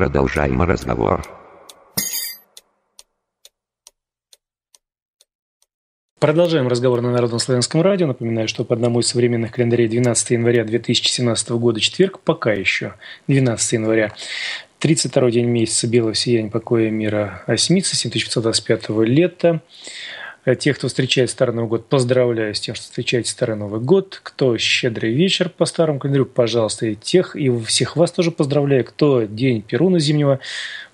Продолжаем разговор. Продолжаем разговор на Народном славянском радио. Напоминаю, что по одному из современных календарей 12 января 2017 года, четверг, пока еще 12 января, 32 день месяца, белого сияния, покоя мира, осьмица, 7525 лета. Э, тех, кто встречает Старый Новый год, поздравляю с тем, что встречаете Старый Новый год. Кто щедрый вечер по старому календарю, пожалуйста, и тех, и всех вас тоже поздравляю. Кто День Перуна зимнего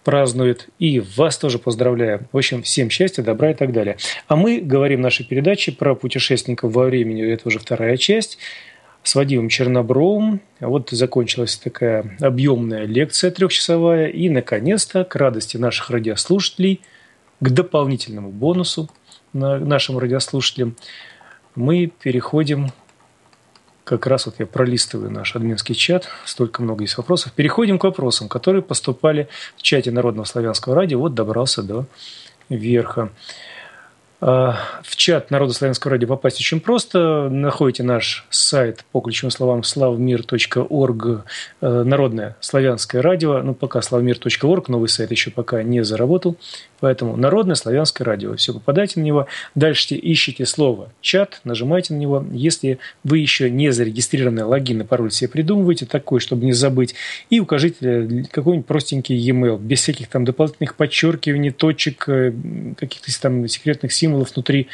празднует, и вас тоже поздравляю. В общем, всем счастья, добра и так далее. А мы говорим в нашей передаче про путешественников во времени, это уже вторая часть с Вадимом Чернобровым. Вот закончилась такая объемная лекция трехчасовая. И, наконец-то, к радости наших радиослушателей, к дополнительному бонусу – нашим радиослушателям, мы переходим как раз вот я пролистываю наш админский чат, столько много есть вопросов. Переходим к вопросам, которые поступали в чате Народного славянского радио. Вот добрался до верха. А, в чат Народа славянского радио попасть очень просто. Находите наш сайт по ключевым словам славмир.орг, э, народное славянское радио. Ну, пока славмир.орг, новый сайт еще пока не заработал, Поэтому Народное славянское радио. Все, попадайте на него. Дальше ищите слово «чат», нажимайте на него. Если вы еще не зарегистрированы, логин и пароль себе придумывайте такой, чтобы не забыть. И укажите какой-нибудь простенький e-mail, без всяких там дополнительных подчеркиваний, точек, э, каких-то там секретных символов внутри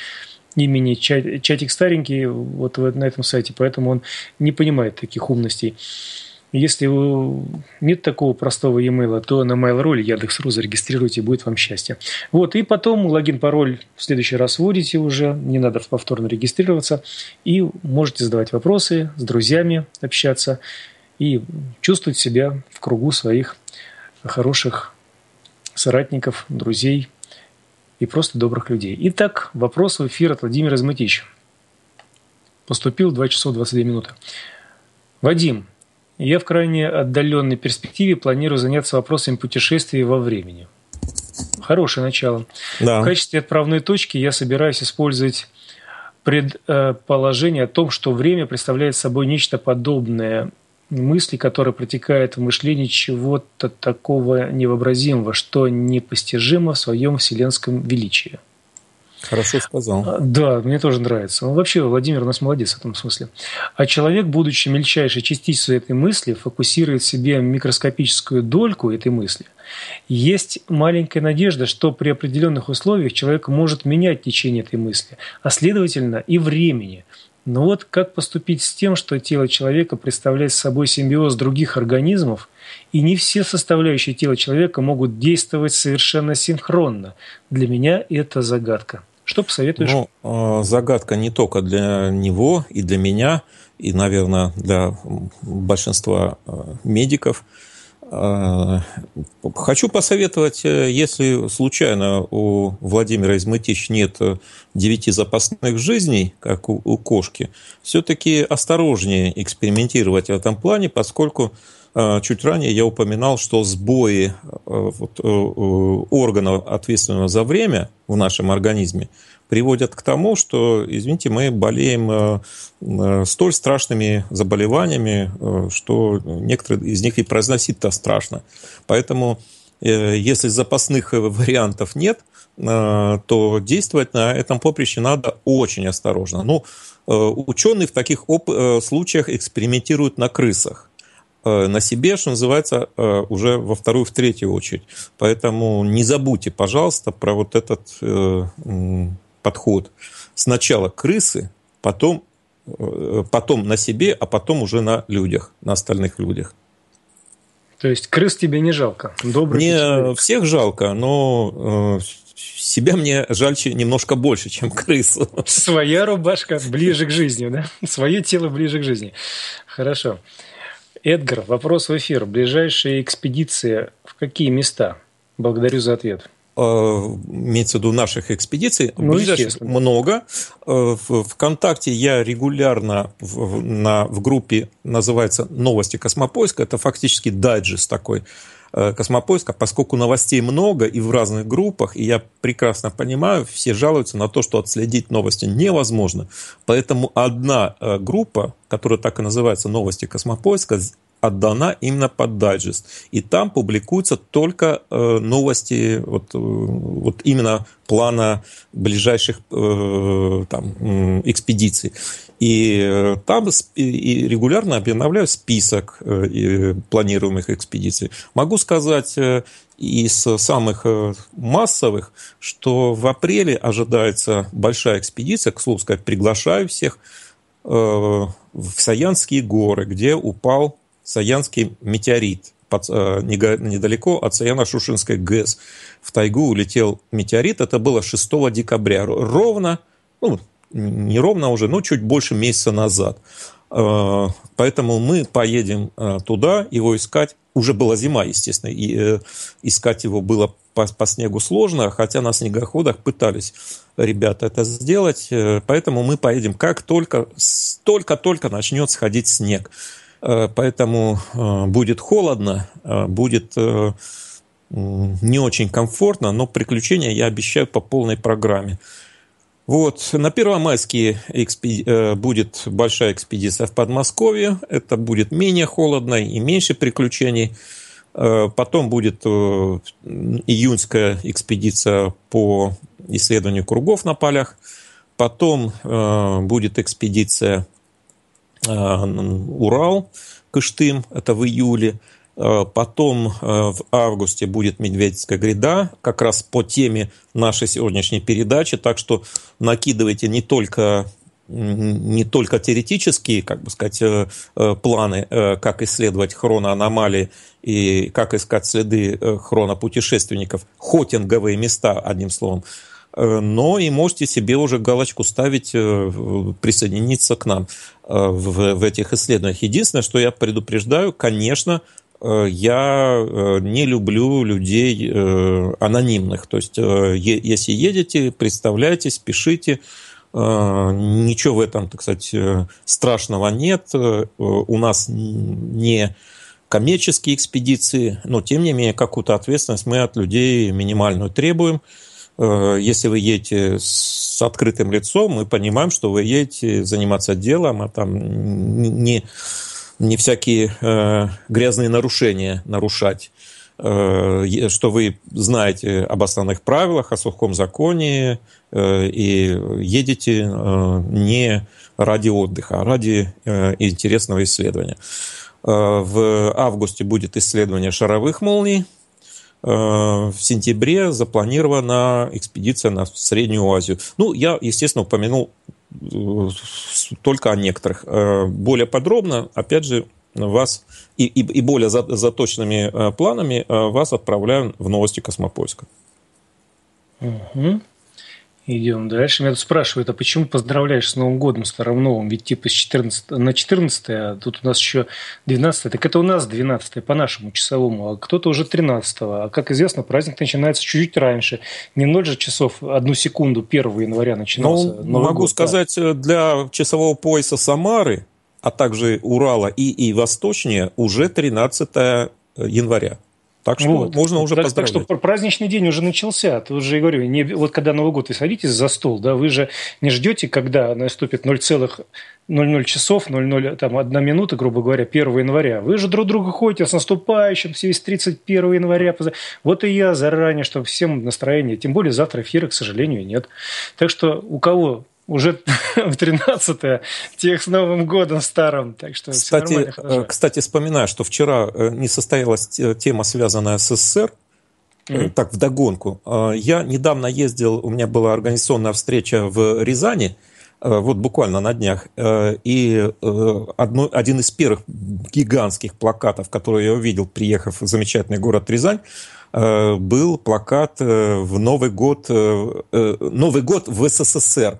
имени чатик старенький вот на этом сайте, поэтому он не понимает таких умностей. Если нет такого простого e-mail, то на Mail.ru или Яндекс.ру зарегистрируйте, будет вам счастье. Вот, и потом логин, пароль в следующий раз вводите уже, не надо повторно регистрироваться, и можете задавать вопросы, с друзьями общаться и чувствовать себя в кругу своих хороших соратников, друзей и просто добрых людей. Итак, вопрос в эфир от Владимира Измытича. Поступил 2 часа 22 минуты. Вадим, я в крайне отдаленной перспективе планирую заняться вопросами путешествий во времени. Хорошее начало. Да. В качестве отправной точки я собираюсь использовать предположение о том, что время представляет собой нечто подобное мысли, которая протекает в мышлении чего-то такого невообразимого, что непостижимо в своем вселенском величии. Хорошо сказал. А, да, мне тоже нравится. Ну вообще, Владимир у нас молодец в этом смысле. А человек, будучи мельчайшей частицей этой мысли, фокусирует в себе микроскопическую дольку этой мысли. Есть маленькая надежда, что при определенных условиях человек может менять течение этой мысли, а следовательно и времени. Но вот как поступить с тем, что тело человека представляет собой симбиоз других организмов, и не все составляющие тела человека могут действовать совершенно синхронно? Для меня это загадка. Что посоветуешь? Ну, а, загадка не только для него и для меня, и, наверное, для большинства а, медиков. А, хочу посоветовать, э, если случайно у Владимира Измытич нет э, девяти запасных жизней, как у, у кошки, все-таки осторожнее экспериментировать в этом плане, поскольку а, чуть ранее я упоминал, что сбои э, вот, э, э, органа, ответственного за время в нашем организме, приводят к тому, что, извините, мы болеем столь страшными заболеваниями, что некоторые из них и произносить-то страшно. Поэтому, если запасных вариантов нет, то действовать на этом поприще надо очень осторожно. Ну, ученые в таких случаях экспериментируют на крысах. Э, на себе, что называется, э, уже во вторую, в третью очередь. Поэтому не забудьте, пожалуйста, про вот этот э, подход. Сначала крысы, потом, потом на себе, а потом уже на людях, на остальных людях. То есть крыс тебе не жалко? Добрый мне человек. всех жалко, но себя мне жальче немножко больше, чем крысу. Своя рубашка ближе к жизни, да? Свое тело ближе к жизни. Хорошо. Эдгар, вопрос в эфир. Ближайшие экспедиции в какие места? Благодарю за ответ э, имеется в виду наших экспедиций, ну, ближайших много. Э, в ВКонтакте я регулярно в, на, в группе называется «Новости Космопоиска». Это фактически дайджест такой Э, космопоиска, поскольку новостей много и в разных группах, и я прекрасно понимаю, все жалуются на то, что отследить новости невозможно. Поэтому одна э, группа, которая так и называется «Новости Космопоиска», отдана именно под дайджест. И там публикуются только э, новости вот, э, вот именно плана ближайших э, там, э, экспедиций. И э, там и регулярно обновляю список э, планируемых экспедиций. Могу сказать э, из самых массовых, что в апреле ожидается большая экспедиция, к слову сказать, приглашаю всех в Саянские горы, где упал Саянский метеорит. Под, э, недалеко от Саяно-Шушинской ГЭС в тайгу улетел метеорит. Это было 6 декабря. Ровно, ну, не ровно уже, но чуть больше месяца назад. Э, поэтому мы поедем э, туда его искать. Уже была зима, естественно, и э, искать его было по, по снегу сложно, хотя на снегоходах пытались ребята это сделать. Э, поэтому мы поедем, как только, только-только начнет сходить снег. Э, поэтому э, будет холодно, э, будет не очень комфортно, но приключения я обещаю по полной программе. Вот, на Первомайске экспеди... будет большая экспедиция в Подмосковье. Это будет менее холодно и меньше приключений. Потом будет июньская экспедиция по исследованию кругов на полях. Потом будет экспедиция Э, Урал, Кыштым, это в июле. Э, потом э, в августе будет Медведевская гряда, как раз по теме нашей сегодняшней передачи. Так что накидывайте не только не только теоретические, как бы сказать, планы, как исследовать хроноаномалии и как искать следы хронопутешественников, хотинговые места, одним словом, Э, но и можете себе уже галочку ставить, э, присоединиться к нам э, в, в этих исследованиях. Единственное, что я предупреждаю, конечно, я не люблю людей анонимных. То есть, если едете, представляйтесь, пишите, ничего в этом, так сказать, страшного нет. У нас не коммерческие экспедиции, но тем не менее какую-то ответственность мы от людей минимальную требуем. Э, если вы едете с открытым лицом, мы понимаем, что вы едете заниматься делом, а там не, не всякие э, грязные нарушения нарушать э, что вы знаете об основных правилах, о сухом законе и едете не ради отдыха, а ради интересного исследования. В августе будет исследование шаровых молний – Э, в сентябре запланирована экспедиция на Среднюю Азию. Ну, я, естественно, упомянул э, только о некоторых. Э, более подробно, опять же, вас и, и, и более заточенными планами вас отправляю в новости Космопольска. Угу. Идем дальше. Меня тут спрашивают, а почему поздравляешь с Новым годом, Старым Новым? Ведь типа с 14, на 14 а тут у нас еще 12 Так это у нас 12 по нашему часовому, а кто-то уже 13 А как известно, праздник начинается чуть-чуть раньше. Не 0 же часов, одну секунду 1 января начинался Но ну, Новый Могу год, сказать, да. Э, для часового пояса Самары, а также Урала и, и восточнее, уже 13 э, января. Так что вот. можно уже так, поздравлять. Так что праздничный день уже начался. Ты уже, я говорю, не, вот когда Новый год вы садитесь за стол, да, вы же не ждете, когда наступит 0,00 часов, 00, там, 1 минута, грубо говоря, 1 января. Вы же друг друга ходите с наступающим, все весь 31 января. Вот и я заранее, чтобы всем настроение. Тем более завтра эфира, к сожалению, нет. Так что у кого уже в 13-е, тех с Новым годом старым. Так что кстати, э, кстати, вспоминаю, что вчера э, не состоялась э, тема, связанная с СССР, Mm-hmm. Так, вдогонку. Я недавно ездил, у меня была организационная встреча в Рязани, вот буквально на днях, и одно, один из первых гигантских плакатов, который я увидел, приехав в замечательный город Рязань, был плакат в Новый год, Новый год в СССР.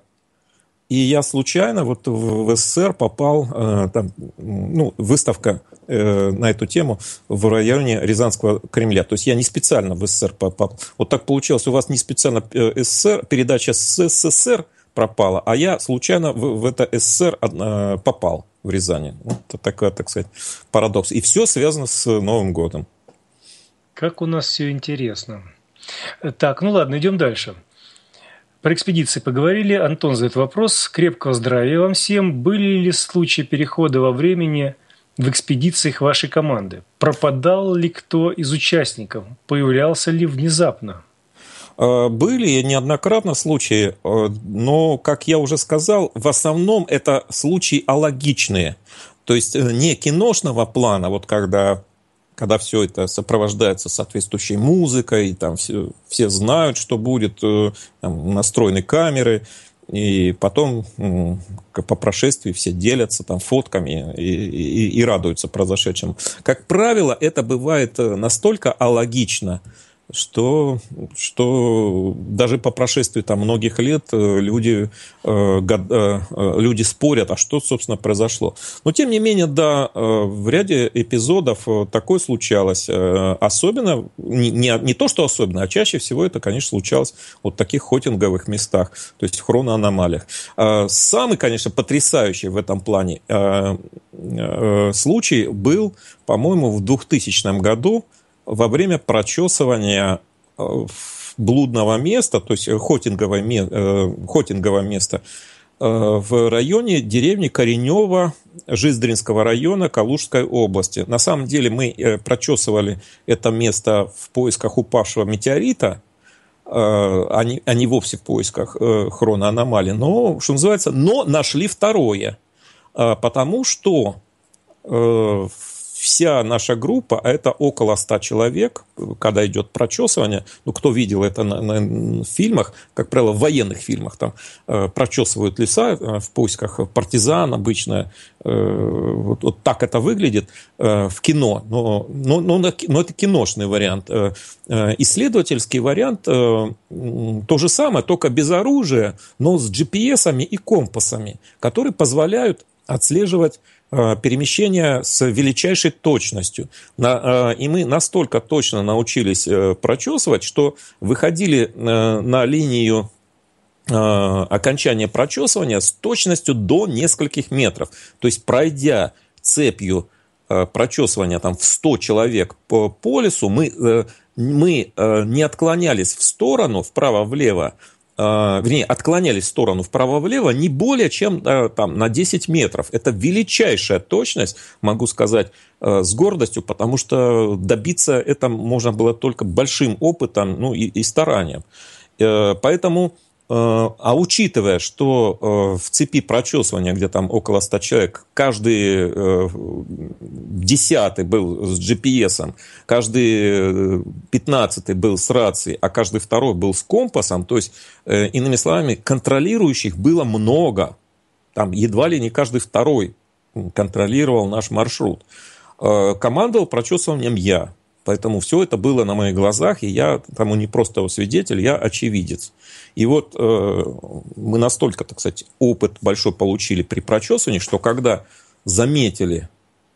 И я случайно вот в СССР попал, э, там, ну, выставка э, на эту тему в районе Рязанского Кремля. То есть я не специально в СССР попал. Вот так получилось, у вас не специально э, СССР, передача СССР пропала, а я случайно в, в это СССР попал в Рязани. Вот такая, так сказать, парадокс. И все связано с Новым годом. Как у нас все интересно. Так, ну ладно, идем дальше. Про экспедиции поговорили. Антон, за этот вопрос. Крепкого здравия вам всем. Были ли случаи перехода во времени в экспедициях вашей команды? Пропадал ли кто из участников? Появлялся ли внезапно? А, были неоднократно случаи, а, но, как я уже сказал, в основном это случаи алогичные. То есть э, не киношного плана, вот когда когда все это сопровождается соответствующей музыкой, и там все, все знают, что будет, э, там, настроены камеры, и потом по прошествии все делятся там фотками и, и, и радуются произошедшему. Как правило, это бывает э, настолько алогично, что, что даже по прошествии там многих лет э, люди, э, э, э, люди спорят, а что, собственно, произошло. Но, тем не менее, да, э, в ряде эпизодов такое случалось. Особенно, не, не, не то, что особенно, а чаще всего это, конечно, случалось вот в таких хотинговых местах, то есть в хроноаномалиях. Самый, конечно, потрясающий в этом плане случай был, по-моему, в 2000 году, во время прочесывания э, блудного места, то есть хотингового, э, хотингового э, места, в районе деревни Коренева Жиздринского района Калужской области. На самом деле мы прочесывали это место в поисках упавшего метеорита, а не, а не вовсе в поисках хроноаномалии, но, что называется, но нашли второе, потому что в вся наша группа, это около 100 человек, когда идет прочесывание, ну, кто видел это на, на, в фильмах, как правило, в военных фильмах, там э, прочесывают леса э, в поисках партизан обычно, э, вот, вот так это выглядит э, в кино, но, но, но, но это киношный вариант. Э, э, исследовательский вариант э, то же самое, только без оружия, но с GPS и компасами, которые позволяют отслеживать Э, перемещения с величайшей точностью. Э, и мы настолько точно научились э, прочесывать, что выходили на линию окончания прочесывания с точностью до нескольких метров. То есть, пройдя цепью прочесывания там, в 100 человек по, по лесу, мы, мы не отклонялись в сторону, вправо-влево, э, вернее, отклонялись в сторону вправо-влево не более чем там, на 10 метров. Это величайшая точность, могу сказать, э, с гордостью, потому что добиться этого можно было только большим опытом ну, и, и старанием. Э, поэтому Э, а учитывая, что э, в цепи прочесывания, где там около 100 человек, каждый э, десятый был с GPS, каждый пятнадцатый был с рацией, а каждый второй был с компасом, то есть, иными словами, контролирующих было много. Там едва ли не каждый второй контролировал наш маршрут. Командовал прочесыванием я. Поэтому все это было на моих глазах, и я тому не просто свидетель, я очевидец. И вот э, мы настолько, так сказать, опыт большой получили при прочесывании, что когда заметили,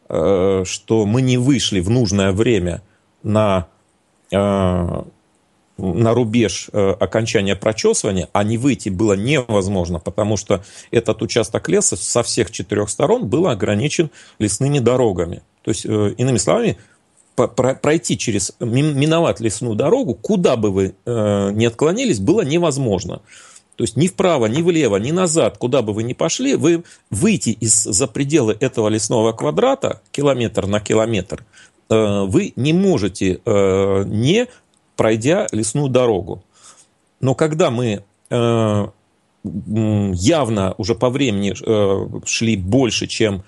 э, что мы не вышли в нужное время на, э, на рубеж э, окончания прочесывания, а не выйти было невозможно, потому что этот участок леса со всех четырех сторон был ограничен лесными дорогами. То есть, э, иными словами, пройти через, миновать лесную дорогу, куда бы вы э, ни отклонились, было невозможно. То есть ни вправо, ни влево, ни назад, куда бы вы ни пошли, вы выйти из, за пределы этого лесного квадрата, километр на километр, э, вы не можете, э, не пройдя лесную дорогу. Но когда мы явно уже по времени шли больше, чем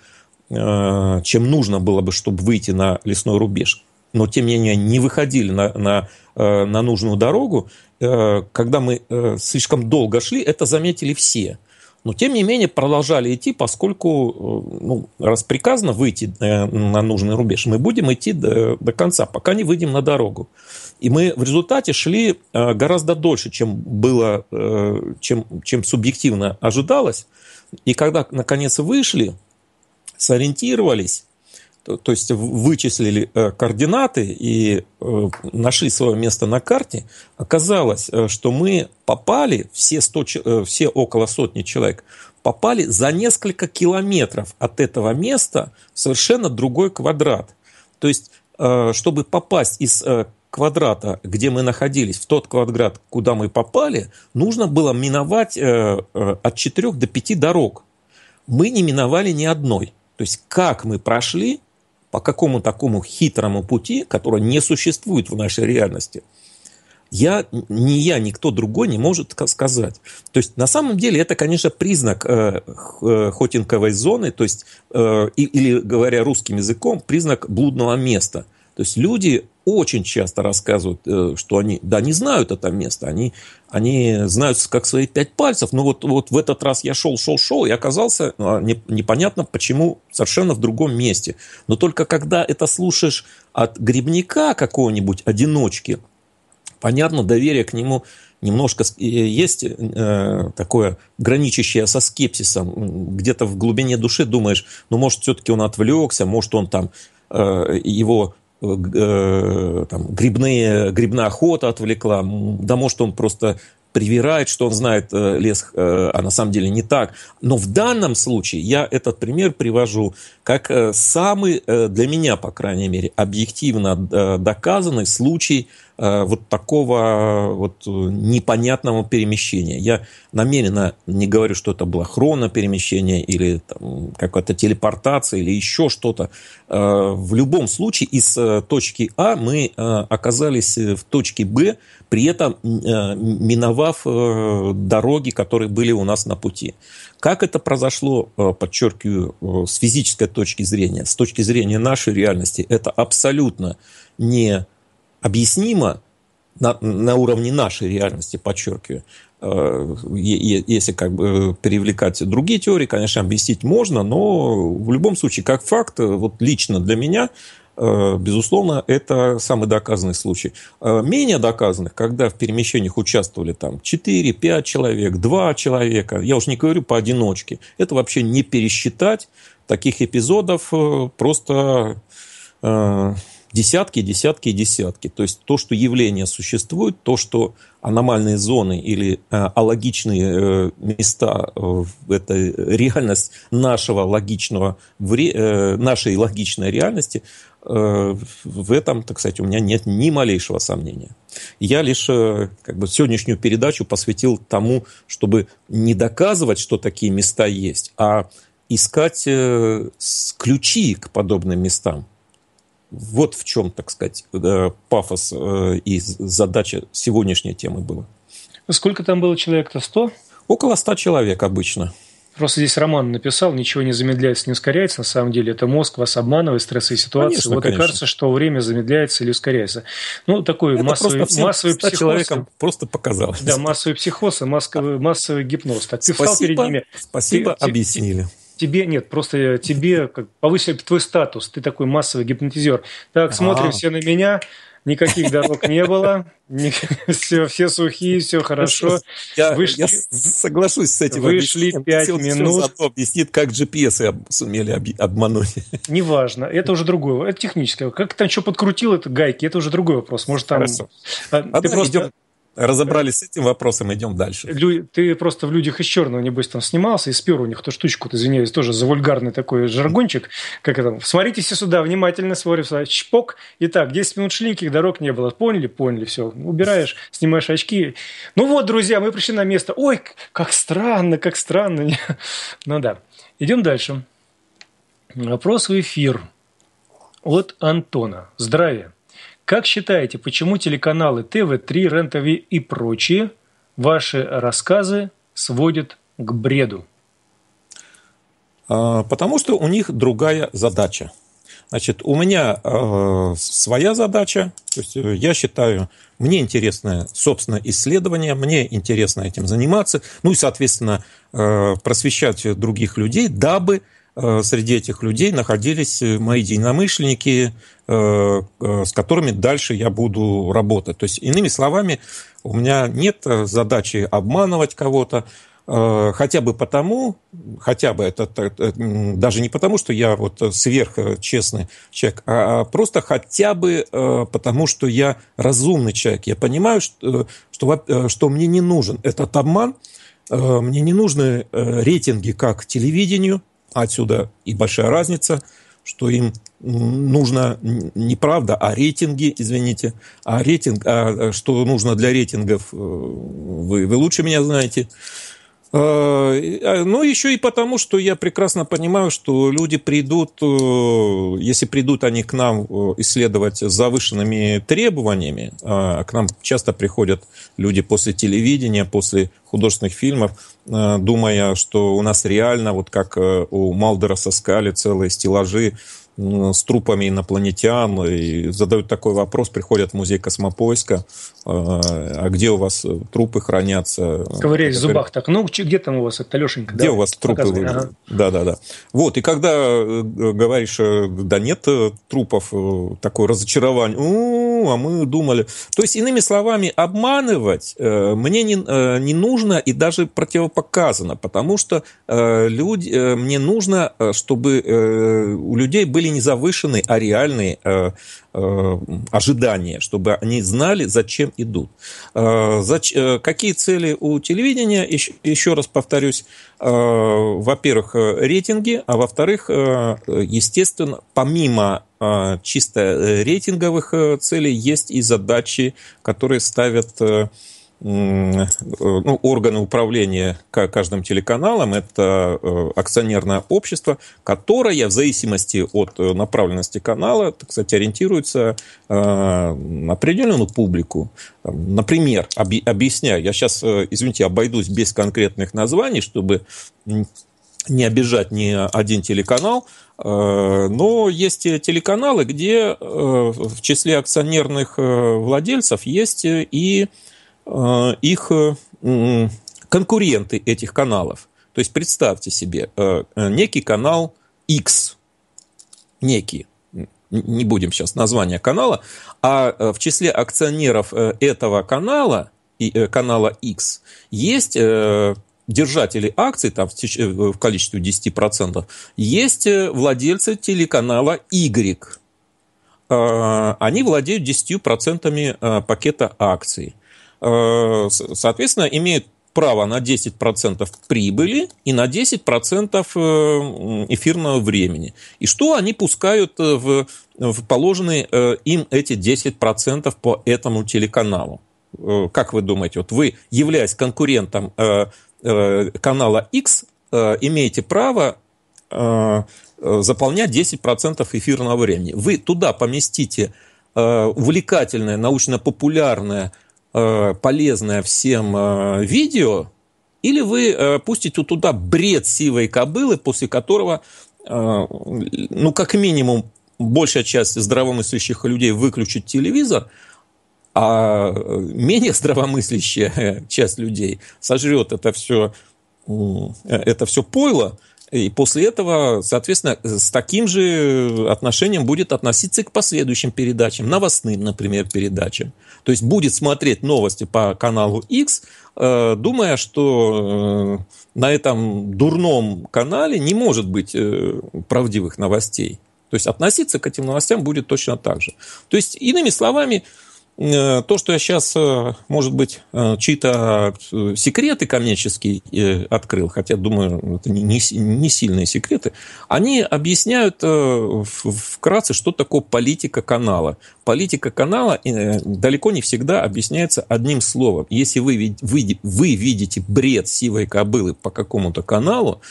Э, чем нужно было бы, чтобы выйти на лесной рубеж. Но, тем не менее, не выходили на, на, э, на нужную дорогу. Э, когда мы слишком долго шли, это заметили все. Но, тем не менее, продолжали идти, поскольку, ну, раз приказано выйти на нужный рубеж, мы будем идти до, до конца, пока не выйдем на дорогу. И мы в результате шли гораздо дольше, чем было, чем, чем субъективно ожидалось. И когда, наконец, вышли, сориентировались, то, то есть вычислили э, координаты и э, нашли свое место на карте, оказалось, э, что мы попали, все, 100, все около сотни человек, попали за несколько километров от этого места в совершенно другой квадрат. То есть, чтобы попасть из квадрата, где мы находились, в тот квадрат, куда мы попали, нужно было миновать от 4 до 5 дорог. Мы не миновали ни одной. То есть как мы прошли, по какому такому хитрому пути, который не существует в нашей реальности, я, не я, никто другой не может сказать. То есть, на самом деле, это, конечно, признак э, э хотинковой зоны, то есть, э, или, говоря русским языком, признак блудного места – то есть люди очень часто рассказывают, э, что они, да, не знают это место, они, они знают как свои пять пальцев, но вот, вот в этот раз я шел, шел, шел, и оказался ну, а, не, непонятно почему совершенно в другом месте. Но только когда это слушаешь от грибника какого-нибудь, одиночки, понятно, доверие к нему немножко э, есть э, такое граничащее со скепсисом. Где-то в глубине души думаешь, ну, может, все-таки он отвлекся, может, он там э, его Э, там, грибные, грибная охота отвлекла, да может он просто привирает, что он знает э, лес, э, а на самом деле не так. Но в данном случае я этот пример привожу как самый, для меня, по крайней мере, объективно доказанный случай – Э, вот такого э, вот э, непонятного перемещения. Я намеренно не говорю, что это было хроноперемещение или какая-то телепортация или еще что-то. В любом случае из точки А мы оказались в точке Б, при этом миновав дороги, которые были у нас на пути. Как это произошло, подчеркиваю, с физической точки зрения, с точки зрения нашей реальности, это абсолютно не объяснимо на, на уровне нашей реальности, подчеркиваю, э, если как бы э, перевлекать другие теории, конечно, объяснить можно, но в любом случае, как факт, э, вот лично для меня, безусловно, это самый доказанный случай. Менее доказанных, когда в перемещениях участвовали там 4-5 человек, 2 человека, я уж не говорю по одиночке, это вообще не пересчитать, таких эпизодов просто десятки, десятки десятки. То есть то, что явление существует, то, что аномальные зоны или э, алогичные э, места э, – это реальность нашего логичного, вре, э, нашей логичной реальности, э, в этом, так сказать, у меня нет ни малейшего сомнения. Я лишь э, как бы сегодняшнюю передачу посвятил тому, чтобы не доказывать, что такие места есть, а искать э, ключи к подобным местам. Вот в чем, так сказать, э, пафос э, и задача сегодняшней темы была. Сколько там было человек-то? Сто? Около ста человек обычно. Просто здесь Роман написал, ничего не замедляется, не ускоряется. На самом деле это мозг вас обманывает, стрессовые ситуации. Конечно, вот конечно. и кажется, что время замедляется или ускоряется. Ну, такой это массовый, массовый психоз. человеком просто показалось. Да, массовый психоз и массовый, массовый гипноз. Так, ты спасибо, встал перед ними. Спасибо, ты, объяснили тебе, нет, просто тебе как, повысили твой статус, ты такой массовый гипнотизер. Так, смотрим все на меня, никаких дорог не было, все, сухие, все хорошо. Я, соглашусь с этим. Вышли пять минут. Все объяснит, как GPS сумели обмануть. Неважно, это уже другое, это техническое. Как там что подкрутил, это гайки, это уже другой вопрос. Может там... А, ты просто... Разобрались с этим вопросом, идем дальше. Лю... Ты просто в «Людях из черного», небось, там снимался и спер у них ту штучку, извиняюсь, тоже за вульгарный такой жаргончик. Как это? Смотрите сюда, внимательно, смотрим а Чпок. Итак, 10 минут шли, никаких дорог не было. Поняли? Поняли. Все. Убираешь, снимаешь очки. Ну вот, друзья, мы пришли на место. Ой, как странно, как странно. ну да. Идем дальше. Вопрос в эфир от Антона. Здравия. Как считаете, почему телеканалы ТВ3, РЕН-ТВ и прочие ваши рассказы сводят к бреду? А, потому что у них другая задача. Значит, у меня э, своя задача, то есть э, я считаю, мне интересно, собственно, исследование, мне интересно этим заниматься, ну и, соответственно, э, просвещать других людей, дабы Э, среди этих людей находились э, мои единомышленники, э, с которыми дальше я буду работать. То есть, иными словами, у меня нет задачи обманывать кого-то, хотя бы потому, хотя бы это даже не потому, что я вот сверхчестный человек, а, а просто хотя бы потому, что я разумный человек. Я понимаю, что, что, что мне не нужен этот обман, мне не нужны рейтинги как телевидению, Отсюда и большая разница, что им нужно не правда, а рейтинги, извините, а рейтинг, а, а что нужно для рейтингов, э, вы, вы лучше меня знаете. Э, э, ну еще и потому, что я прекрасно понимаю, что люди придут, э, если придут они к нам исследовать с завышенными требованиями, а к нам часто приходят люди после телевидения, после художественных фильмов, думая, что у нас реально, вот как у Малдера соскали целые стеллажи Э, с трупами инопланетян и задают такой вопрос, приходят в музей космопоиска, э, а где у вас э, трупы хранятся? Ковыряясь в зубах так, ну где там у вас это, Лешенька? Где да? у вас трупы? Да, да, да. Вот, и когда говоришь, да нет трупов, такое разочарование, а мы думали. То есть, иными словами, обманывать э, мне не, э, не нужно и даже противопоказано, потому что э, люди, э, мне нужно, э, чтобы э, у людей были не завышенные, а реальные э, э, ожидания, чтобы они знали, зачем идут. Э, зач, э, какие цели у телевидения, еще, еще раз повторюсь, э, во-первых, э, рейтинги, а во-вторых, э, естественно, помимо а, чисто э, рейтинговых э, целей есть и задачи, которые ставят э, ну, органы управления каждым телеканалом, это акционерное общество, которое в зависимости от направленности канала, так сказать, ориентируется на определенную публику. Например, объясняю, я сейчас, извините, обойдусь без конкретных названий, чтобы не обижать ни один телеканал, э, но есть телеканалы, где э, в числе акционерных э, владельцев есть и их конкуренты этих каналов. То есть представьте себе некий канал X, некий, не будем сейчас название канала, а в числе акционеров этого канала, канала X, есть держателей акций там, в, теч... Э, в количестве 10%, есть э, владельцы телеканала Y. А, они владеют 10% э, пакета акций. Соответственно, имеют право на 10% прибыли и на 10% эфирного времени. И что они пускают в, в положенные им эти 10% по этому телеканалу? Как вы думаете, вот вы, являясь конкурентом Э, канала X э, имеете право э, заполнять 10% эфирного времени. Вы туда поместите увлекательное, научно-популярное, полезное всем видео, или вы пустите туда бред сивой кобылы, после которого, ну, как минимум, большая часть здравомыслящих людей выключит телевизор – а э, менее здравомыслящая часть людей сожрет это все, э, это все пойло, и после этого, соответственно, с таким же отношением будет относиться и к последующим передачам, новостным, например, передачам. То есть будет смотреть новости по каналу X, э, думая, что на этом дурном канале не может быть правдивых новостей. То есть относиться к этим новостям будет точно так же. То есть, иными словами, Э, то, что я сейчас, э, может быть, э, чьи-то секреты коммерческие открыл, хотя, думаю, это не, не, не сильные секреты, они объясняют вкратце, что такое политика канала. Политика канала далеко не всегда объясняется одним словом. Если вы, вы, вы видите бред сивой кобылы по какому-то каналу,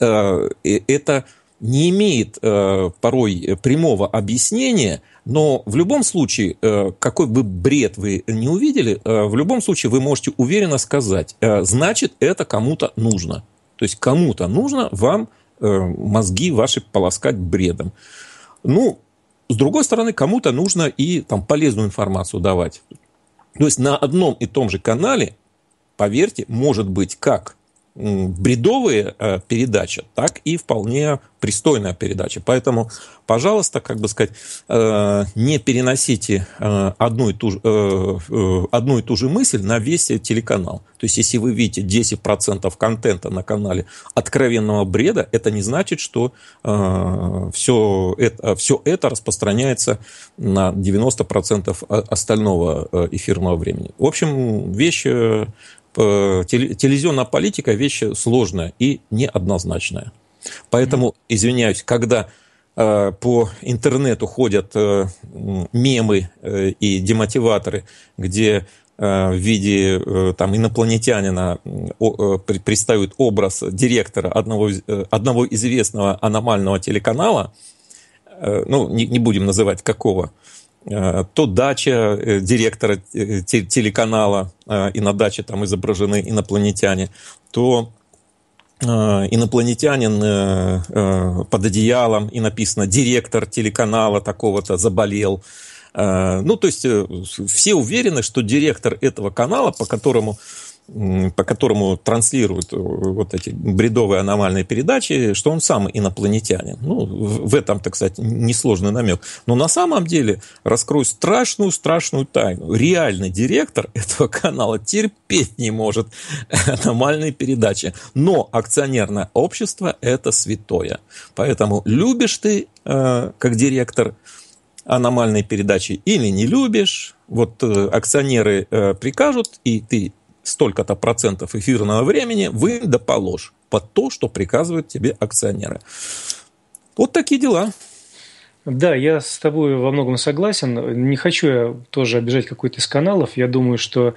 это не имеет порой прямого объяснения – но в любом случае, э, какой бы бред вы не увидели, э, в любом случае вы можете уверенно сказать, э, значит, это кому-то нужно. То есть кому-то нужно вам мозги ваши полоскать бредом. Ну, с другой стороны, кому-то нужно и там полезную информацию давать. То есть на одном и том же канале, поверьте, может быть как бредовые э, передачи, так и вполне пристойная передача. Поэтому, пожалуйста, как бы сказать, э, не переносите э, одну и ту же, одну и ту же мысль на весь телеканал. То есть, если вы видите 10% контента на канале откровенного бреда, это не значит, что все это, все это распространяется на 90% остального эфирного времени. В общем, вещь Э, телевизионная политика – вещь сложная и неоднозначная. Поэтому, извиняюсь, когда э, по интернету ходят э, мемы и демотиваторы, где в виде там, инопланетянина пристают образ директора одного, одного известного аномального телеканала, ну, не, не будем называть какого, Э, то дача э, директора э, телеканала, и на даче там изображены инопланетяне, то инопланетянин под одеялом, и написано «директор телеканала такого-то заболел». Ну, то есть все уверены, что директор этого канала, по которому по которому транслируют э, вот эти бредовые аномальные передачи, что он сам инопланетянин. Ну, в этом, так сказать, несложный намек. Но на самом деле раскрою страшную-страшную тайну. Реальный директор этого канала терпеть не может аномальные передачи. Но акционерное общество – это святое. Поэтому любишь ты, э, как директор, аномальные передачи или не любишь, вот э, акционеры э, прикажут, и ты столько-то процентов эфирного времени вы доположь под то, что приказывают тебе акционеры. Вот такие дела. Да, я с тобой во многом согласен. Не хочу я тоже обижать какой-то из каналов. Я думаю, что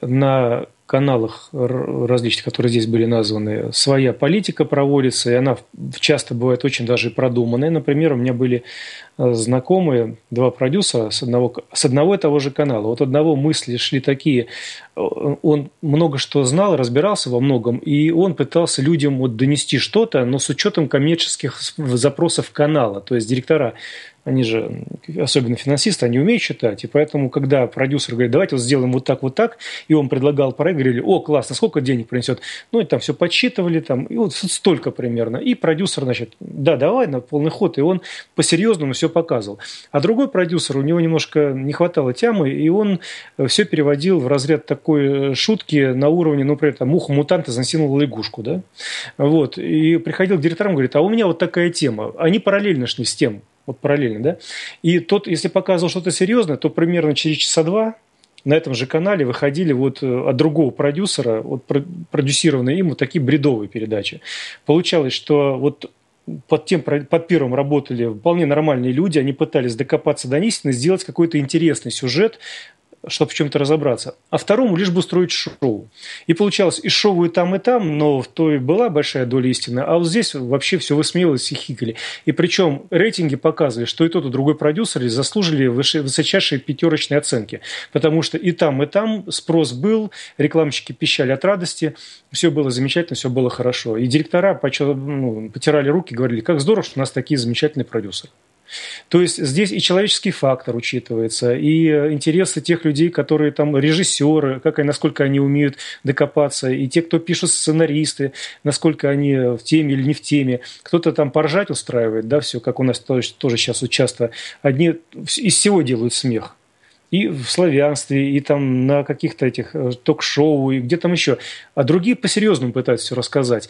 на каналах различных, которые здесь были названы, своя политика проводится, и она часто бывает очень даже продуманная. Например, у меня были знакомые, два продюсера с одного, с одного и того же канала. Вот одного мысли шли такие. Э, он много что знал, разбирался во многом, и он пытался людям вот донести что-то, но с учетом коммерческих запросов канала. То есть директора, они же, особенно финансисты, они умеют читать, и поэтому, когда продюсер говорит, давайте вот сделаем вот так, вот так, и он предлагал проект, говорили, о, классно, сколько денег принесет? Ну, и там все подсчитывали, там, и вот столько примерно. И продюсер, значит, да, давай на полный ход, и он по-серьезному все все показывал. А другой продюсер, у него немножко не хватало темы, и он э, все переводил в разряд такой э, шутки на уровне, ну, например, там, муха мутанта изнасиловал лягушку, да? Вот. И приходил к директорам, говорит, а у меня вот такая тема. Они параллельно шли с тем, вот параллельно, да? И тот, если показывал что-то серьезное, то примерно через часа два на этом же канале выходили вот э, от другого продюсера, вот продюсированные им вот такие бредовые передачи. Получалось, что вот под, тем, под первым работали вполне нормальные люди, они пытались докопаться до истины, сделать какой-то интересный сюжет, чтобы в чем-то разобраться, а второму лишь бы устроить шоу. И получалось и шоу и там, и там, но в той была большая доля истины, а вот здесь вообще все высмеялось и хикали. И причем рейтинги показывали, что и тот, и другой продюсер заслужили высочайшие пятерочные оценки, потому что и там, и там спрос был, рекламщики пищали от радости, все было замечательно, все было хорошо. И директора почел, ну, потирали руки, говорили, как здорово, что у нас такие замечательные продюсеры. То есть здесь и человеческий фактор учитывается, и э, интересы тех людей, которые там режиссеры, как и насколько они умеют докопаться, и те, кто пишет сценаристы, насколько они в теме или не в теме. Кто-то там поржать устраивает, да, все, как у нас тоже, тоже сейчас вот часто. Одни из всего делают смех и в славянстве, и там на каких-то этих э, ток-шоу, и где там еще. А другие по-серьезному пытаются все рассказать.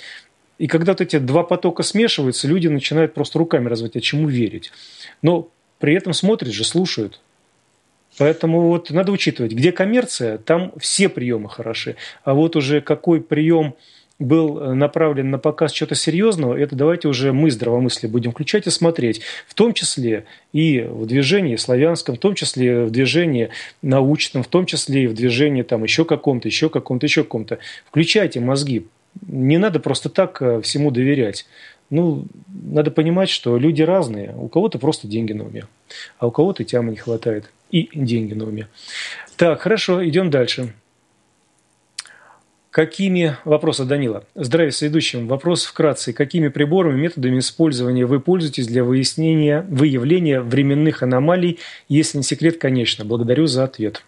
И когда вот эти два потока смешиваются, люди начинают просто руками разводить, а чему верить. Но при этом смотрят же, слушают. Поэтому вот надо учитывать, где коммерция, там все приемы хороши. А вот уже какой прием был э, направлен на показ чего-то серьезного, это давайте уже мы здравомыслие будем включать и смотреть, в том числе и в движении славянском, в том числе в движении научном, в том числе и в движении там еще каком-то, еще каком-то, еще каком-то. Включайте мозги, не надо просто так э, всему доверять. Ну, надо понимать, что люди разные. У кого-то просто деньги на уме, а у кого-то тямы не хватает. И деньги на уме. Так, хорошо, идем дальше. Какими, вопрос Данила. Здравия следующим Вопрос вкратце. Какими приборами, методами использования вы пользуетесь для выяснения, выявления временных аномалий, если не секрет, конечно. Благодарю за ответ.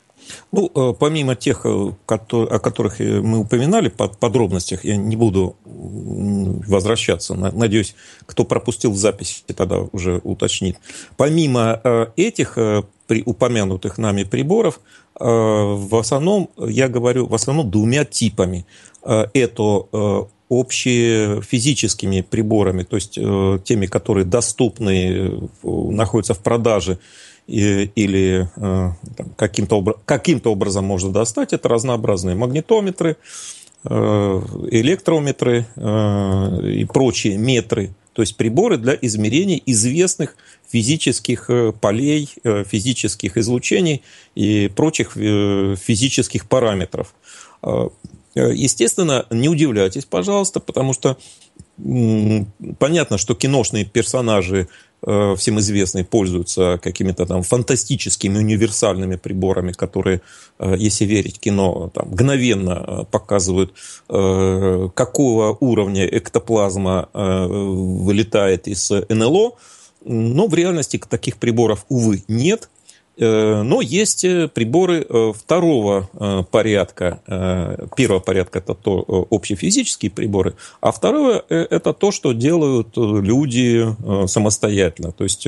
Ну, э, помимо тех, э, о которых э, мы упоминали по подробностях, я не буду возвращаться. Надеюсь, кто пропустил запись, тогда уже уточнит. Помимо этих упомянутых нами приборов, в основном, я говорю, в основном двумя типами. Это общие физическими приборами, то есть теми, которые доступны, находятся в продаже, или э, каким-то обра- каким образом можно достать, это разнообразные магнитометры, э, электрометры э, и прочие метры, то есть приборы для измерения известных физических полей, физических излучений и прочих физических параметров. Естественно, не удивляйтесь, пожалуйста, потому что понятно, что киношные персонажи Э, всем известный, пользуется какими-то там фантастическими универсальными приборами, которые, э, если верить кино, там, мгновенно э, показывают, какого уровня эктоплазма вылетает из НЛО. Но в реальности таких приборов, увы, нет – Э, но есть э, приборы э, второго порядка. Первого порядка – это то, общефизические приборы, а второе – это то, что делают люди самостоятельно. То есть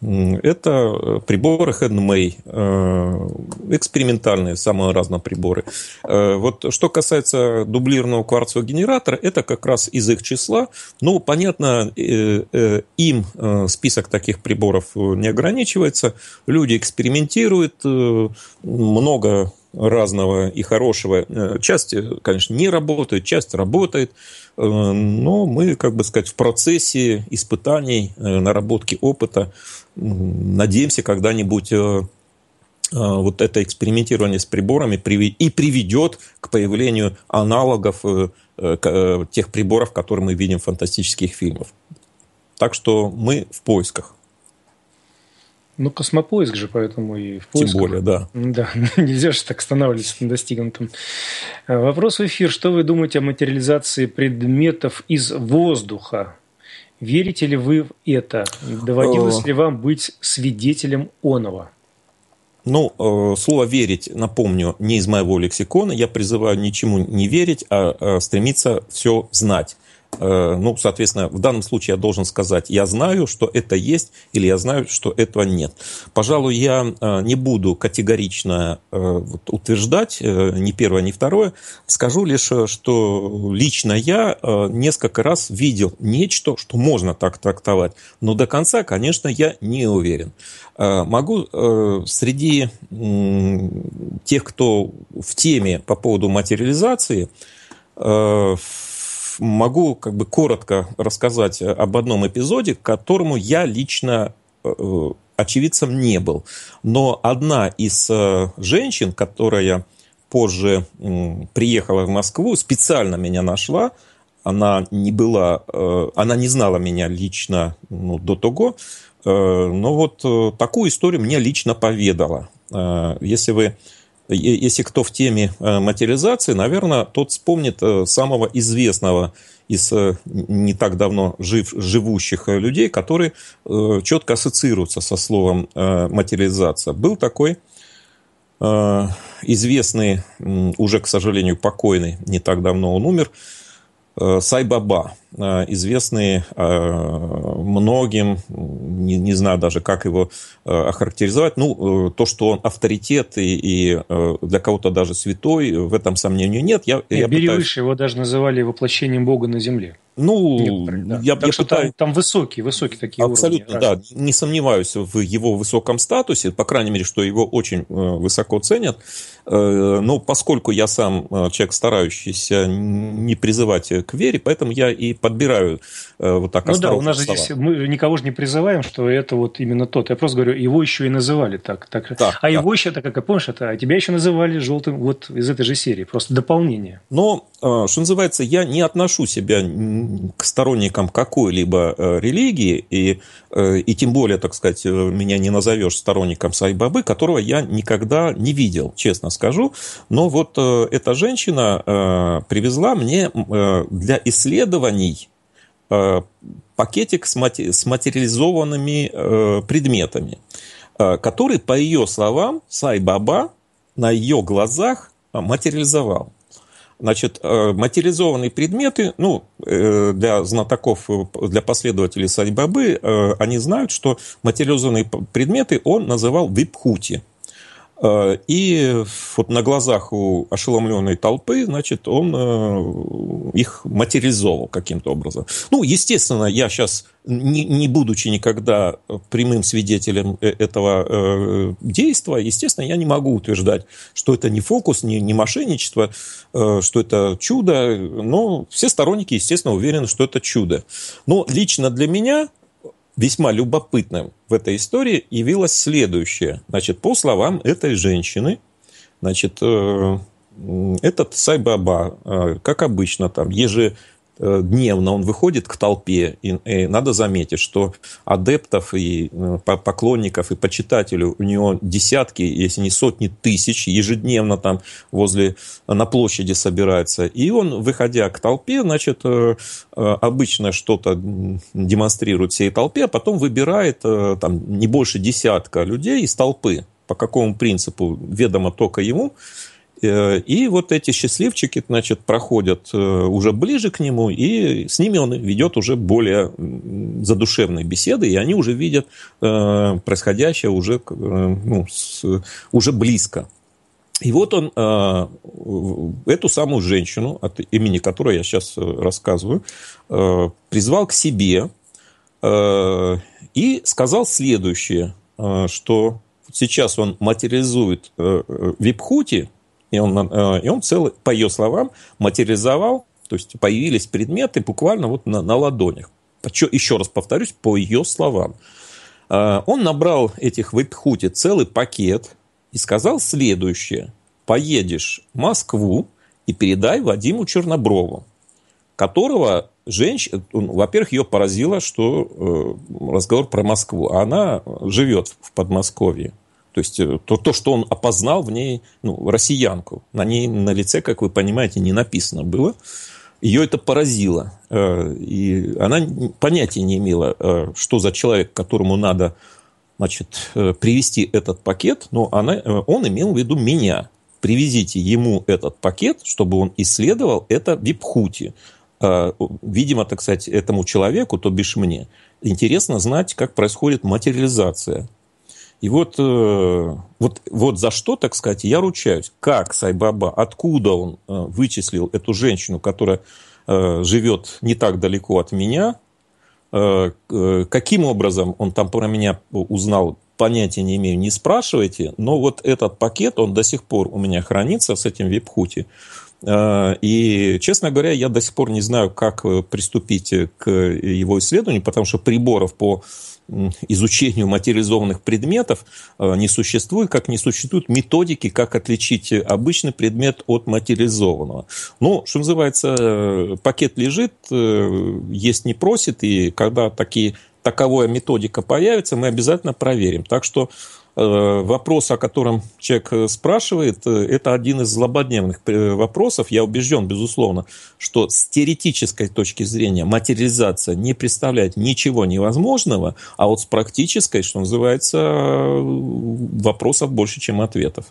это э, приборы handmade, э, экспериментальные, самые разные приборы. Э, вот что касается дублированного кварцевого генератора, это как раз из их числа. Ну, понятно, им список таких приборов не ограничивается. Люди экспериментируют, много разного и хорошего. Часть, конечно, не работает, часть работает, но мы, как бы сказать, в процессе испытаний, наработки опыта надеемся, когда-нибудь э, э, вот это экспериментирование с приборами и приведет к появлению аналогов э, тех приборов, которые мы видим в фантастических фильмах. Так что мы в поисках. Ну, космопоиск же, поэтому и в поисках. Тем более, да. Да, нельзя же так останавливаться на достигнутом. Вопрос в эфир. Что вы думаете о материализации предметов из воздуха? Верите ли вы в это? Доводилось э. ли вам быть свидетелем оного? Ну, э, слово «верить», напомню, не из моего лексикона. Я призываю ничему не верить, а э, стремиться все знать. Э, ну, соответственно, в данном случае я должен сказать, я знаю, что это есть, или я знаю, что этого нет. Пожалуй, я э, не буду категорично э, утверждать ни первое, ни второе. Скажу лишь, что лично я несколько раз видел нечто, что можно так трактовать, но до конца, конечно, я не уверен. Могу среди тех, кто в теме по поводу материализации, могу как бы коротко рассказать э, об одном эпизоде, к которому я лично э, э, очевидцем не был. Но одна из женщин, которая позже приехала в Москву, специально меня нашла, она не была, она не знала меня лично ну, до того, но вот такую историю мне лично поведала. Если вы если кто в теме э, материализации, наверное, тот вспомнит э, самого известного из э, не так давно жив, живущих людей, который четко ассоциируется со словом материализация. Был такой известный, уже, к сожалению, покойный, не так давно он умер, Сайбаба. Э, известный э, многим, не, не знаю даже, как его э, охарактеризовать, ну, то, что он авторитет и, и для кого-то даже святой, в этом сомнению нет. Я, нет, я Беревыш, пытаюсь... его даже называли воплощением Бога на земле. Ну, да. я, так я что пытаюсь... там, там высокие, высокие такие Абсолютно, уровни. да. Не сомневаюсь в его высоком статусе, по крайней мере, что его очень высоко ценят. Но поскольку я сам человек, старающийся не призывать к вере, поэтому я и подбираю э, вот так Ну да, у нас же здесь мы никого же не призываем, что это вот именно тот. Я просто говорю, его еще и называли так. так. так а да. его еще, так как я помнишь, это, а тебя еще называли желтым вот из этой же серии. Просто дополнение. Но, э, что называется, я не отношу себя к сторонникам какой-либо э, религии, и, э, и тем более, так сказать, э, меня не назовешь сторонником Сайбабы, которого я никогда не видел, честно скажу. Но вот э, эта женщина э, привезла мне э, для исследований Э, пакетик с, материализованными э, предметами, э, который, по ее словам, Сай-Баба на ее глазах материализовал. Значит, материализованные предметы, ну, для знатоков, для последователей Сайбабы, они знают, что материализованные предметы он называл випхути. Э, и вот на глазах у ошеломленной толпы, значит, он э, их материализовал каким-то образом. Ну, естественно, я сейчас, не, будучи никогда прямым свидетелем э, этого действия, естественно, я не могу утверждать, что это не фокус, не, не мошенничество, что это чудо, но все сторонники, естественно, уверены, что это чудо. Но лично для меня весьма любопытным в этой истории явилось следующее. Значит, по словам этой женщины, значит, э, этот Сайбаба, э, как обычно, там еже Э, дневно он выходит к толпе, и, и надо заметить, что адептов и э, поклонников и почитателей у него десятки, если не сотни тысяч, ежедневно там возле, э, на площади собирается. И он, выходя к толпе, значит, обычно что-то демонстрирует всей толпе, а потом выбирает там не больше десятка людей из толпы, по какому принципу ведомо только ему, Э, и вот эти счастливчики, значит, проходят э, уже ближе к нему, и с ними он ведет уже более задушевные беседы, и они уже видят э, происходящее уже, ну, с, уже близко. И вот он эту самую женщину, от имени которой я сейчас рассказываю, призвал к себе и сказал следующее, что сейчас он материализует Випхути, и он, э, и он целый, по ее словам, материализовал, то есть появились предметы буквально вот на, на ладонях. Еще раз повторюсь, по ее словам. Э, он набрал этих в эпхуте целый пакет и сказал следующее. Поедешь в Москву и передай Вадиму Черноброву, которого женщина, во-первых, ее поразило, что э, разговор про Москву, а она живет в Подмосковье. То есть э, то, то, что он опознал в ней ну, россиянку, на ней на лице, как вы понимаете, не написано было. Ее это поразило. Э, и она понятия не имела, э, что за человек, которому надо значит, привезти этот пакет, но она, он имел в виду меня. Привезите ему этот пакет, чтобы он исследовал это випхути. Видимо, так сказать, этому человеку, то бишь мне, интересно знать, как происходит материализация и вот, э, вот, вот за что, так сказать, я ручаюсь. Как Сайбаба, откуда он э, вычислил эту женщину, которая э, живет не так далеко от меня, каким образом он там про меня узнал, понятия не имею, не спрашивайте, но вот этот пакет, он до сих пор у меня хранится с этим вебхути. И, честно говоря, я до сих пор не знаю, как приступить к его исследованию, потому что приборов по изучению материализованных предметов э, не существует, как не существуют методики, как отличить обычный предмет от материализованного. Ну, что называется, э, пакет лежит, э, есть не просит, и когда такие таковая методика появится, мы обязательно проверим. Так что Э, вопрос, о котором человек э, спрашивает, э, это один из злободневных вопросов. Я убежден, безусловно, что с теоретической точки зрения материализация не представляет ничего невозможного, а вот с практической, что называется, вопросов больше, чем ответов.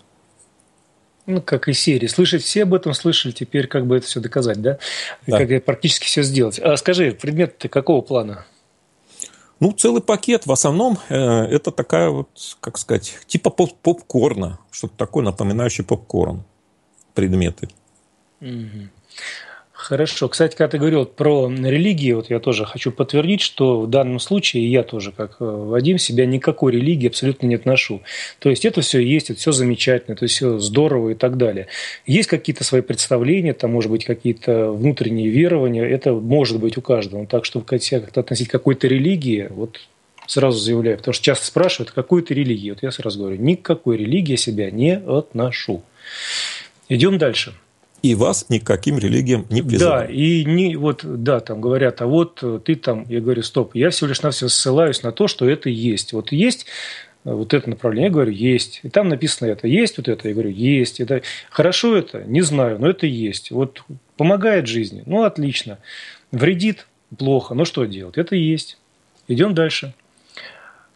Ну, как и серии. Слышать все об этом слышали, теперь как бы это все доказать, да? да. И как практически все сделать. А скажи, предмет ты какого плана? Ну, целый пакет. В основном э, это такая вот, как сказать, типа поп попкорна. Что-то такое, напоминающее попкорн. Предметы. Угу. Хорошо. Кстати, когда ты говорил про религии, вот я тоже хочу подтвердить, что в данном случае я тоже, как э, Вадим, себя никакой религии абсолютно не отношу. То есть это все есть, это все замечательно, это все здорово и так далее. Есть какие-то свои представления, там, может быть, какие-то внутренние верования, это может быть у каждого. Но так, чтобы себя как-то относить к какой-то религии, вот сразу заявляю, потому что часто спрашивают, какую ты религию. Вот я сразу говорю, никакой религии себя не отношу. Идем дальше и вас никаким религиям не призывают. Да, и не, вот, да, там говорят, а вот ты там, я говорю, стоп, я всего лишь на все ссылаюсь на то, что это есть. Вот есть э, вот это направление, я говорю, есть. И там написано это, есть вот это, я говорю, есть. Это хорошо это, не знаю, но это есть. Вот помогает жизни, ну отлично. Вредит, плохо, ну что делать, это есть. Идем дальше.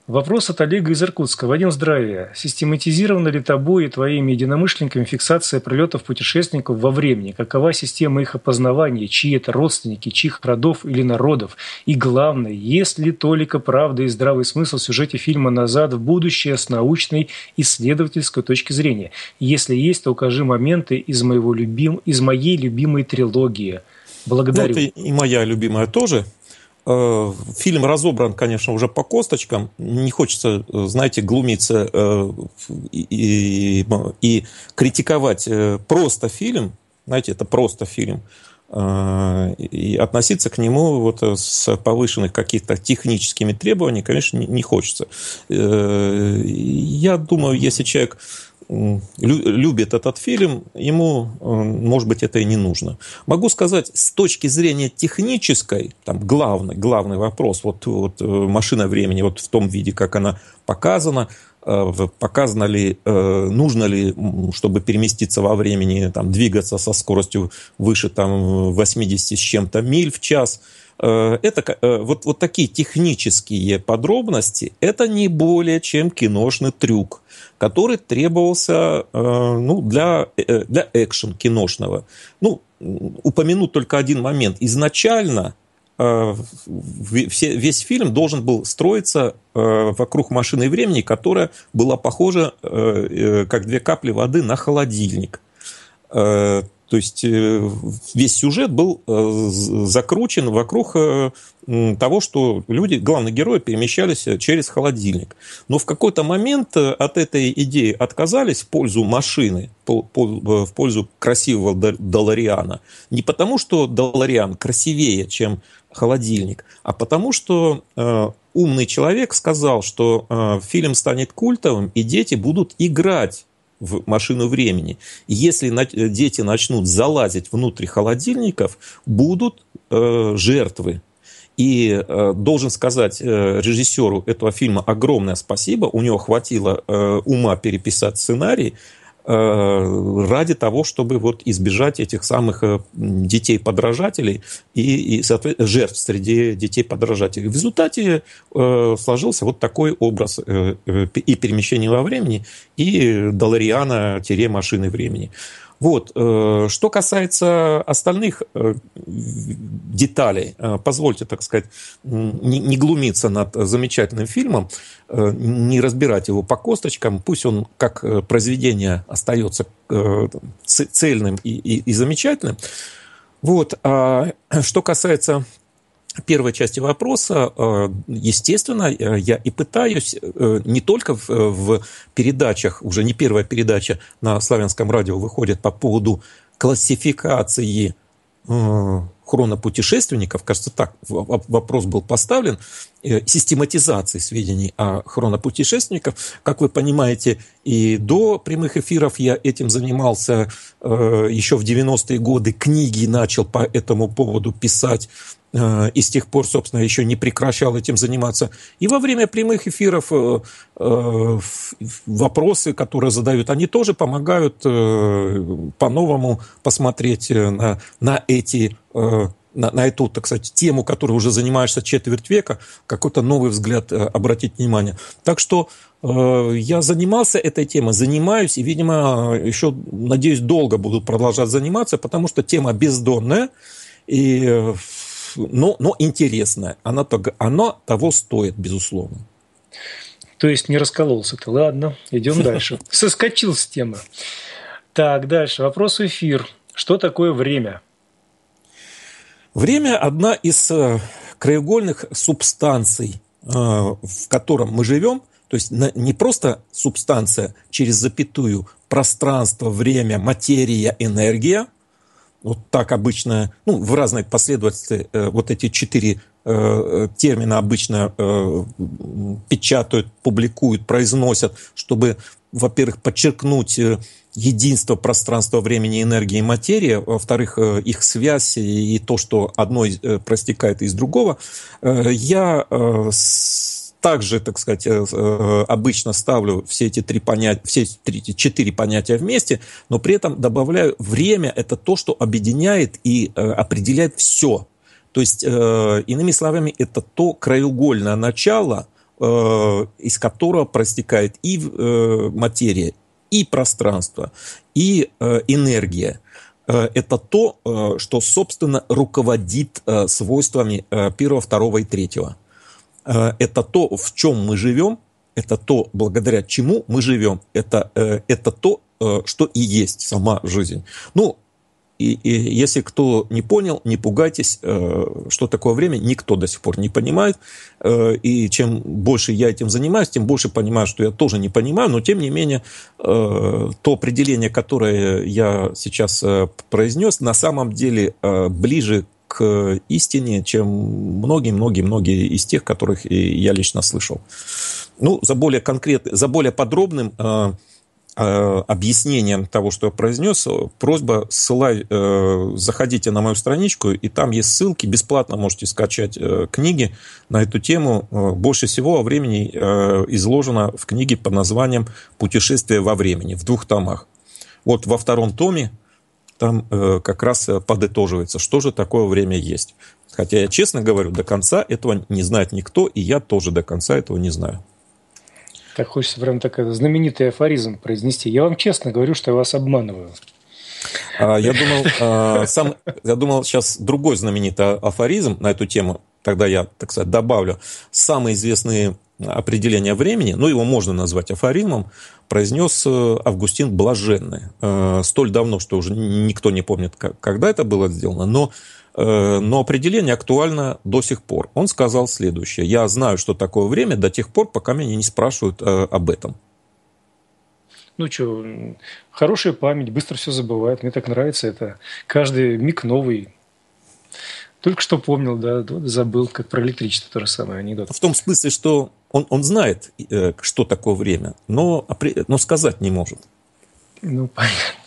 Вопрос от Олега из Иркутска. Вадим, здравия. Систематизирована ли тобой и твоими единомышленниками фиксация прилетов путешественников во времени? Какова система их опознавания? Чьи это родственники, чьих родов или народов? И главное, есть ли только правда и здравый смысл в сюжете фильма «Назад в будущее» с научной исследовательской точки зрения? Если есть, то укажи моменты из, моего любим... из моей любимой трилогии. Благодарю. Вот ну, и моя любимая тоже – Э, фильм разобран, конечно, уже по косточкам. Не хочется, э, знаете, глумиться э, и, и, и критиковать просто фильм. Знаете, это просто фильм. И относиться к нему вот с повышенных каких-то техническими требованиями, конечно, не хочется. Я думаю, если человек любит этот фильм, ему, э, может быть, это и не нужно. Могу сказать, с точки зрения технической, там главный, главный вопрос, вот, вот э, машина времени, вот в том виде, как она показана, э, показано ли, нужно ли, чтобы переместиться во времени, там, двигаться со скоростью выше там, 80 с чем-то миль в час – Э, это э, вот, вот такие технические подробности, это не более чем киношный трюк, который требовался э, ну, для, для экшен киношного. Ну, упомяну только один момент. Изначально весь фильм должен был строиться вокруг машины времени, которая была похожа, как две капли воды, на холодильник то есть э, весь сюжет был э, закручен вокруг э, того, что люди, главные герои, перемещались через холодильник. Но в какой-то момент от этой идеи отказались в пользу машины, в пользу красивого Долариана. Не потому, что Долариан красивее, чем холодильник, а потому, что умный человек сказал, что фильм станет культовым, и дети будут играть в машину времени. Если э, дети начнут залазить внутрь холодильников, будут э, жертвы. И э, должен сказать режиссеру этого фильма огромное спасибо. У него хватило ума переписать сценарий, Э, ради того, чтобы вот избежать этих самых э, детей-подражателей и, и жертв среди детей-подражателей. В результате э, сложился вот такой образ э, э, и перемещения во времени, и Долариана-машины времени. Вот. Э, что касается остальных э, деталей, э, позвольте, так сказать, не глумиться над замечательным фильмом, не разбирать его по косточкам, пусть он как произведение остается цельным и, и, и замечательным. Вот. А что касается первой части вопроса, э, естественно, э, я и пытаюсь э, не только в, передачах, уже не первая передача на славянском радио выходит по поводу классификации хронопутешественников, кажется, так вопрос был поставлен, систематизации сведений о хронопутешественниках. Как вы понимаете, и до прямых эфиров я этим занимался еще в 90-е годы, книги начал по этому поводу писать Э, и с тех пор, собственно, еще не прекращал этим заниматься. И во время прямых эфиров э, э, вопросы, которые задают, они тоже помогают по-новому посмотреть на, на эти на, на эту, так сказать, тему, которой уже занимаешься четверть века, какой-то новый взгляд обратить внимание. Так что э, я занимался этой темой, занимаюсь, и, видимо, еще, надеюсь, долго буду продолжать заниматься, потому что тема бездонная, и но, но интересное. Оно, оно того стоит, безусловно. То есть не раскололся ты. Ладно, идем дальше. Соскочил с темы. Так, дальше. Вопрос в эфир. Что такое время? Время – одна из э, краеугольных субстанций, э, в котором мы живем. То есть не просто субстанция через запятую, пространство, время, материя, энергия – вот так обычно, ну, в разной последовательности э, вот эти четыре э, э термина обычно э, печатают, публикуют, произносят, чтобы, во-первых, подчеркнуть э, единство пространства, времени, энергии и материи, во-вторых, э, их связь и то, что одно простекает из другого, я с также, так сказать, э, э, обычно ставлю все эти три понятия, все три, четыре понятия вместе, но при этом добавляю время – это то, что объединяет и э, определяет все. То есть, иными словами, это то краеугольное начало, из которого простекает и материя, и пространство, и энергия – это то, что, собственно, руководит свойствами первого, второго и третьего. Э, это то, в чем мы живем, это то, благодаря чему мы живем, это, э, это то, э, что и есть сама жизнь. Ну, и, и если кто не понял, не пугайтесь, что такое время, никто до сих пор не понимает. и чем больше я этим занимаюсь, тем больше понимаю, что я тоже не понимаю, но тем не менее то определение, которое я сейчас произнес, на самом деле ближе к истине, чем многие-многие-многие из тех, которых я лично слышал. Ну, за более конкрет, за более подробным э, э, объяснением того, что я произнес, просьба ссылай, э, заходите на мою страничку, и там есть ссылки, бесплатно можете скачать э, книги на эту тему. Э, больше всего о времени э, изложено в книге под названием «Путешествие во времени» в двух томах. Вот во втором томе там э, как раз э, подытоживается, что же такое время есть. Хотя я честно говорю, до конца этого не знает никто, и я тоже до конца этого не знаю. Так хочется прям такой э, знаменитый афоризм произнести. Я вам честно говорю, что я вас обманываю. А, я думал, а, сам, я думал сейчас другой знаменитый афоризм на эту тему. Тогда я, так сказать, добавлю. Самые известные определение времени, но ну, его можно назвать афоризмом. произнес э, Августин Блаженный. Э, столь давно, что уже никто не помнит, когда это было сделано, но, э, но определение актуально до сих пор. Он сказал следующее. «Я знаю, что такое время до тех пор, пока меня не спрашивают об этом». Ну что, хорошая память, быстро все забывает. Мне так нравится это. Каждый миг новый, только что помнил, да, забыл, как про электричество то же самое анекдот. В том смысле, что он, он знает, э, что такое время, но, а но сказать не может. Ну, понятно.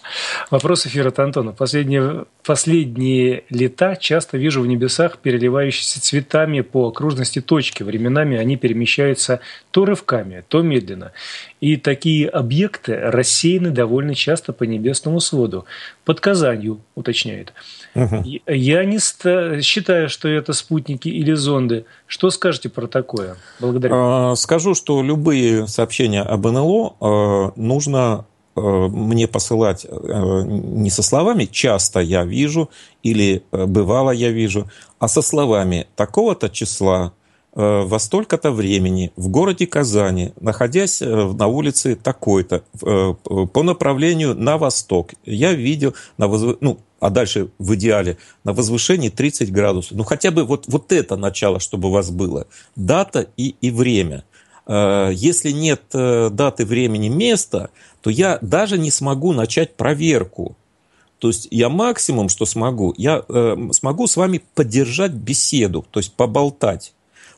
Вопрос эфира от Антона. Последние, последние лета часто вижу в небесах переливающиеся цветами по окружности точки. Временами они перемещаются то рывками, то медленно. И такие объекты рассеяны довольно часто по небесному своду. Под Казанью, уточняет. Угу. Я не ста- считаю, что это спутники или зонды. Что скажете про такое? Благодарю. А, скажу, что любые сообщения об НЛО э, нужно Э, мне посылать э, не со словами «часто я вижу» или «э, «бывало я вижу», а со словами «такого-то числа, во столько-то времени в городе Казани, находясь на улице такой-то, по направлению на восток, я видел, на возв... ну, а дальше в идеале, на возвышении 30 градусов. Ну, хотя бы вот, вот это начало, чтобы у вас было. Дата и, и время. Если нет даты, времени, места, то я даже не смогу начать проверку. То есть я максимум, что смогу, я э, смогу с вами поддержать беседу, то есть поболтать.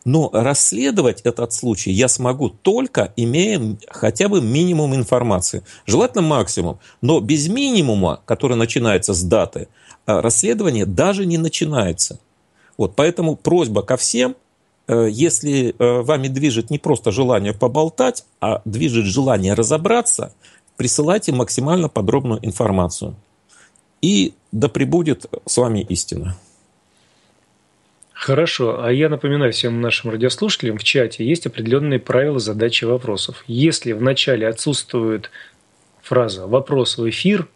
Но расследовать этот случай я смогу только имея хотя бы минимум информации. Желательно максимум. Но без минимума, который начинается с даты, э, расследование даже не начинается. Вот, поэтому просьба ко всем, э, если э, вами движет не просто желание поболтать, а движет желание разобраться – присылайте максимально подробную информацию. И да пребудет с вами истина. Хорошо. А я напоминаю всем нашим радиослушателям, в чате есть определенные правила задачи вопросов. Если в начале отсутствует фраза «вопрос в эфир»,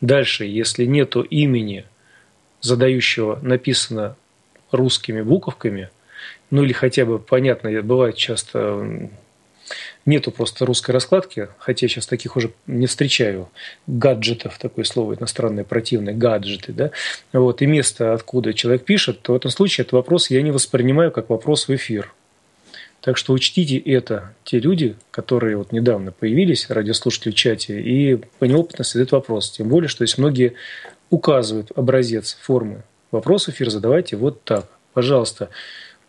дальше, если нету имени задающего написано русскими буковками, ну или хотя бы понятно, бывает часто Нету просто русской раскладки, хотя я сейчас таких уже не встречаю. Гаджетов, такое слово иностранное, противное, гаджеты, да. Вот, и место, откуда человек пишет, то в этом случае этот вопрос я не воспринимаю как вопрос в эфир. Так что учтите это, те люди, которые вот недавно появились, радиослушатели в чате, и по неопытности задают вопрос. Тем более, что есть многие указывают образец формы. Вопрос в эфир задавайте вот так. Пожалуйста,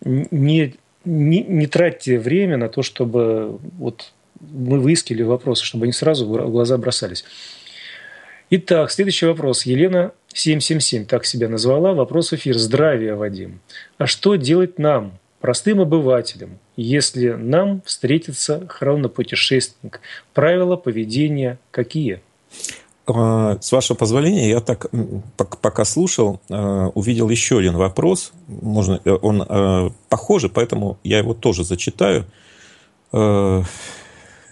не не, не тратьте время на то, чтобы вот мы выискивали вопросы, чтобы они сразу в глаза бросались. Итак, следующий вопрос. Елена 777 так себя назвала. Вопрос в эфир. Здравия, Вадим. А что делать нам, простым обывателям, если нам встретится хронопутешественник? Правила поведения какие? А, с вашего позволения, я так пока слушал, а, увидел еще один вопрос. Можно, э, он э, похожий, поэтому я его тоже зачитаю. Э,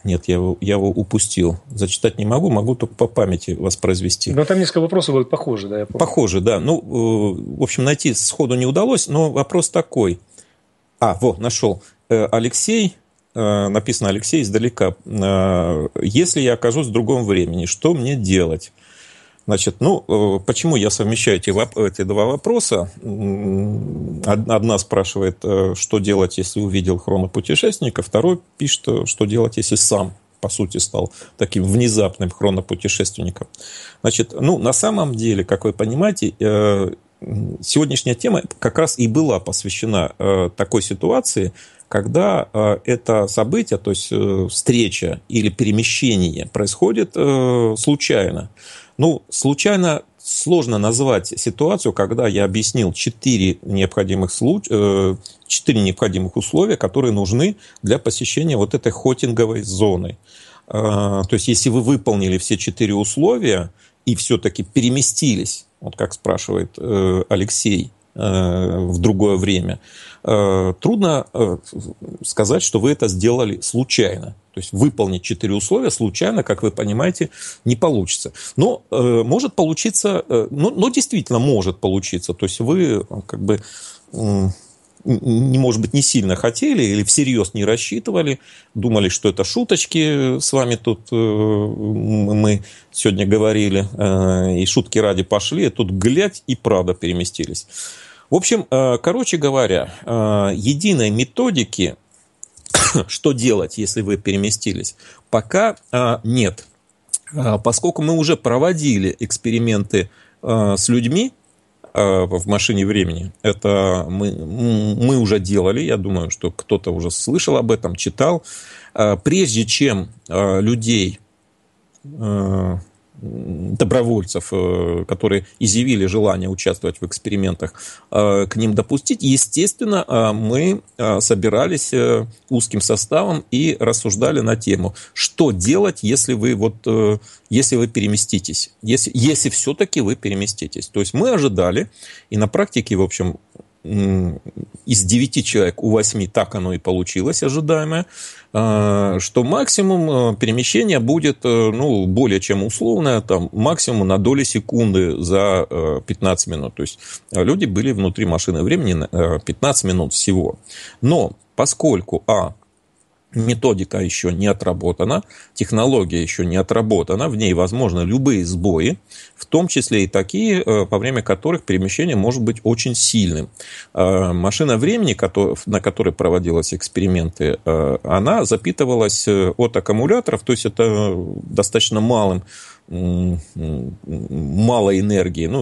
нет, я его, я его упустил. Зачитать не могу, могу только по памяти воспроизвести. Но там несколько вопросов будет похоже, да, я помню. Похожи, да. Ну, в общем, найти сходу не удалось, но вопрос такой. А, вот, нашел. Алексей Э, написано Алексей издалека, э, если я окажусь в другом времени, что мне делать? Значит, ну, э, почему я совмещаю эти, эти два вопроса? Одна спрашивает, что делать, если увидел хронопутешественника, второй пишет, что делать, если сам по сути, стал таким внезапным хронопутешественником. Значит, ну, на самом деле, как вы понимаете, сегодняшняя тема как раз и была посвящена такой ситуации, когда э, это событие, то есть э, встреча или перемещение происходит э, случайно. Ну, случайно сложно назвать ситуацию, когда я объяснил четыре необходимых, случ... 4 необходимых условия, которые нужны для посещения вот этой хотинговой зоны. То есть, если вы выполнили все четыре условия и все-таки переместились, вот как спрашивает Алексей, Э, в другое время, э, трудно э, сказать, что вы это сделали случайно. То есть выполнить четыре условия случайно, как вы понимаете, не получится. Но может получиться, но, но действительно может получиться. То есть вы как бы не, может быть, не сильно хотели или всерьез не рассчитывали, думали, что это шуточки с вами тут э, мы сегодня говорили, э, и шутки ради пошли, а тут глядь и правда переместились. В общем, э, короче говоря, э, единой методики, что делать, если вы переместились, пока э, нет. Поскольку мы уже проводили эксперименты с людьми, в машине времени. Это мы, мы уже делали, я думаю, что кто-то уже слышал об этом, читал. Прежде чем людей добровольцев, э, которые изъявили желание участвовать в экспериментах, э, к ним допустить. Естественно, э, мы собирались узким составом и рассуждали на тему, что делать, если вы, вот, если вы переместитесь, если, если все-таки вы переместитесь. То есть мы ожидали, и на практике, в общем, из 9 человек у 8 так оно и получилось ожидаемое, а, что максимум а, перемещения будет э, ну, более чем условное, там, максимум на доли секунды за 15 э, минут. То есть э, люди были внутри машины времени 15 минут всего. Но поскольку, а, методика еще не отработана, технология еще не отработана, в ней возможны любые сбои, в том числе и такие, э, во время которых перемещение может быть очень сильным. Э, машина времени, на которой проводились эксперименты, э, она запитывалась от аккумуляторов, то есть это достаточно малым мало энергии, ну,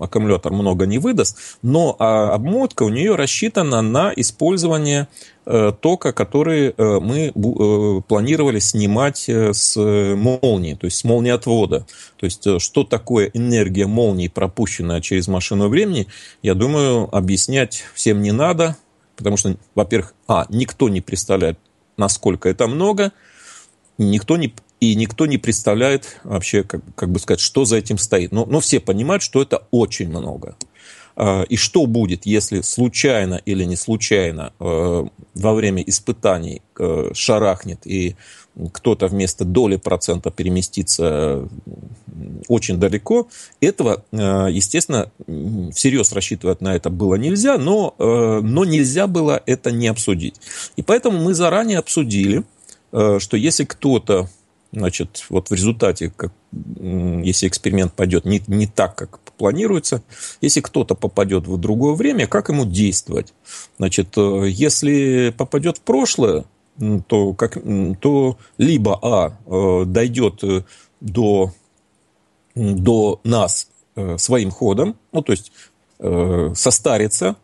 аккумулятор много не выдаст, но а, обмотка у нее рассчитана на использование э, тока, который э, мы э, планировали снимать с молнии, то есть с молниеотвода. То есть, что такое энергия молнии, пропущенная через машину времени, я думаю, объяснять всем не надо, потому что, во-первых, а, никто не представляет, насколько это много, никто не и никто не представляет вообще, как, как бы сказать, что за этим стоит. Но, но все понимают, что это очень много. А, и что будет, если случайно или не случайно э, во время испытаний э, шарахнет и кто-то вместо доли процента переместится э, очень далеко. Этого, естественно, всерьез рассчитывать на это было нельзя, но, но нельзя было это не обсудить. И поэтому мы заранее обсудили, что если кто-то Значит, вот в результате, как, если эксперимент пойдет не, не так, как планируется, если кто-то попадет в другое время, как ему действовать? Значит, э, если попадет в прошлое, то, как, то либо А э, дойдет э, до, до нас своим ходом, ну, то есть состарится,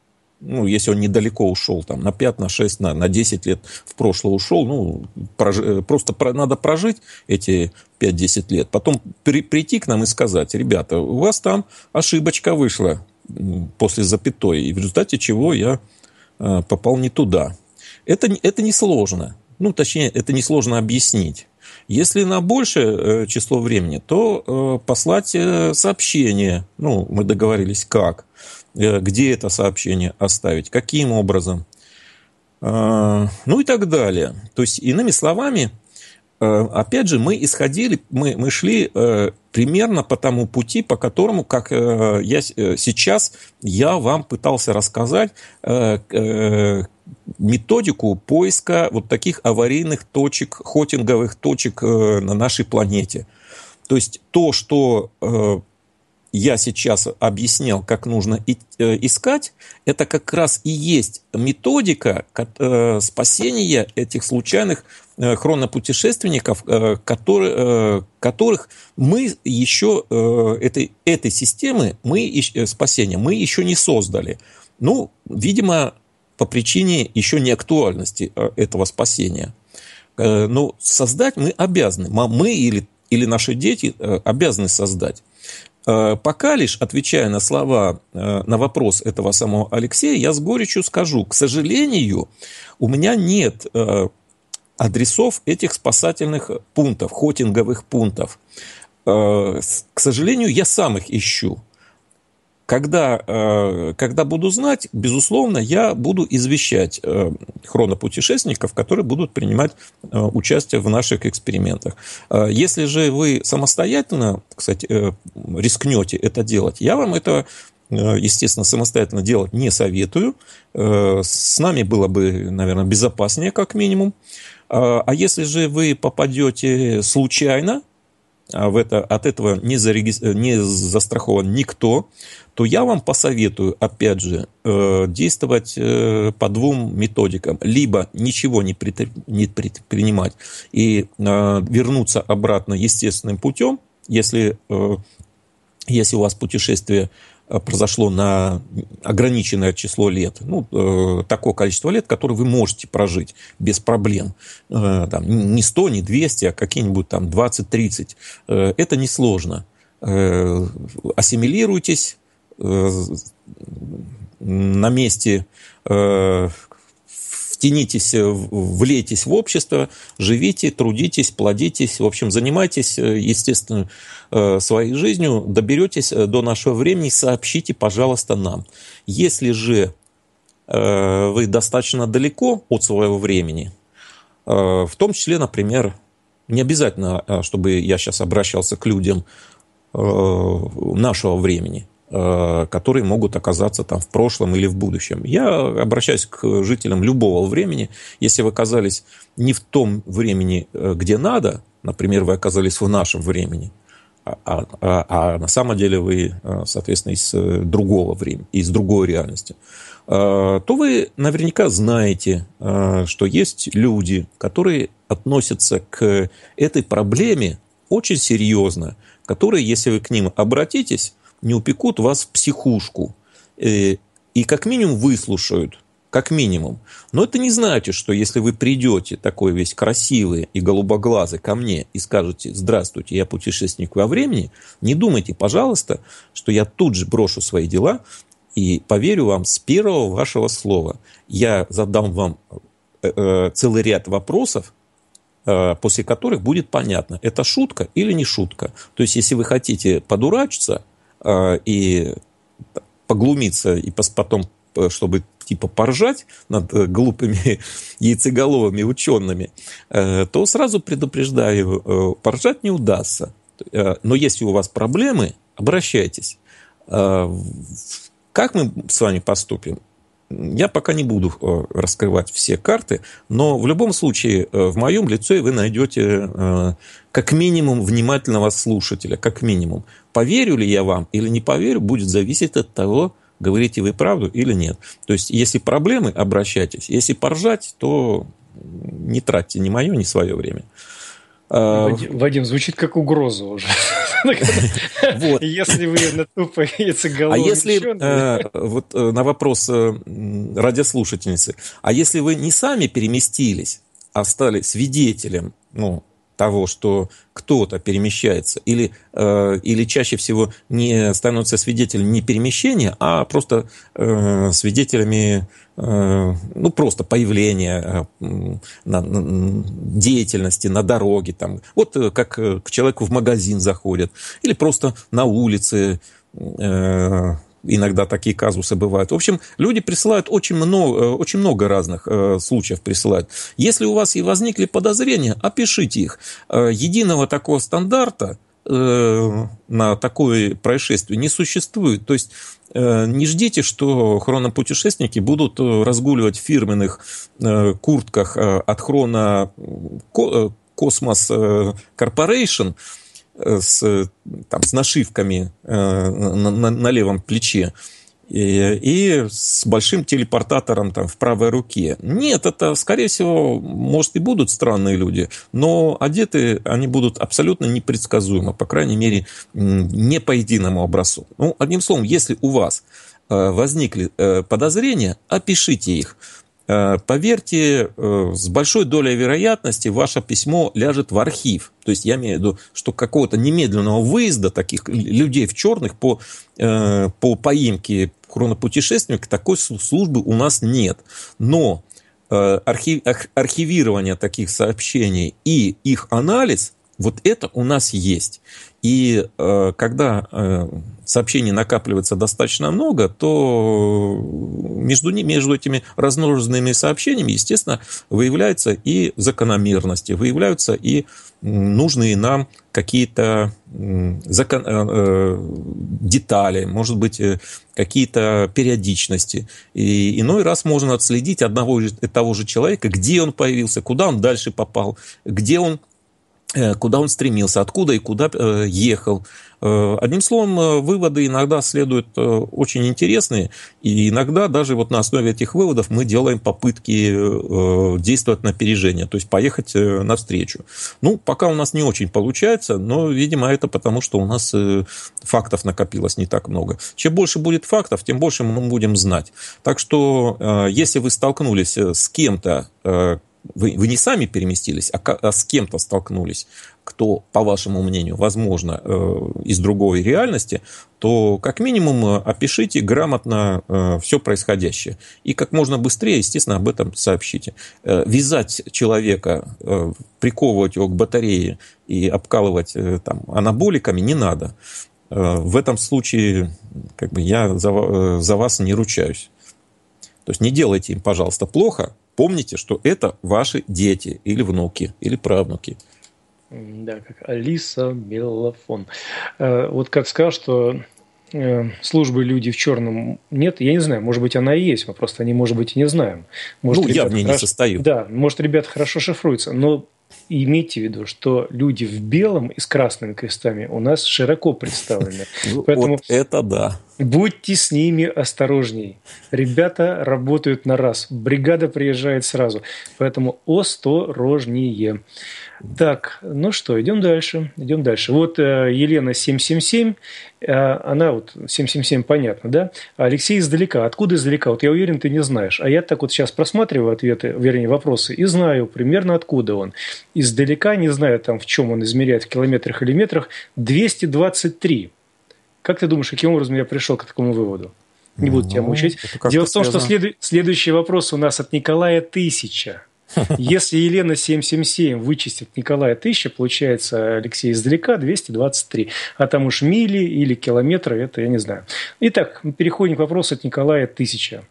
ну, если он недалеко ушел, там, на 5, на 6, на, на 10 лет в прошлое ушел, ну, прож... Э, просто про... надо прожить эти 5-10 лет, потом при... прийти к нам и сказать, ребята, у вас там ошибочка вышла после запятой, и в результате чего я э, попал не туда. Это, это несложно. Ну, точнее, это несложно объяснить. Если на большее э, число времени, то послать сообщение. Ну, мы договорились как. Э, где это сообщение оставить, каким образом, э, ну и так далее. То есть, иными словами, э, опять же, мы исходили, мы, мы шли примерно по тому пути, по которому, как я сейчас, я вам пытался рассказать методику поиска вот таких аварийных точек, хотинговых точек на нашей планете. То есть то, что я сейчас объяснял, как нужно э, искать, это как раз и есть методика э, спасения этих случайных э, хронопутешественников, которых мы еще этой, этой системы мы, спасения мы еще не создали. Ну, видимо, по причине еще не актуальности этого спасения. Но ну, создать мы обязаны. Мы или, или наши дети обязаны создать. Э, пока лишь, отвечая на слова, э, на вопрос этого самого Алексея, я с горечью скажу, к сожалению, у меня нет э, адресов этих спасательных пунктов, хотинговых пунктов. К сожалению, я сам их ищу когда, э, когда буду знать, безусловно, я буду извещать э, хронопутешественников, которые будут принимать э, участие в наших экспериментах. Если же вы самостоятельно, кстати, рискнете это делать, я вам этого, естественно, самостоятельно делать не советую. С нами было бы, наверное, безопаснее, как минимум. А если же вы попадете случайно а в это, от этого не, зареги... Э, не застрахован никто, то я вам посоветую, опять же, э, действовать э, по двум методикам. Либо ничего не, притр... не предпринимать и вернуться обратно естественным путем, если, если у вас путешествие Э, произошло на ограниченное число лет, ну, э, такое количество лет, которое вы можете прожить без проблем, э, там, не 100, не 200, а какие-нибудь там 20-30, э, это несложно. Э, ассимилируйтесь э, на месте э, втянитесь, э, влейтесь в общество, живите, трудитесь, плодитесь, в общем, занимайтесь, э, естественно, э, своей жизнью, доберетесь до нашего времени, сообщите, пожалуйста, нам. Если же вы достаточно далеко от своего времени, в том числе, например, не обязательно, чтобы я сейчас обращался к людям нашего времени – Э, которые могут оказаться там в прошлом или в будущем. Я обращаюсь к жителям любого времени. Если вы оказались не в том времени, э, где надо, например, вы оказались в нашем времени, а, а, а, а на самом деле вы, э, соответственно, из другого времени, из другой реальности, то вы наверняка знаете, что есть люди, которые относятся к этой проблеме очень серьезно, которые, если вы к ним обратитесь, не упекут вас в психушку. Э, и как минимум выслушают, как минимум. Но это не значит, что если вы придете такой весь красивый и голубоглазый ко мне и скажете «Здравствуйте, я путешественник во времени», не думайте, пожалуйста, что я тут же брошу свои дела и поверю вам с первого вашего слова. Я задам вам э, э, целый ряд вопросов, после которых будет понятно, это шутка или не шутка. То есть, если вы хотите подурачиться, а, и поглумиться, и потом, э, чтобы типа поржать над э, глупыми яйцеголовыми учеными, э, то сразу предупреждаю, поржать не удастся. Но если у вас проблемы, обращайтесь. Как мы с вами поступим? Я пока не буду раскрывать все карты, но в любом случае в моем лице вы найдете как минимум внимательного слушателя, как минимум поверю ли я вам или не поверю, будет зависеть от того, говорите вы правду или нет. То есть, если проблемы, обращайтесь. Если поржать, то не тратьте ни мое, ни свое время. А, Вадим, Вадим звучит как угроза уже. Если вы натупа яйцеголовым А если, э, вот э, на вопрос э, радиослушательницы, а если вы не сами переместились, а стали свидетелем ну, того, что кто-то перемещается, или, э, или чаще всего не становятся свидетелями не перемещения, а просто э, свидетелями э, ну, просто появления э, на, на, деятельности на дороге. Там. Вот э, как э, к человеку в магазин заходят, или просто на улице э, иногда такие казусы бывают. В общем, люди присылают очень много, э, очень много разных э, случаев присылают. Если у вас и возникли подозрения, опишите их. Э, единого такого стандарта на такое происшествие не существует. То есть не ждите, что хронопутешественники будут разгуливать в фирменных куртках от хрона Космос Корпорейшн с, там, с нашивками э, на, на, на левом плече и, и с большим телепортатором там, в правой руке. Нет, это, скорее всего, может и будут странные люди, но одеты они будут абсолютно непредсказуемо, по крайней мере, не по единому образцу. Ну, одним словом, если у вас э, возникли э, подозрения, опишите их. Э, поверьте, э, с большой долей вероятности ваше письмо ляжет в архив. То есть я имею в виду, что какого-то немедленного выезда таких людей в черных по, э, по поимке хронопутешественника такой службы у нас нет. Но архив, архивирование таких сообщений и их анализ вот это у нас есть. И когда сообщений накапливается достаточно много, то э, между, ними, между этими разнообразными сообщениями, естественно, выявляются и закономерности, выявляются и нужные нам какие-то э, э, детали, может быть, какие-то периодичности. И иной раз можно отследить одного и того же человека, где он появился, куда он дальше попал, где он куда он стремился, откуда и куда ехал, Э, одним словом, э, выводы иногда следуют э, очень интересные, и иногда даже вот на основе этих выводов мы делаем попытки действовать на опережение, то есть поехать навстречу. Ну, пока у нас не очень получается, но, видимо, это потому, что у нас фактов накопилось не так много. Чем больше будет фактов, тем больше мы будем знать. Так что, если вы столкнулись с кем-то, вы, не сами переместились, а, а с кем-то столкнулись, кто, по вашему мнению, возможно, э, из другой реальности, то как минимум э, опишите грамотно э, все происходящее. И как можно быстрее, естественно, об этом сообщите. Вязать человека, приковывать его к батарее и обкалывать там, анаболиками не надо. В этом случае как бы, я за, за вас не ручаюсь. То есть не делайте им, пожалуйста, плохо. Помните, что это ваши дети или внуки, или правнуки – да, как Алиса Мелофон. Э, вот как сказал, что э, службы «Люди в черном» нет, я не знаю, может быть, она и есть, мы просто они, может быть, и не знаем. Может, ну, я в ней хорошо... не состою. Да, может, ребята хорошо шифруются, но имейте в виду, что люди в белом и с красными крестами у нас широко представлены. Ну, Поэтому вот это да. Будьте с ними осторожней. Ребята работают на раз. Бригада приезжает сразу. Поэтому осторожнее. Так, ну что, идем дальше, идем дальше. Вот э, Елена 777, э, она вот 777, понятно, да? Алексей издалека. Откуда издалека? Вот я уверен, ты не знаешь. А я так вот сейчас просматриваю ответы, вернее, вопросы, и знаю примерно откуда он. Издалека, не знаю там, в чем он измеряет, в километрах или метрах, 223. Как ты думаешь, каким образом я пришел к такому выводу? Не буду ну, тебя мучить. Дело в том, связано. что след... следующий вопрос у нас от Николая Тысяча. Если Елена 777 вычистит Николая 1000, получается, Алексей издалека 223. А там уж мили или километры, это я не знаю. Итак, мы переходим к вопросу от Николая 1000.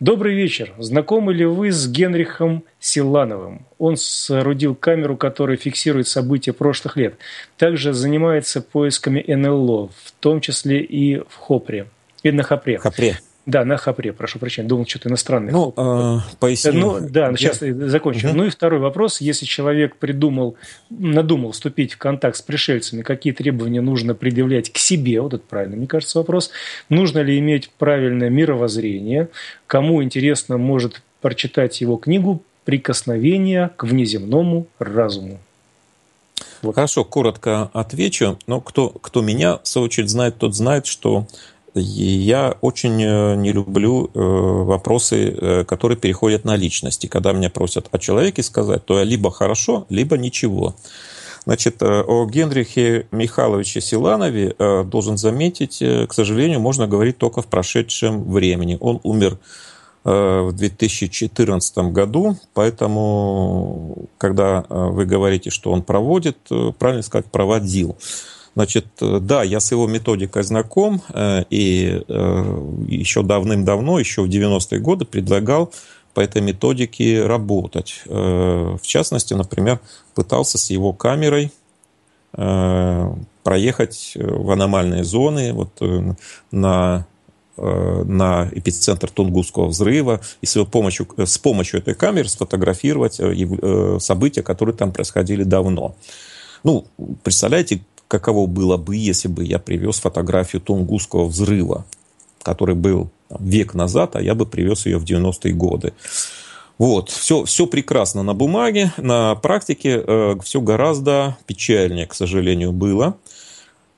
Добрый вечер. Знакомы ли вы с Генрихом Силановым? Он соорудил камеру, которая фиксирует события прошлых лет. Также занимается поисками НЛО, в том числе и в Хопре. И э, на Хопре. Хопре. Да, на Хапре, прошу прощения, думал, что-то иностранный. Ну, э, поясню. Ну, да, сейчас Я... закончу. Угу. Ну и второй вопрос. Если человек придумал, надумал вступить в контакт с пришельцами, какие требования нужно предъявлять к себе? Вот это правильно, мне кажется, вопрос. Нужно ли иметь правильное мировоззрение? Кому интересно, может прочитать его книгу «Прикосновение к внеземному разуму». Вот. Хорошо, коротко отвечу. Но кто, кто меня, в свою очередь, знает, тот знает, что я очень э, не люблю э, вопросы, э, которые переходят на личности. Когда меня просят о человеке сказать, то я либо хорошо, либо ничего. Значит, о Генрихе Михайловиче Силанове должен заметить, к сожалению, можно говорить только в прошедшем времени. Он умер в 2014 году, поэтому, когда вы говорите, что он проводит, правильно сказать, проводил. Значит, да, я с его методикой знаком, э, и э, еще давным-давно, еще в 90-е годы предлагал по этой методике работать. Э, в частности, например, пытался с его камерой проехать в аномальные зоны, вот на на эпицентр Тунгусского взрыва и с, его помощью, с помощью этой камеры сфотографировать события, которые там происходили давно. Ну, представляете, каково было бы, если бы я привез фотографию Тунгусского взрыва, который был век назад, а я бы привез ее в 90-е годы. Вот, все, все прекрасно на бумаге, на практике э, все гораздо печальнее, к сожалению, было.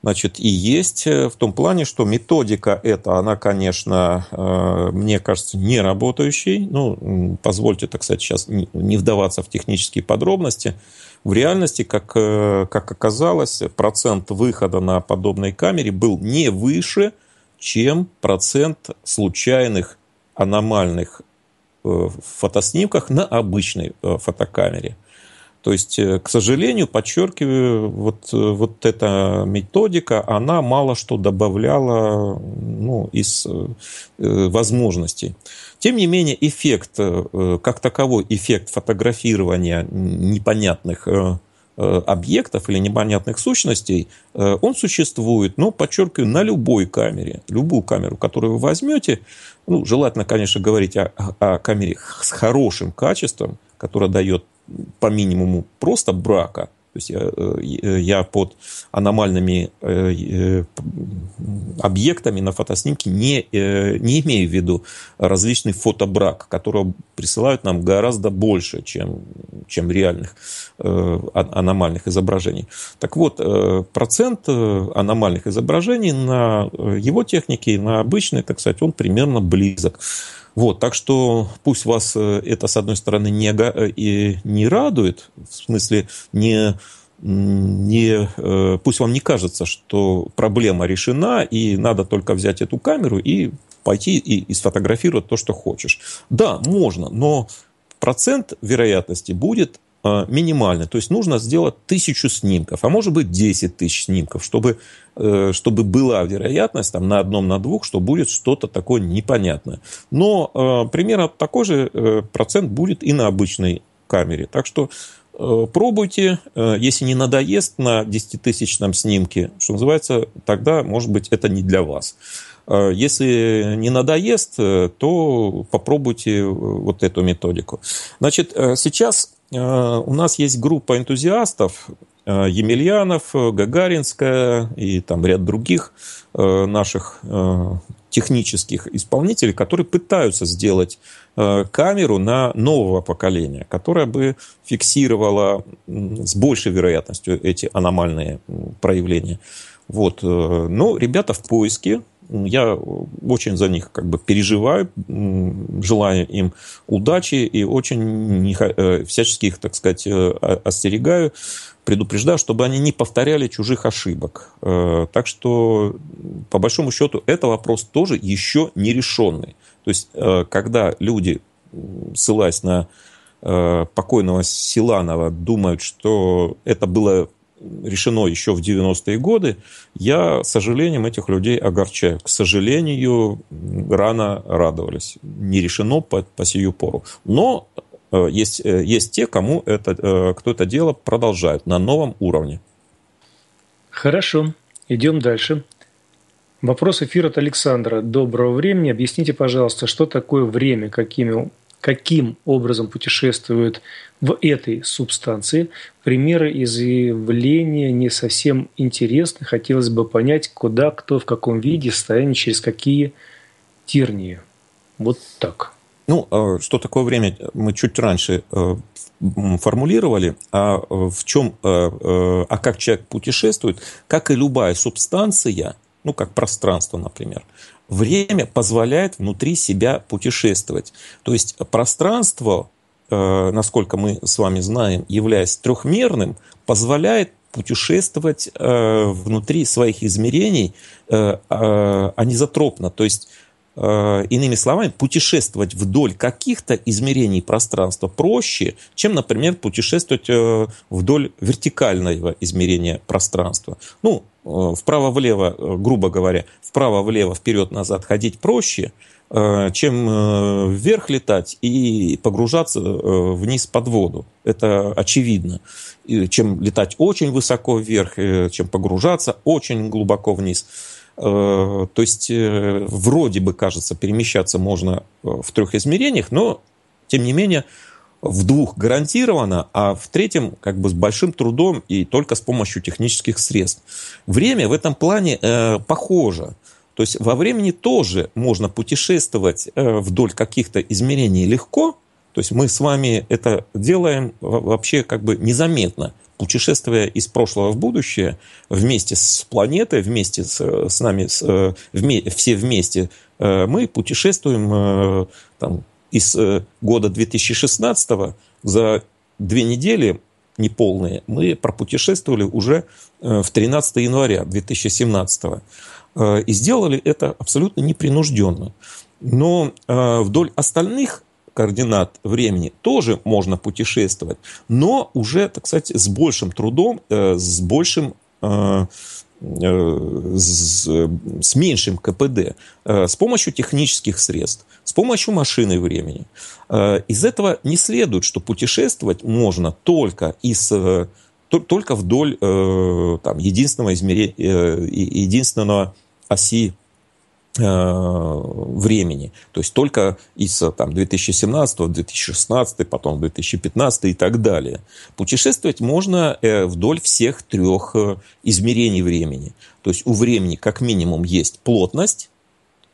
Значит, и есть э, в том плане, что методика эта, она, конечно, э, мне кажется, не работающей. Ну, позвольте, так сказать, сейчас не вдаваться в технические подробности. В реальности, как, э, как оказалось, процент выхода на подобной камере был не выше, чем процент случайных аномальных э, фотоснимках на обычной э, фотокамере. То есть, к сожалению, подчеркиваю, вот, вот эта методика, она мало что добавляла ну, из возможностей. Тем не менее, эффект, э, э, как таковой эффект фотографирования непонятных э, объектов или непонятных сущностей, он существует, но, ну, подчеркиваю, на любой камере. Любую камеру, которую вы возьмете, ну, желательно, конечно, говорить о, о камере с хорошим качеством, которая дает по минимуму просто брака – то есть э, э, я, под аномальными э, объектами на фотоснимке не, не имею в виду различный фотобрак, которого присылают нам гораздо больше, чем, чем реальных аномальных изображений. Так вот, процент аномальных изображений на его технике, и на обычной, так сказать, он примерно близок. Вот, так что пусть вас э, это, с одной стороны, не, э, и не радует, в смысле, не, не, э, пусть вам не кажется, что проблема решена, и надо только взять эту камеру и пойти и, и сфотографировать то, что хочешь. Да, можно, но процент вероятности будет минимальный. То есть нужно сделать тысячу снимков, а может быть 10 тысяч снимков, чтобы Э, чтобы была вероятность там, на одном, на двух, что будет что-то такое непонятное. Но э, примерно такой же э, процент будет и на обычной камере. Так что пробуйте, если не надоест на 10-тысячном снимке, что называется, тогда, может быть, это не для вас. Если не надоест, то попробуйте вот эту методику. Значит, сейчас у нас есть группа энтузиастов, Э, Емельянов, э, Гагаринская и там ряд других э, наших технических исполнителей, которые пытаются сделать камеру на нового поколения, которая бы фиксировала с большей вероятностью эти аномальные проявления. Вот. Но ну, ребята в поиске, я очень за них как бы переживаю, желаю им удачи и очень всячески их, так сказать, остерегаю предупреждаю, чтобы они не повторяли чужих ошибок. Э, так что, по большому счету, это вопрос тоже еще не решенный. То есть, э, когда люди, ссылаясь на э, покойного Силанова, думают, что это было решено еще в 90-е годы, я, с сожалением, этих людей огорчаю. К сожалению, рано радовались. Не решено по, по сию пору. Но Э, есть, э, есть те, кому это, э, кто это дело продолжает на новом уровне. Хорошо, идем дальше. Вопрос эфира от Александра. Доброго времени. Объясните, пожалуйста, что такое время, какими, каким образом путешествуют в этой субстанции. Примеры из не совсем интересны. Хотелось бы понять, куда, кто, в каком виде, состояние, через какие тирнии. Вот так. Ну, э, что такое время, мы чуть раньше э, формулировали, а э, в чем, а как человек путешествует, как и любая субстанция, ну, как пространство, например, время позволяет внутри себя путешествовать. То есть пространство, насколько мы с вами знаем, являясь трехмерным, позволяет путешествовать внутри своих измерений анизотропно, а то есть Э, иными словами, путешествовать вдоль каких-то измерений пространства проще, чем, например, путешествовать э, вдоль вертикального измерения пространства. Ну, э, вправо-влево, грубо говоря, вправо-влево, вперед-назад ходить проще, чем вверх летать и погружаться вниз под воду. Это очевидно. Чем летать очень высоко вверх, чем погружаться очень глубоко вниз. Э, то есть э, вроде бы, кажется, перемещаться можно э, в трех измерениях, но, тем не менее, в двух гарантированно, а в третьем как бы с большим трудом и только с помощью технических средств. Время в этом плане э, похоже. То есть во времени тоже можно путешествовать э, вдоль каких-то измерений легко, то есть мы с вами это делаем вообще как бы незаметно путешествуя из прошлого в будущее вместе с планетой, вместе с, с нами, с, э, вме, все вместе, э, мы путешествуем э, там, из года 2016 за две недели неполные, мы пропутешествовали уже в 13 января 2017 и сделали это абсолютно непринужденно. Но вдоль остальных координат времени тоже можно путешествовать, но уже, так сказать, с большим трудом, э, с большим э, э, с, с меньшим КПД с помощью технических средств, с помощью машины времени. Из этого не следует, что путешествовать можно только из только вдоль там, единственного, измерения, единственного оси Э, времени. То есть только из э, там, 2017, 2016, потом 2015 и так далее. Путешествовать можно э, вдоль всех трех измерений времени. То есть у времени как минимум есть плотность,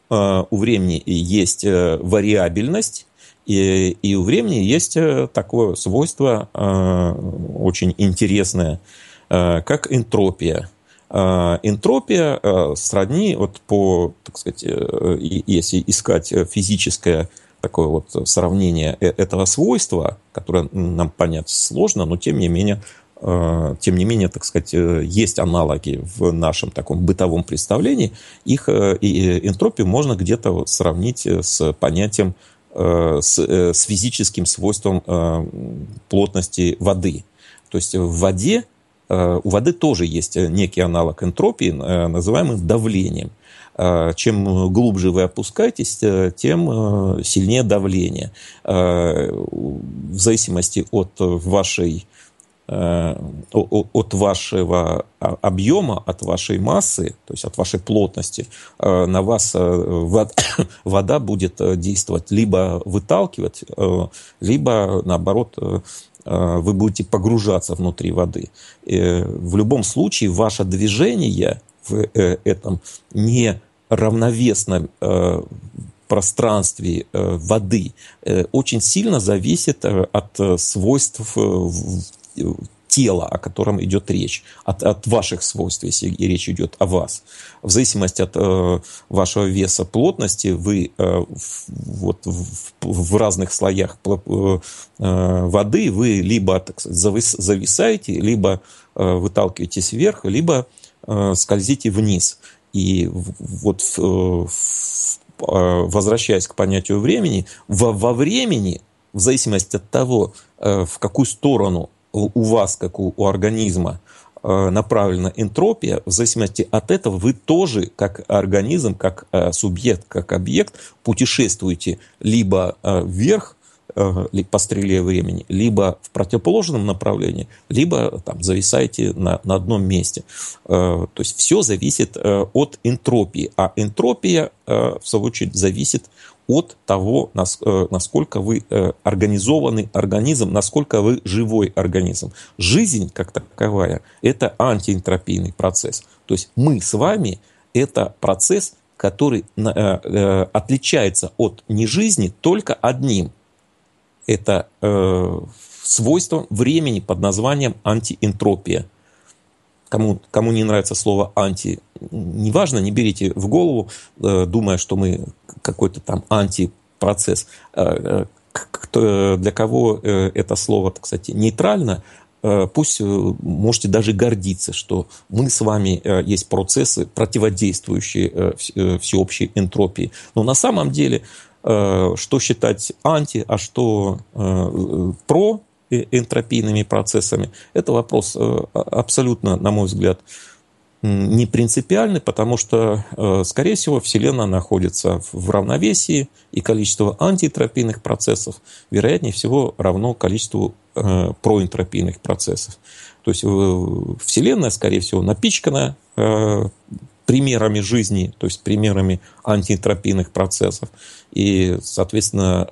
у времени есть вариабельность, и, и у времени есть такое свойство очень интересное, как энтропия. Э, энтропия э, сродни, вот по, так сказать, э, если искать физическое такое вот сравнение этого свойства, которое нам понять сложно, но тем не менее тем не менее, так сказать, есть аналоги в нашем таком бытовом представлении. Их и энтропию можно где-то вот сравнить с понятием, с, с физическим свойством плотности воды. То есть в воде Э, у воды тоже есть э, некий аналог энтропии, э, называемый давлением. Чем глубже вы опускаетесь, тем сильнее давление. В зависимости от вашей от вашего а, объема, от вашей массы, то есть от вашей плотности, на вас вода будет действовать либо выталкивать, либо наоборот Э, вы будете погружаться внутри воды. Э, в любом случае, ваше движение в э, этом неравновесном пространстве воды очень сильно зависит от свойств тела, о котором идет речь, от, от ваших свойств, если речь идет о вас. В зависимости от э, вашего веса плотности, вы э, в, вот в, в разных слоях э, э, воды, вы либо так сказать, завис, зависаете, либо э, выталкиваетесь вверх, либо э, скользите вниз. И вот в, э, в, э, возвращаясь к понятию времени, во, во времени, в зависимости от того, в какую сторону у вас, как у, у организма, э, направлена энтропия, в зависимости от этого вы тоже, как организм, как э, субъект, как объект, путешествуете либо э, вверх, по стреле времени, либо в противоположном направлении, либо там зависаете на, на одном месте. То есть все зависит от энтропии, а энтропия, в свою очередь, зависит от того, э, насколько вы э, организованный организм, насколько вы живой организм. Жизнь как таковая – это антиэнтропийный процесс. То есть мы с вами – это процесс, который э, отличается от нежизни только одним. Это свойство времени под названием антиэнтропия – Кому, кому не нравится слово «анти», неважно, не берите в голову, э, думая, что мы какой-то там антипроцесс. Э, э, для кого это слово, кстати, нейтрально, пусть можете даже гордиться, что мы с вами есть процессы, противодействующие всеобщей энтропии. Но на самом деле, что считать анти, а что про, энтропийными процессами. Это вопрос э, а, абсолютно, на мой взгляд, не принципиальный, потому что, э, скорее всего, Вселенная находится в равновесии, и количество антиэнтропийных процессов, вероятнее всего, равно количеству э, проэнтропийных процессов. То есть Вселенная, скорее всего, напичкана примерами жизни, то есть примерами антиэнтропийных процессов. И, соответственно,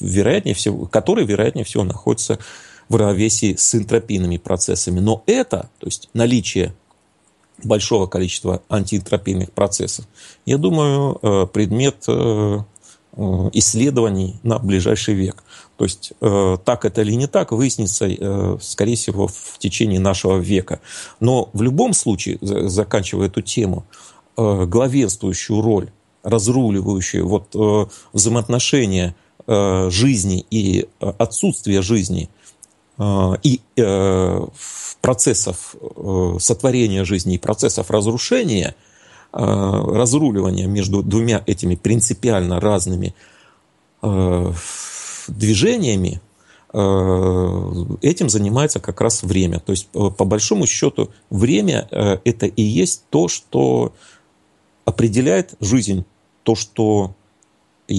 вероятнее всего, который, вероятнее всего, находится в равновесии с энтропийными процессами. Но это, то есть наличие большого количества антиэнтропийных процессов, я думаю, э, предмет э, э, исследований на ближайший век. То есть так это или не так, выяснится, скорее всего, в течение нашего века. Но в любом случае, за, заканчивая эту тему, главенствующую роль, разруливающую вот, взаимоотношения Э, жизни и э, отсутствие жизни э, и процессов сотворения жизни и процессов разрушения, разруливания между двумя этими принципиально разными движениями, этим занимается как раз время. То есть, по большому счету, время – это и есть то, что определяет жизнь, то, что Э,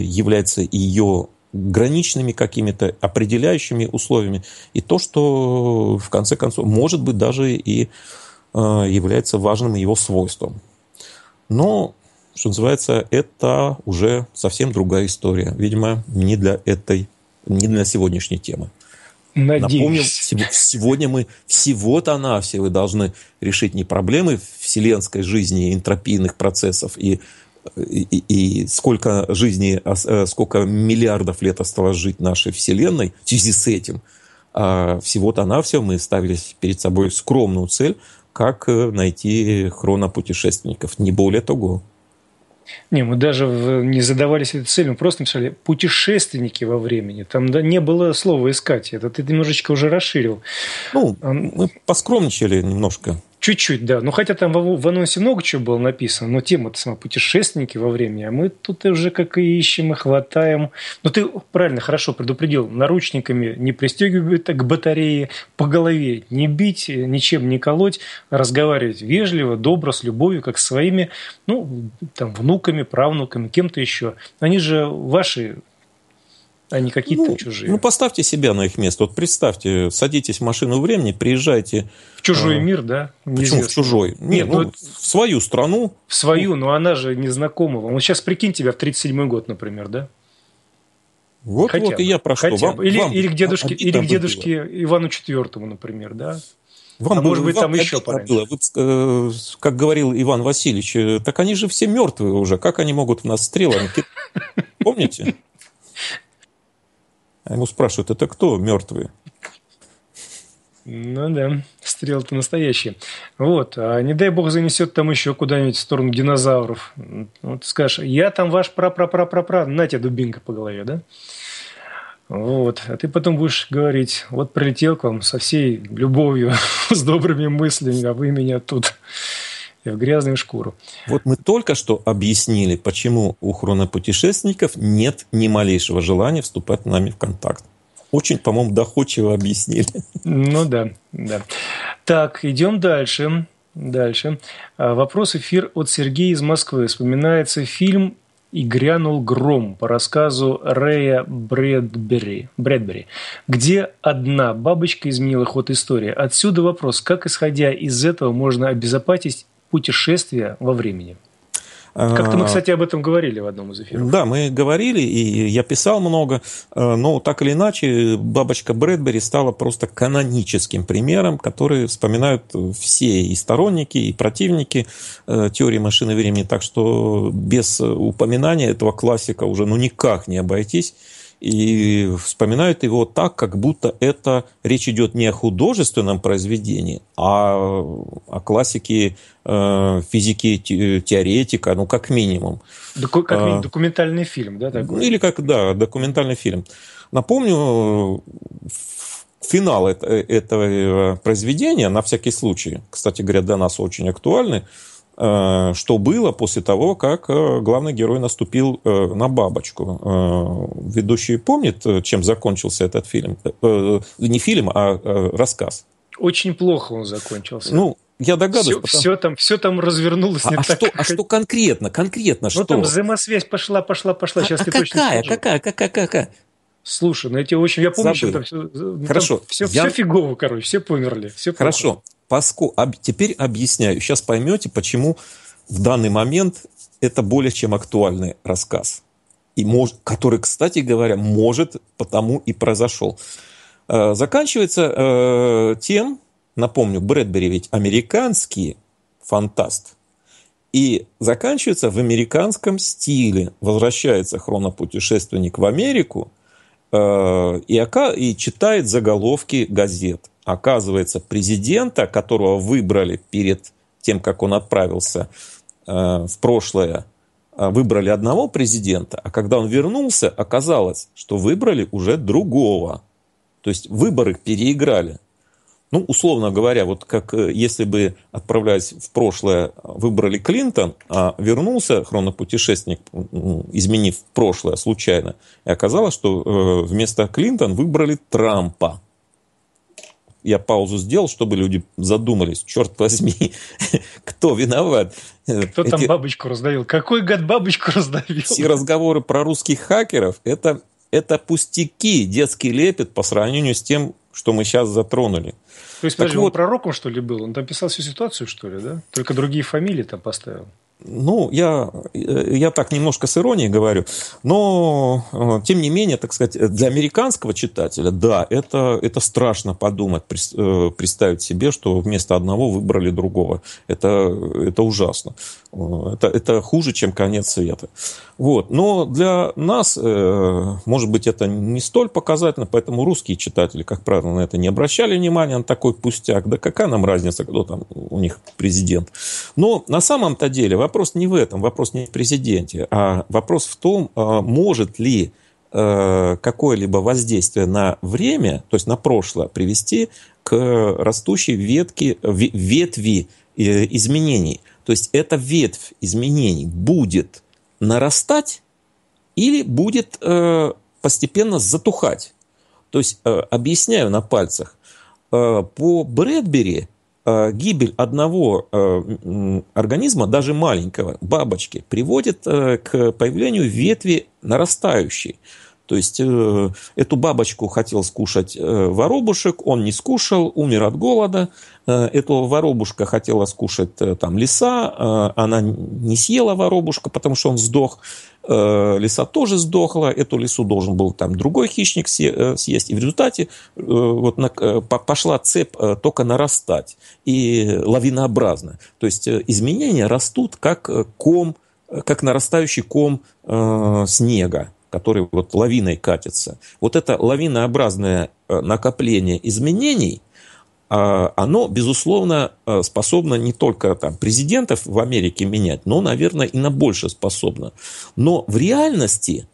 является ее граничными какими-то определяющими условиями, и то, что в конце концов, может быть, даже и э, является важным его свойством. Но, что называется, это уже совсем другая история. Видимо, не для этой, не для сегодняшней темы. Надеюсь. Напомним, сегодня мы всего-то на все вы должны решить не проблемы вселенской жизни, энтропийных процессов и и, и сколько жизни, а, э, сколько миллиардов лет осталось жить нашей Вселенной в связи с этим, а всего-то на все мы ставили перед собой скромную цель, как э, найти хронопутешественников, не более того. Не, мы даже не задавались этой целью, мы просто написали «путешественники во времени». Там да, не было слова «искать». Это ты немножечко уже расширил. Ну, мы поскромничали немножко. Чуть-чуть, да. Ну, хотя там в, в анонсе много чего было написано, но тема-то сама путешественники во времени, а мы тут уже как и ищем, и хватаем. Ну, ты правильно, хорошо предупредил. Наручниками не пристегивать к батарее, по голове не бить, ничем не колоть, разговаривать вежливо, добро, с любовью, как с своими, ну, там, внуками, правнуками, кем-то еще. Они же ваши а не какие-то ну, чужие. Ну, поставьте себя на их место. Вот представьте, садитесь в машину времени, приезжайте... В чужой а, мир, да? Неизвестно. Почему в чужой? Нет, Нет ну, ну в свою страну. В свою, ну, но она же незнакома вам. Вот сейчас прикинь тебя в 37-й год, например, да? Вот, хотя вот бы, и я про хотя что. Вам, или, вам или к дедушке, или к дедушке Ивану IV, например, да? Вам а было, может быть, там еще было. Вы, э, как говорил Иван Васильевич, э, так они же все мертвые уже. Как они могут в нас стрелами? Помните? Ему спрашивают, это кто мертвые? Ну да, стрелы-то настоящие. Вот, а не дай бог занесет там еще куда-нибудь в сторону динозавров. Вот ну, скажешь, я там ваш пра-пра-пра-пра-пра, на тебе дубинка по голове, да? Вот, а ты потом будешь говорить, вот прилетел к вам со всей любовью, с добрыми мыслями, а вы меня тут в грязную шкуру. Вот мы только что объяснили, почему у хронопутешественников нет ни малейшего желания вступать с нами в контакт. Очень, по-моему, доходчиво объяснили. Ну да, да. Так, идем дальше. Дальше. А, вопрос эфир от Сергея из Москвы. Вспоминается фильм «И грянул гром» по рассказу Рэя Брэдбери, Брэдбери, где одна бабочка изменила ход истории. Отсюда вопрос, как, исходя из этого, можно обезопасить путешествие во времени. Как-то мы, а. кстати, об этом говорили в одном из эфиров. Да, мы говорили, и я писал много, э, но так или иначе бабочка Брэдбери стала просто каноническим примером, который вспоминают все и сторонники, и противники э, теории машины времени. Так что без э, упоминания этого классика уже ну никак не обойтись и вспоминают его так, как будто это речь идет не о художественном произведении, а о классике э, физики, теоретика, ну, как минимум. Доку- как а, минимум документальный фильм, да? Такой? Или как, да, документальный фильм. Напомню, финал этого произведения, на всякий случай, кстати говоря, для нас очень актуальный, Э, что было после того, как э, главный герой наступил э, на бабочку. Ведущий помнит, чем закончился этот фильм? Не фильм, а рассказ. Очень плохо он закончился. Ну, я догадываюсь. Все, потому... все, там, все там развернулось а, не а так. Что, а как... А что конкретно? Конкретно ну, что? Ну, там взаимосвязь пошла, пошла, пошла. А, Сейчас а какая, точно скажу. какая, какая, какая? Слушай, ну эти очень... Я помню, Забыл. что там все... Хорошо. Там все, я... все фигово, короче, все померли. Все Хорошо. Плохо. Паску, об, теперь объясняю. Сейчас поймете, почему в данный момент это более чем актуальный рассказ, и мож, который, кстати говоря, может потому и произошел. Э, заканчивается э, тем, напомню, Брэдбери ведь американский фантаст, и заканчивается в американском стиле. Возвращается хронопутешественник в Америку э, и, и читает заголовки газет – Оказывается, президента, которого выбрали перед тем, как он отправился э, в прошлое, э, выбрали одного президента, а когда он вернулся, оказалось, что выбрали уже другого. То есть выборы переиграли. Ну, условно говоря, вот как э, если бы, отправляясь в прошлое, выбрали Клинтон, а вернулся хронопутешественник, изменив прошлое случайно, и оказалось, что вместо Клинтон выбрали Трампа я паузу сделал, чтобы люди задумались, черт возьми, кто виноват. Кто Эти... там бабочку раздавил? Какой гад бабочку раздавил? Все разговоры про русских хакеров – это, это пустяки, детский лепет по сравнению с тем, что мы сейчас затронули. То есть, так подожди, вот... он пророком, что ли, был? Он там писал всю ситуацию, что ли, да? Только другие фамилии там поставил ну, я, э, я так немножко с иронией говорю, но, э, тем не менее, так сказать, для американского читателя, да, это, это страшно подумать, э, представить себе, что вместо одного выбрали другого. Это, это ужасно. Это, это хуже, чем конец света. Вот. Но для нас, может быть, это не столь показательно, поэтому русские читатели, как правило, на это не обращали внимания, на такой пустяк. Да какая нам разница, кто там у них президент. Но на самом-то деле, вопрос не в этом, вопрос не в президенте, а вопрос в том, а, может ли э, какое-либо воздействие на время, то есть на прошлое, привести к растущей ветке, ветви э, изменений. То есть эта ветвь изменений будет нарастать или будет э, постепенно затухать. То есть объясняю на пальцах. По Брэдбери Э, гибель одного э, организма, даже маленького, бабочки, приводит э, к появлению ветви нарастающей. То есть э, эту бабочку хотел скушать э, воробушек, он не скушал, умер от голода. Э, эту воробушка хотела скушать э, там лиса, э, она не съела воробушка, потому что он сдох. Э, лиса тоже сдохла, эту лису должен был там другой хищник э, съесть. И в результате э, вот на, э, пошла цепь э, только нарастать и лавинообразно. То есть э, изменения растут как э, ком, э, как нарастающий ком э, снега который вот лавиной катится, вот это лавинообразное э, накопление изменений, а, оно, безусловно, э, способно не только там, президентов в Америке менять, но, наверное, и на больше способно. Но в реальности,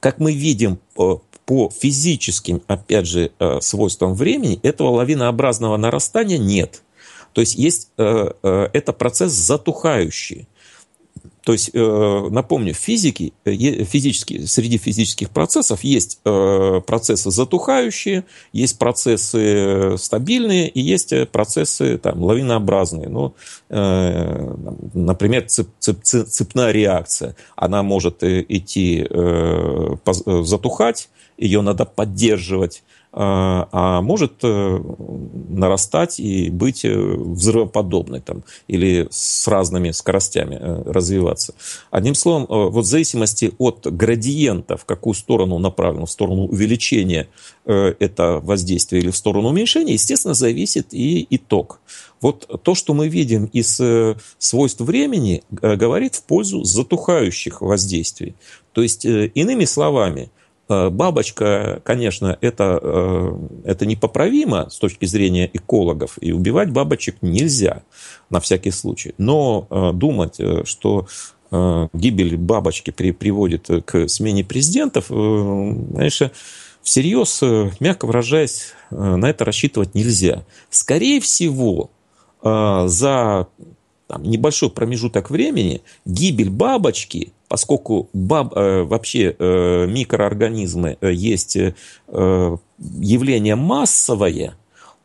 как мы видим э, по физическим, опять же, свойствам времени, этого лавинообразного нарастания нет – то есть, есть э, э, это процесс затухающий. То есть, э, напомню, в физике, э, физически, среди физических процессов есть э, процессы затухающие, есть процессы стабильные и есть процессы там, лавинообразные. Ну, например, цеп, цеп, цепная реакция. Она может идти затухать, ее надо поддерживать, а, а может э, нарастать и быть э, взрывоподобной там, или с разными скоростями э, развиваться. Одним словом, вот в зависимости от градиента, в какую сторону направлено, в сторону увеличения это воздействие или в сторону уменьшения, естественно, зависит и итог. Вот то, что мы видим из свойств времени, говорит в пользу затухающих воздействий. То есть, иными словами, Э, бабочка, конечно, это, э, это непоправимо с точки зрения экологов, и убивать бабочек нельзя на всякий случай. Но э, думать, что гибель бабочки при, приводит к смене президентов, знаешь, всерьез, мягко выражаясь, на это рассчитывать нельзя. Скорее всего, за там, небольшой промежуток времени гибель бабочки – поскольку баб, э, вообще э, микроорганизмы э, есть э, явление массовое,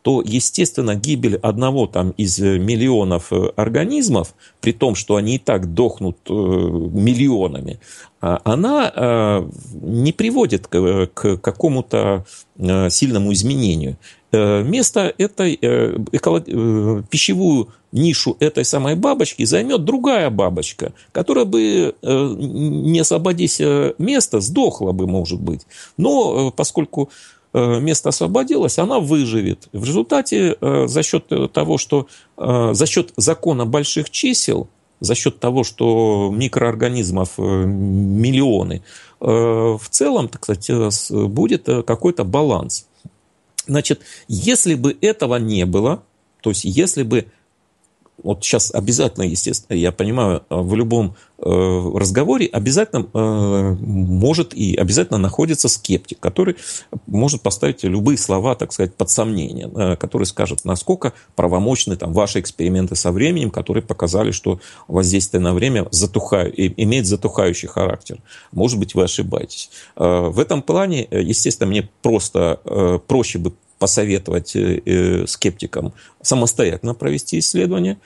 то, естественно, гибель одного там из э, миллионов э, организмов, при том, что они и так дохнут э, миллионами, а, она не приводит к какому-то сильному изменению. Э, место этой э, эколог... Э, пищевую нишу этой самой бабочки займет другая бабочка, которая бы, не освободясь места, сдохла бы, может быть. Но поскольку место освободилось, она выживет. В результате за счет того, что за счет закона больших чисел, за счет того, что микроорганизмов миллионы, в целом, так сказать, будет какой-то баланс. Значит, если бы этого не было, то есть если бы вот сейчас обязательно, естественно, я понимаю, э, в любом э, разговоре обязательно э, может и обязательно находится скептик, который может поставить любые слова, так сказать, под сомнение, который скажет, насколько правомочны там ваши эксперименты со временем, которые показали, что воздействие на время затухаю, имеет затухающий характер. Может быть, вы ошибаетесь. В этом плане, естественно, мне просто проще бы посоветовать э, э, скептикам самостоятельно провести исследование,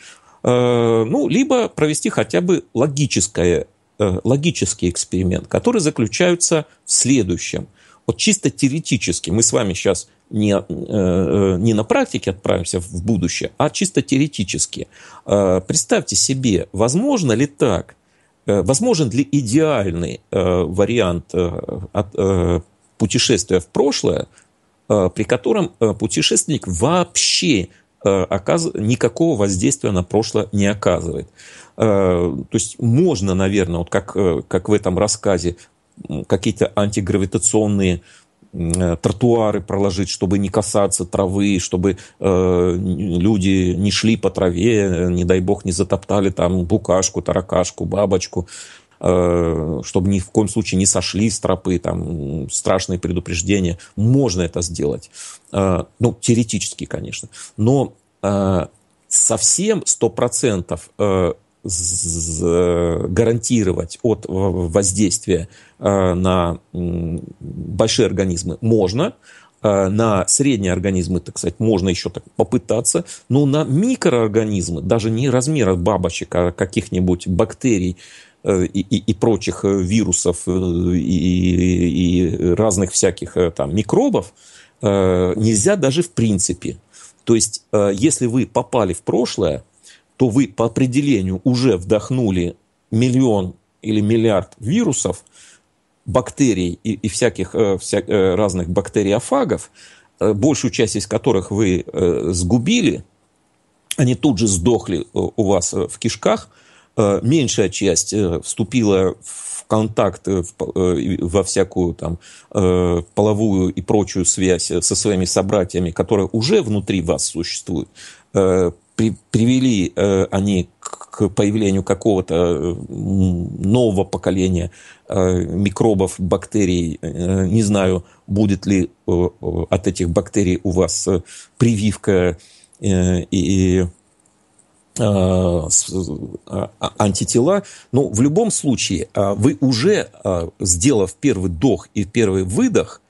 э, ну, либо провести хотя бы логическое, логический эксперимент, который заключается в следующем. Вот чисто теоретически, мы с вами сейчас не, не на практике отправимся в будущее, а чисто теоретически. Представьте себе, возможно ли так, возможен ли идеальный вариант путешествия в прошлое Э, при котором э, путешественник вообще э, никакого воздействия на прошлое не оказывает. То есть можно, наверное, вот как, как в этом рассказе, какие-то антигравитационные тротуары проложить, чтобы не касаться травы, чтобы люди не шли по траве, не дай бог не затоптали там букашку, таракашку, бабочку. Э, чтобы ни в коем случае не сошли с тропы, там, страшные предупреждения. Можно это сделать. Э, ну, теоретически, конечно. Но э, совсем 100% гарантировать от воздействия на большие организмы можно, на средние организмы, так сказать, можно еще так попытаться, но на микроорганизмы, даже не размера бабочек, а каких-нибудь бактерий, Э, и, и, и прочих э, вирусов э, и, и, и разных всяких там микробов нельзя даже в принципе. То есть, если вы попали в прошлое, то вы по определению уже вдохнули миллион или миллиард вирусов, бактерий и, и всяких вся, разных бактериофагов, большую часть из которых вы сгубили, они тут же сдохли у вас в кишках – Э, меньшая часть э, вступила в контакт э, во всякую там половую и прочую связь со своими собратьями, которые уже внутри вас существуют, при, привели они к, появлению какого-то нового поколения микробов, бактерий. не знаю, будет ли от этих бактерий у вас прививка э, и Э, э, а, антитела. Но ну, в любом случае, э, вы уже, сделав первый вдох и первый выдох,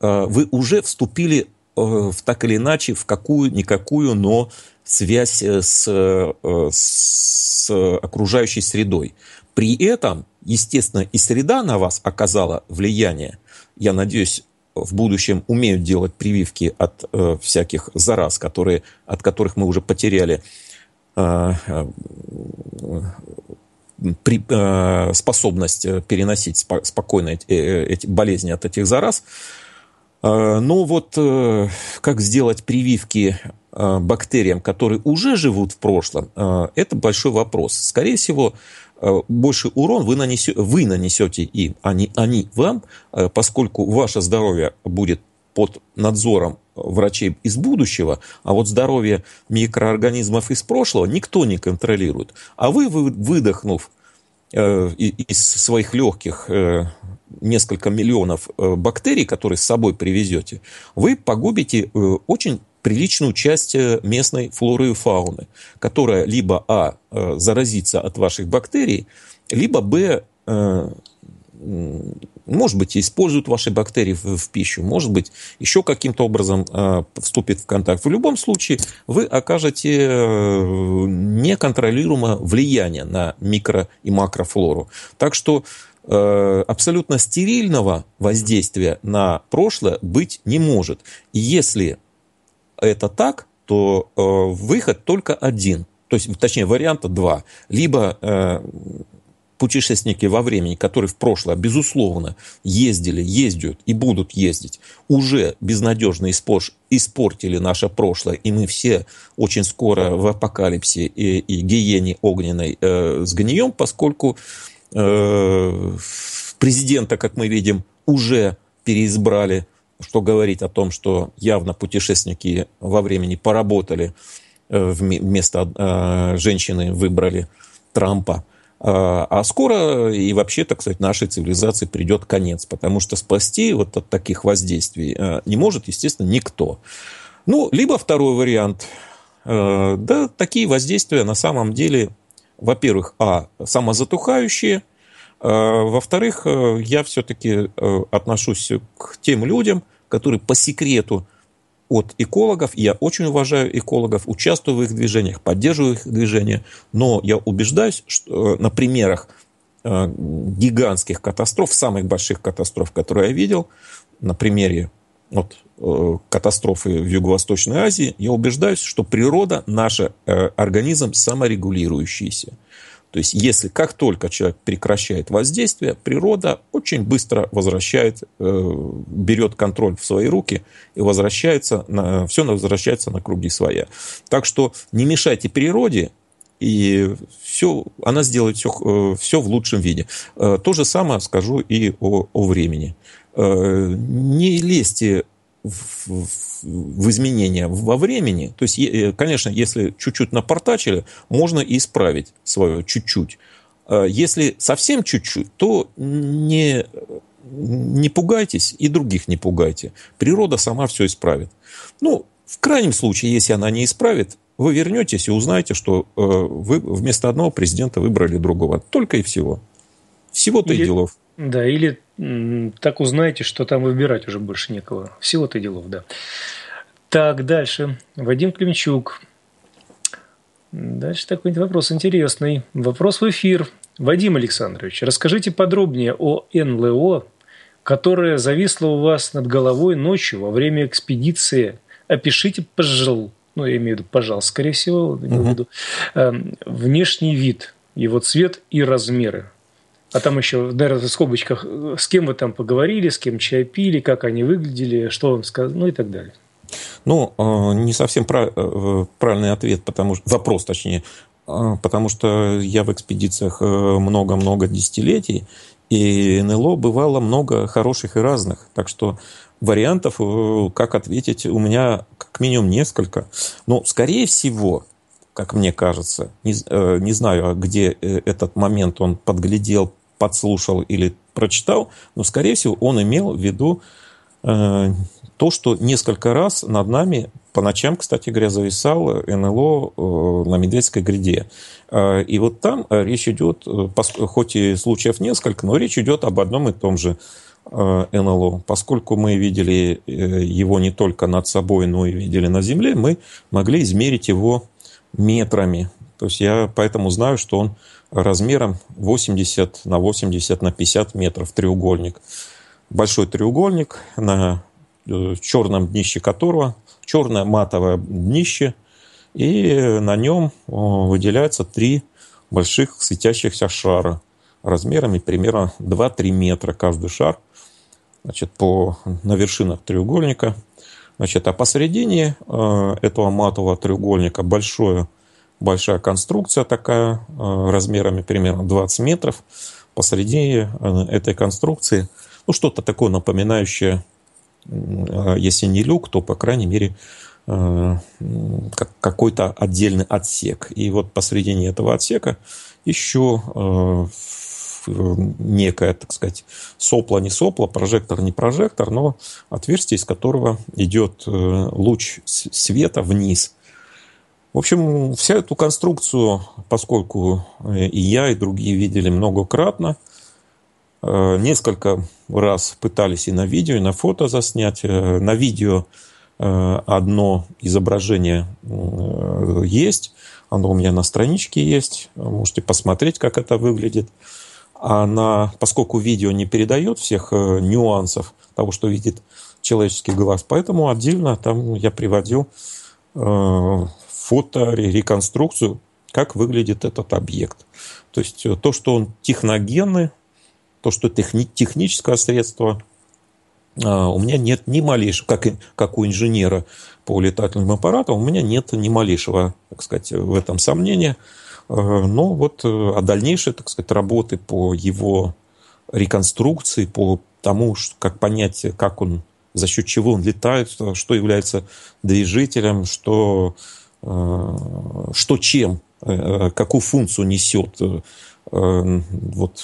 вы уже вступили в так или иначе в какую-никакую, но связь с, с окружающей средой. При этом, естественно, и среда на вас оказала влияние. Я надеюсь, в будущем умеют делать прививки от э, всяких зараз, которые, от которых мы уже потеряли Э, при, э, способность переносить спо, спокойно эти, э, эти болезни от этих зараз. Э, но ну вот как сделать прививки бактериям, которые уже живут в прошлом, это большой вопрос. Скорее всего, больше урон вы, нанесе, вы нанесете им, а не они вам, поскольку ваше здоровье будет под надзором врачей из будущего, а вот здоровье микроорганизмов из прошлого никто не контролирует. А вы, выдохнув э, из своих легких э, несколько миллионов э, бактерий, которые с собой привезете, вы погубите очень приличную часть местной флоры и фауны, которая либо а заразится от ваших бактерий, либо б может быть, используют ваши бактерии в, в пищу, может быть, еще каким-то образом э, вступит в контакт. В любом случае, вы окажете э, неконтролируемое влияние на микро- и макрофлору. Так что э, абсолютно стерильного воздействия на прошлое быть не может. И если это так, то э, выход только один – то есть, точнее, варианта два. Либо э, путешественники во времени, которые в прошлое, безусловно, ездили, ездят и будут ездить, уже безнадежно испортили наше прошлое, и мы все очень скоро в апокалипсе и, и гиене огненной э, сгнием, поскольку э, президента, как мы видим, уже переизбрали, что говорит о том, что явно путешественники во времени поработали, э, вместо э, женщины выбрали Трампа. А, а скоро и вообще так сказать, нашей цивилизации придет конец, потому что спасти вот от таких воздействий э, не может, естественно, никто. Ну, либо второй вариант. Э, да, такие воздействия на самом деле, во-первых, а, самозатухающие, э, во-вторых, я все-таки отношусь к тем людям, которые по секрету от экологов, я очень уважаю экологов, участвую в их движениях, поддерживаю их движения, но я убеждаюсь, что э, на примерах э, гигантских катастроф, самых больших катастроф, которые я видел, на примере вот, э, катастрофы в Юго-Восточной Азии, я убеждаюсь, что природа, наш организм саморегулирующийся. То есть, если как только человек прекращает воздействие, природа очень быстро возвращает, э, берет контроль в свои руки и возвращается, на, все возвращается на круги своя. Так что не мешайте природе, и все, она сделает все, э, все в лучшем виде. Э, то же самое скажу и о, о времени. Не лезьте в, в, изменения во времени. То есть, э, конечно, если чуть-чуть напортачили, можно исправить свое чуть-чуть. А если совсем чуть-чуть, то не, не пугайтесь и других не пугайте. Природа сама все исправит. Ну, в крайнем случае, если она не исправит, вы вернетесь и узнаете, что э, вы вместо одного президента выбрали другого. Только и всего. Всего-то и делов. Да, или так узнаете, что там выбирать уже больше некого. Всего-то делов, да. Так, дальше. Вадим Климчук. Дальше такой вопрос интересный. Вопрос в эфир. Вадим Александрович, расскажите подробнее о НЛО, которое зависло у вас над головой ночью во время экспедиции. Опишите, пожалуйста, ну, я имею в виду, пожалуйста, скорее всего, не буду. виду, эм, внешний вид, его цвет и размеры а там еще, наверное, в скобочках, э, с кем вы там поговорили, с кем чай пили, как они выглядели, что вам сказали, ну и так далее. Ну, э, не совсем э, правильный ответ, потому что вопрос, точнее, потому что я в экспедициях много-много десятилетий, и НЛО бывало много хороших и разных. Так что вариантов, как ответить, у меня как минимум несколько. Но, скорее всего, как мне кажется, не, не знаю, а где этот момент он подглядел, подслушал или прочитал, но, скорее всего, он имел в виду э, то, что несколько раз над нами по ночам, кстати говоря, зависало НЛО э, на Медведской гряде. Э, и вот там э, речь идет, хоть и случаев несколько, но речь идет об одном и том же НЛО. Поскольку мы видели его не только над собой, но и видели на Земле, мы могли измерить его метрами. То есть я поэтому знаю, что он размером 80 на 80 на 50 метров треугольник. Большой треугольник, на э, черном днище которого черное матовое днище, и на нем э, выделяются три больших светящихся шара размерами примерно 2-3 метра каждый шар значит, по, на вершинах треугольника. Значит, а посередине э, этого матового треугольника большое большая конструкция такая, э, размерами примерно 20 метров. Посреди э, этой конструкции, ну, что-то такое напоминающее, э, если не люк, то, по крайней мере, какой-то отдельный отсек. И вот посредине этого отсека еще некое, так сказать, сопло, не сопло, прожектор, не прожектор, но отверстие, из которого идет луч света вниз. В общем, вся эту конструкцию, поскольку и я, и другие видели многократно, э, несколько раз пытались и на видео, и на фото заснять. Э, на видео э, одно изображение есть, оно у меня на страничке есть, можете посмотреть, как это выглядит. А на, поскольку видео не передает всех нюансов того, что видит человеческий глаз, поэтому отдельно там я приводил фотореконструкцию, как выглядит этот объект. То есть э, то, что он техногенный, то, что техни- техническое средство, а, у меня нет ни малейшего, как, как у инженера по летательным аппаратам, у меня нет ни малейшего, так сказать, в этом сомнения. А, но вот о э, а дальнейшей, так сказать, работы по его реконструкции, по тому, как понять, как он, за счет чего он летает, что является движителем, что Э, что чем, э, э, какую функцию несет вот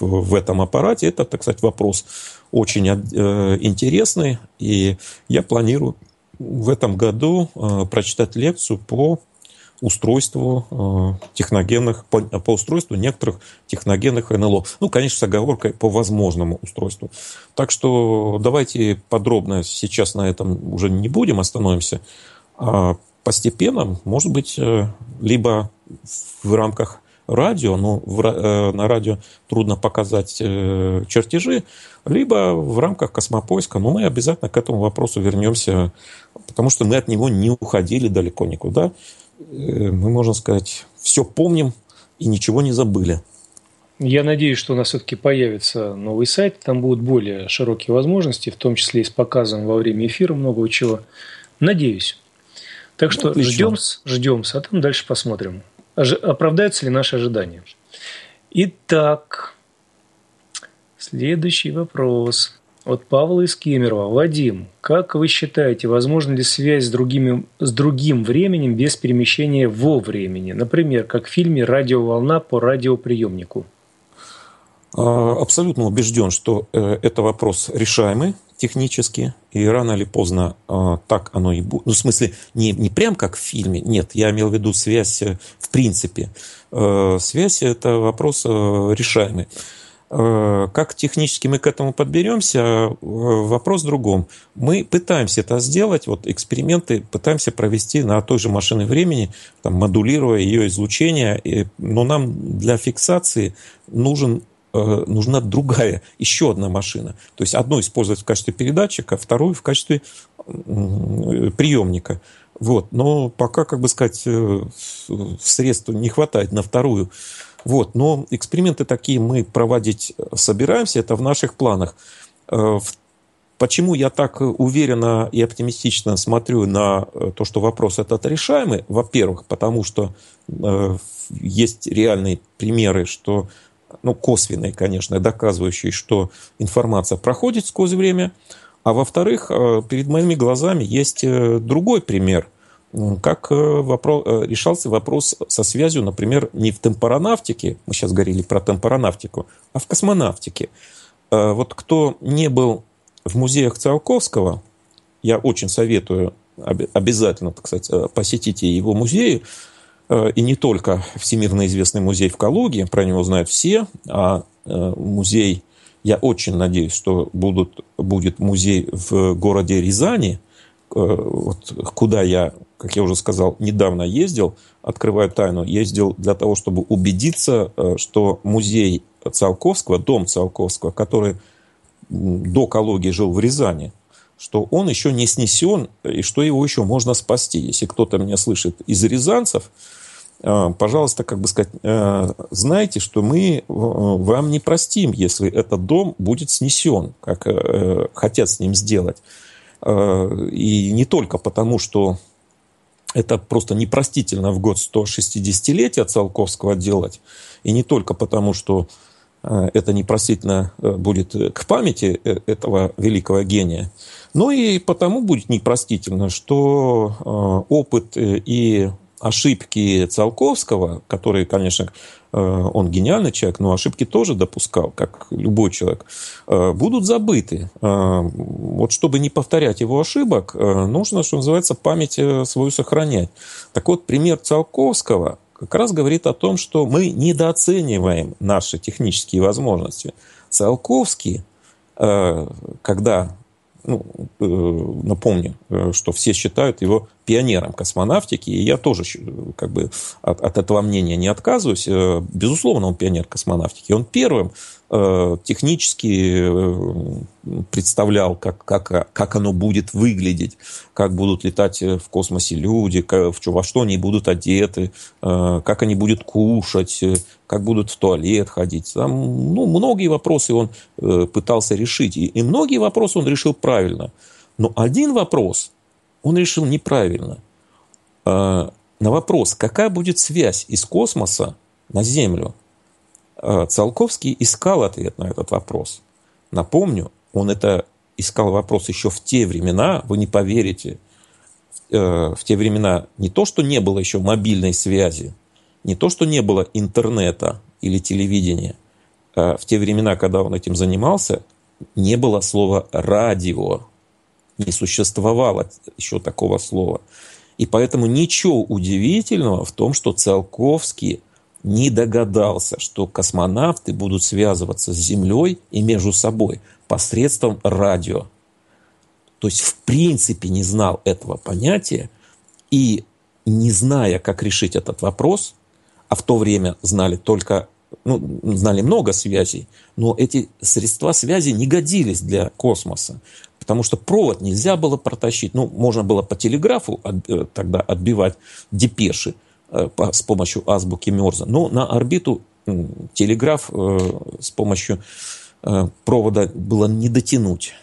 в этом аппарате, это, так сказать, вопрос очень интересный. И я планирую в этом году прочитать лекцию по устройству техногенных, по, устройству некоторых техногенных НЛО. Ну, конечно, с оговоркой по возможному устройству. Так что давайте подробно сейчас на этом уже не будем, остановимся. А постепенно, может быть, э, либо в рамках радио, но в, э, на радио трудно показать э, чертежи, либо в рамках космопоиска. Но мы обязательно к этому вопросу вернемся, потому что мы от него не уходили далеко никуда. мы, можно сказать, все помним и ничего не забыли. Я надеюсь, что у нас все-таки появится новый сайт, там будут более широкие возможности, в том числе и с показом во время эфира много чего. Надеюсь. Так что ну, ждем, ждем, а там дальше посмотрим, оправдаются ли наши ожидания. Итак, следующий вопрос Вот Павла из Кемерово. Вадим, как вы считаете, возможна ли связь с, другими, с другим временем без перемещения во времени? Например, как в фильме «Радиоволна по радиоприемнику». А, абсолютно убежден, что э, это вопрос решаемый технически, и рано или поздно э, так оно и будет. Ну, в смысле, не, не прям как в фильме, нет, я имел в виду связь э, в принципе. Э, связь – это вопрос э, решаемый. Э, как технически мы к этому подберемся, э, вопрос в другом. Мы пытаемся это сделать, вот эксперименты пытаемся провести на той же машине времени, там, модулируя ее излучение, и, но нам для фиксации нужен Э, нужна другая, еще одна машина. То есть одну использовать в качестве передатчика, а вторую в качестве э, приемника. Вот. Но пока, как бы сказать, э, средств не хватает на вторую. Вот. Но эксперименты такие мы проводить собираемся, это в наших планах. Почему я так уверенно и оптимистично смотрю на то, что вопрос этот решаемый? Во-первых, потому что есть реальные примеры, что ну, косвенные, конечно, доказывающие, что информация проходит сквозь время. А во-вторых, э, перед моими глазами есть э, другой пример, как э, вопрос, решался вопрос со связью, например, не в темпоронавтике, мы сейчас говорили про темпоронавтику, а в космонавтике. Вот кто не был в музеях Циолковского, я очень советую обязательно, так сказать, посетите его музеи, Э, и не только всемирно известный музей в Калуге, про него знают все, а э, музей, я очень надеюсь, что будут, будет музей в городе Рязани, э, вот, куда я, как я уже сказал, недавно ездил, открывая тайну, ездил для того, чтобы убедиться, что музей Циолковского, дом Циолковского, который до Калуги жил в Рязани, что он еще не снесен и что его еще можно спасти. Если кто-то меня слышит из рязанцев, а, пожалуйста, как бы сказать, э, знайте, что мы э, вам не простим, если этот дом будет снесен, как э, хотят с ним сделать. И не только потому, что это просто непростительно в год 160-летия Циолковского делать, и не только потому, что это непростительно будет к памяти этого великого гения, но и потому будет непростительно, что опыт и ошибки Циолковского, которые, конечно, э, он гениальный человек, но ошибки тоже допускал, как любой человек, э, будут забыты. Э, вот чтобы не повторять его ошибок, нужно, что называется, память свою сохранять. Так вот, пример Циолковского как раз говорит о том, что мы недооцениваем наши технические возможности. Циолковский, когда ну, э, напомню, э, что все считают его пионером космонавтики, и я тоже как бы от, от этого мнения не отказываюсь. Э, безусловно, он пионер космонавтики. Он первым Э, технически э, представлял, как, как, как оно будет выглядеть, как будут летать э, в космосе люди, как, во что они будут одеты, как они будут кушать, как будут в туалет ходить. Там, ну, многие вопросы он пытался решить. И, и многие вопросы он решил правильно. Но один вопрос он решил неправильно. На вопрос, какая будет связь из космоса на Землю – Э, Циолковский искал ответ на этот вопрос. Напомню, он это искал вопрос еще в те времена, вы не поверите, э, в те времена не то, что не было еще мобильной связи, не то, что не было интернета или телевидения, э, в те времена, когда он этим занимался, не было слова «радио», не существовало еще такого слова. И поэтому ничего удивительного в том, что Циолковский не догадался, что космонавты будут связываться с Землей и между собой посредством радио. То есть, в принципе, не знал этого понятия. И не зная, как решить этот вопрос, а в то время знали только, ну, знали много связей, но эти средства связи не годились для космоса, потому что провод нельзя было протащить. Ну, можно было по телеграфу от, э, тогда отбивать депеши – Э, с помощью азбуки Мерза. Но ну, на орбиту телеграф э, с помощью э, провода было не дотянуть.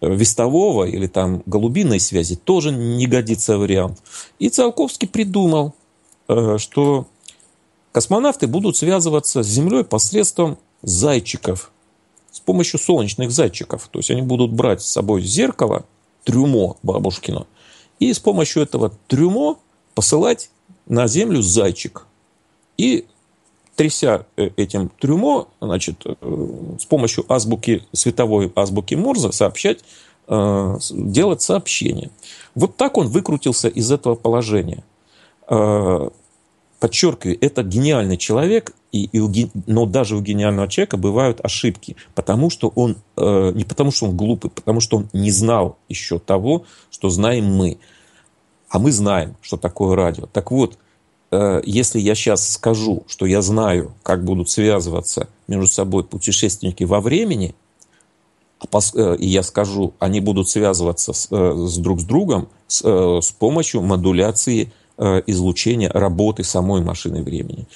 Вестового или там голубиной связи тоже не годится вариант. И Циолковский придумал, что космонавты будут связываться с Землей посредством зайчиков, с помощью солнечных зайчиков. То есть они будут брать с собой зеркало, трюмо бабушкино, и с помощью этого трюмо – посылать на землю зайчик. И тряся э, этим трюмо, значит, э, с помощью азбуки, световой азбуки Морзе сообщать, э, делать сообщение. Вот так он выкрутился из этого положения. Подчеркиваю, это гениальный человек, и, и у, но даже у гениального человека бывают ошибки, потому что он, не потому что он глупый, потому что он не знал еще того, что знаем мы. А мы знаем, что такое радио. Так вот, э, если я сейчас скажу, что я знаю, как будут связываться между собой путешественники во времени, а э, и я скажу, они будут связываться с, э, с друг с другом с, с помощью модуляции излучения работы самой машины времени.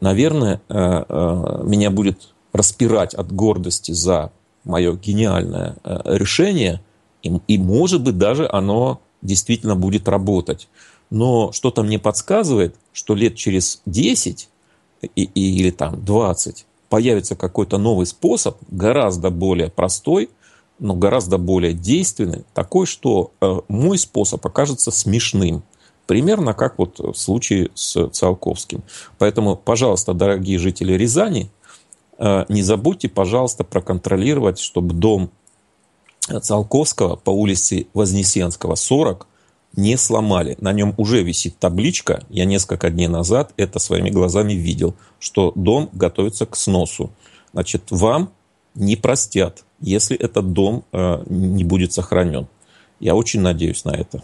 Наверное, меня будет распирать от гордости за мое гениальное решение, и, и может быть даже оно действительно будет работать. Но что-то мне подсказывает, что лет через 10 и, и, или там 20 появится какой-то новый способ, гораздо более простой, но гораздо более действенный, такой, что э, мой способ окажется смешным. Примерно как вот в случае с Циолковским. Поэтому, пожалуйста, дорогие жители Рязани, э, не забудьте, пожалуйста, проконтролировать, чтобы дом Циолковского по улице Вознесенского, 40, не сломали. На нем уже висит табличка. Я несколько дней назад это своими глазами видел, что дом готовится к сносу. Значит, вам не простят, если этот дом э, не будет сохранен. Я очень надеюсь на это.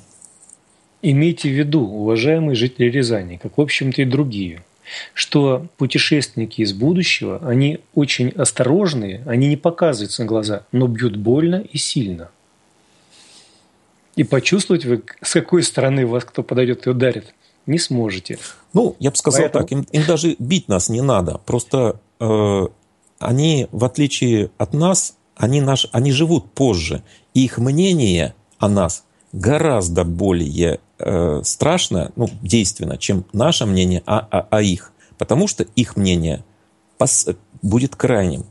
Имейте в виду, уважаемые жители Рязани, как, в общем-то, и другие – что путешественники из будущего, они очень осторожные, они не показываются на глаза, но бьют больно и сильно. И почувствовать вы, с какой стороны вас кто подойдет и ударит, не сможете. Ну, я бы сказал Поэтому... так, им, им даже бить нас не надо. Просто э, они, в отличие от нас, они, наш, они живут позже. И их мнение о нас гораздо более э, страшно, ну, действенно, чем наше мнение о, о, о их. Потому что их мнение пос, будет крайним.